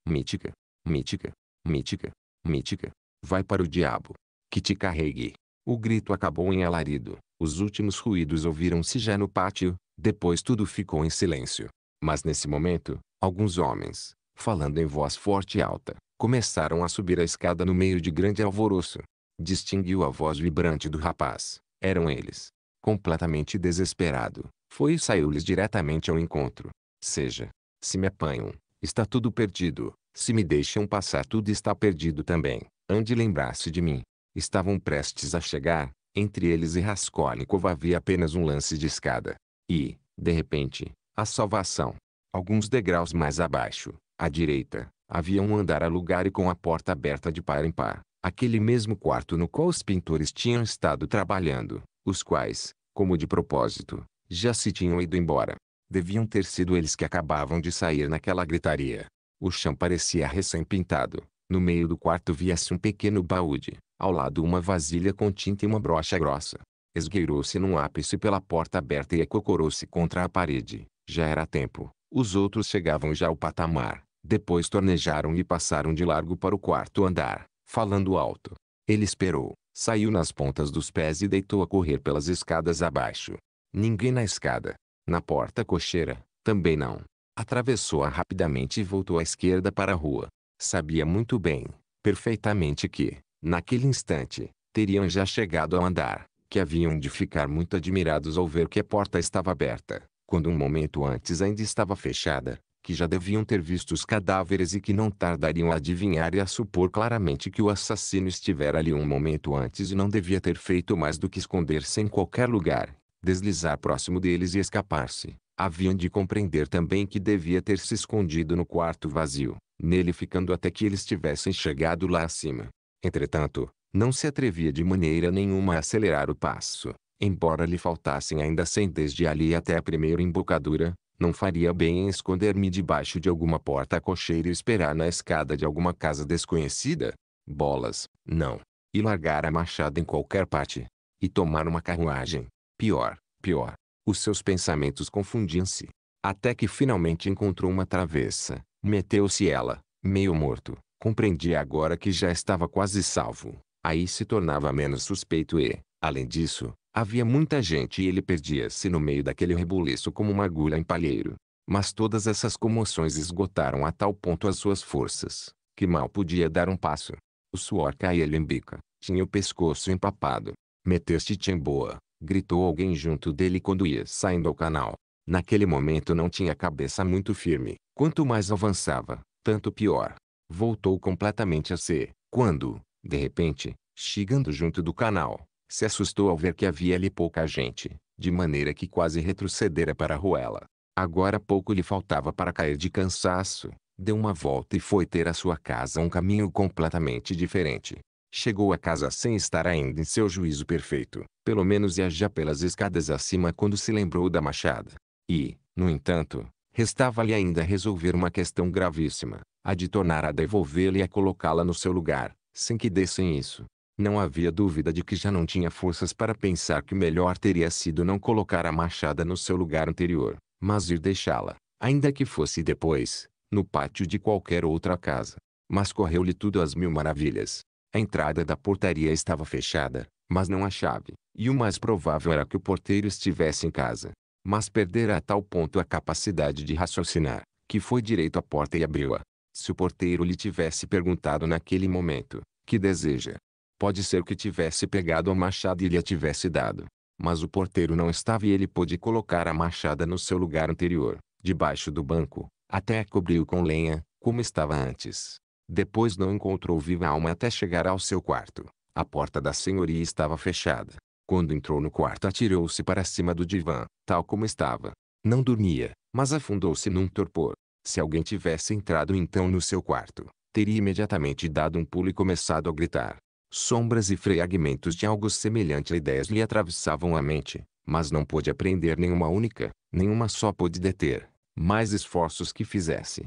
Mítica, mítica, mítica, mítica, vai para o diabo. Que te carregue. O grito acabou em alarido. Os últimos ruídos ouviram-se já no pátio, depois tudo ficou em silêncio. Mas nesse momento, alguns homens, falando em voz forte e alta, começaram a subir a escada no meio de grande alvoroço. Distinguiu a voz vibrante do rapaz. Eram eles. Completamente desesperado, foi e saiu-lhes diretamente ao encontro. Seja, se me apanham, está tudo perdido. Se me deixam passar, tudo está perdido também. Ande lembrar-se de mim. Estavam prestes a chegar, entre eles e Raskolnikov havia apenas um lance de escada. E, de repente, a salvação. Alguns degraus mais abaixo, à direita, havia um andar a lugar e com a porta aberta de par em par. Aquele mesmo quarto no qual os pintores tinham estado trabalhando, os quais, como de propósito, já se tinham ido embora. Deviam ter sido eles que acabavam de sair naquela gritaria. O chão parecia recém-pintado. No meio do quarto via-se um pequeno baú de ao lado uma vasilha com tinta e uma brocha grossa. Esgueirou-se num ápice pela porta aberta e acocorou-se contra a parede. Já era tempo. Os outros chegavam já ao patamar. Depois tornejaram e passaram de largo para o quarto andar, falando alto. Ele esperou, saiu nas pontas dos pés e deitou a correr pelas escadas abaixo. Ninguém na escada. Na porta cocheira, também não. Atravessou-a rapidamente e voltou à esquerda para a rua. Sabia muito bem, perfeitamente que, Naquele instante, teriam já chegado ao andar, que haviam de ficar muito admirados ao ver que a porta estava aberta, quando um momento antes ainda estava fechada, que já deviam ter visto os cadáveres e que não tardariam a adivinhar e a supor claramente que o assassino estivera ali um momento antes e não devia ter feito mais do que esconder-se em qualquer lugar, deslizar próximo deles e escapar-se. Haviam de compreender também que devia ter se escondido no quarto vazio, nele ficando até que eles tivessem chegado lá acima. Entretanto, não se atrevia de maneira nenhuma a acelerar o passo. Embora lhe faltassem ainda cem desde ali até a primeira embocadura, não faria bem em esconder-me debaixo de alguma porta cocheira e esperar na escada de alguma casa desconhecida? Bolas, não. E largar a machada em qualquer parte. E tomar uma carruagem. Pior, pior. Os seus pensamentos confundiam-se. Até que finalmente encontrou uma travessa. Meteu-se ela, meio morto, Compreendia agora que já estava quase salvo. Aí se tornava menos suspeito e, além disso, havia muita gente e ele perdia-se no meio daquele rebuliço como uma agulha em palheiro. Mas todas essas comoções esgotaram a tal ponto as suas forças, que mal podia dar um passo. O suor caía-lhe em bica, tinha o pescoço empapado. Meteste-te em boa, gritou alguém junto dele quando ia saindo ao canal. Naquele momento não tinha cabeça muito firme. Quanto mais avançava, tanto pior voltou completamente a ser quando, de repente, chegando junto do canal, se assustou ao ver que havia ali pouca gente, de maneira que quase retrocedera para a ruela. Agora pouco lhe faltava para cair de cansaço, deu uma volta e foi ter a sua casa um caminho completamente diferente. Chegou a casa sem estar ainda em seu juízo perfeito, pelo menos ia já pelas escadas acima quando se lembrou da machada. E, no entanto, Restava-lhe ainda resolver uma questão gravíssima, a de tornar a devolvê-la e a colocá-la no seu lugar, sem que dessem isso. Não havia dúvida de que já não tinha forças para pensar que melhor teria sido não colocar a machada no seu lugar anterior, mas ir deixá-la, ainda que fosse depois, no pátio de qualquer outra casa. Mas correu-lhe tudo às mil maravilhas. A entrada da portaria estava fechada, mas não a chave, e o mais provável era que o porteiro estivesse em casa mas perdera a tal ponto a capacidade de raciocinar, que foi direito à porta e abriu-a. Se o porteiro lhe tivesse perguntado naquele momento, que deseja? Pode ser que tivesse pegado a machada e lhe a tivesse dado. Mas o porteiro não estava e ele pôde colocar a machada no seu lugar anterior, debaixo do banco, até a cobriu com lenha, como estava antes. Depois não encontrou viva alma até chegar ao seu quarto. A porta da senhoria estava fechada. Quando entrou no quarto atirou-se para cima do divã, tal como estava. Não dormia, mas afundou-se num torpor. Se alguém tivesse entrado então no seu quarto, teria imediatamente dado um pulo e começado a gritar. Sombras e fragmentos de algo semelhante a ideias lhe atravessavam a mente, mas não pôde aprender nenhuma única, nenhuma só pôde deter, mais esforços que fizesse.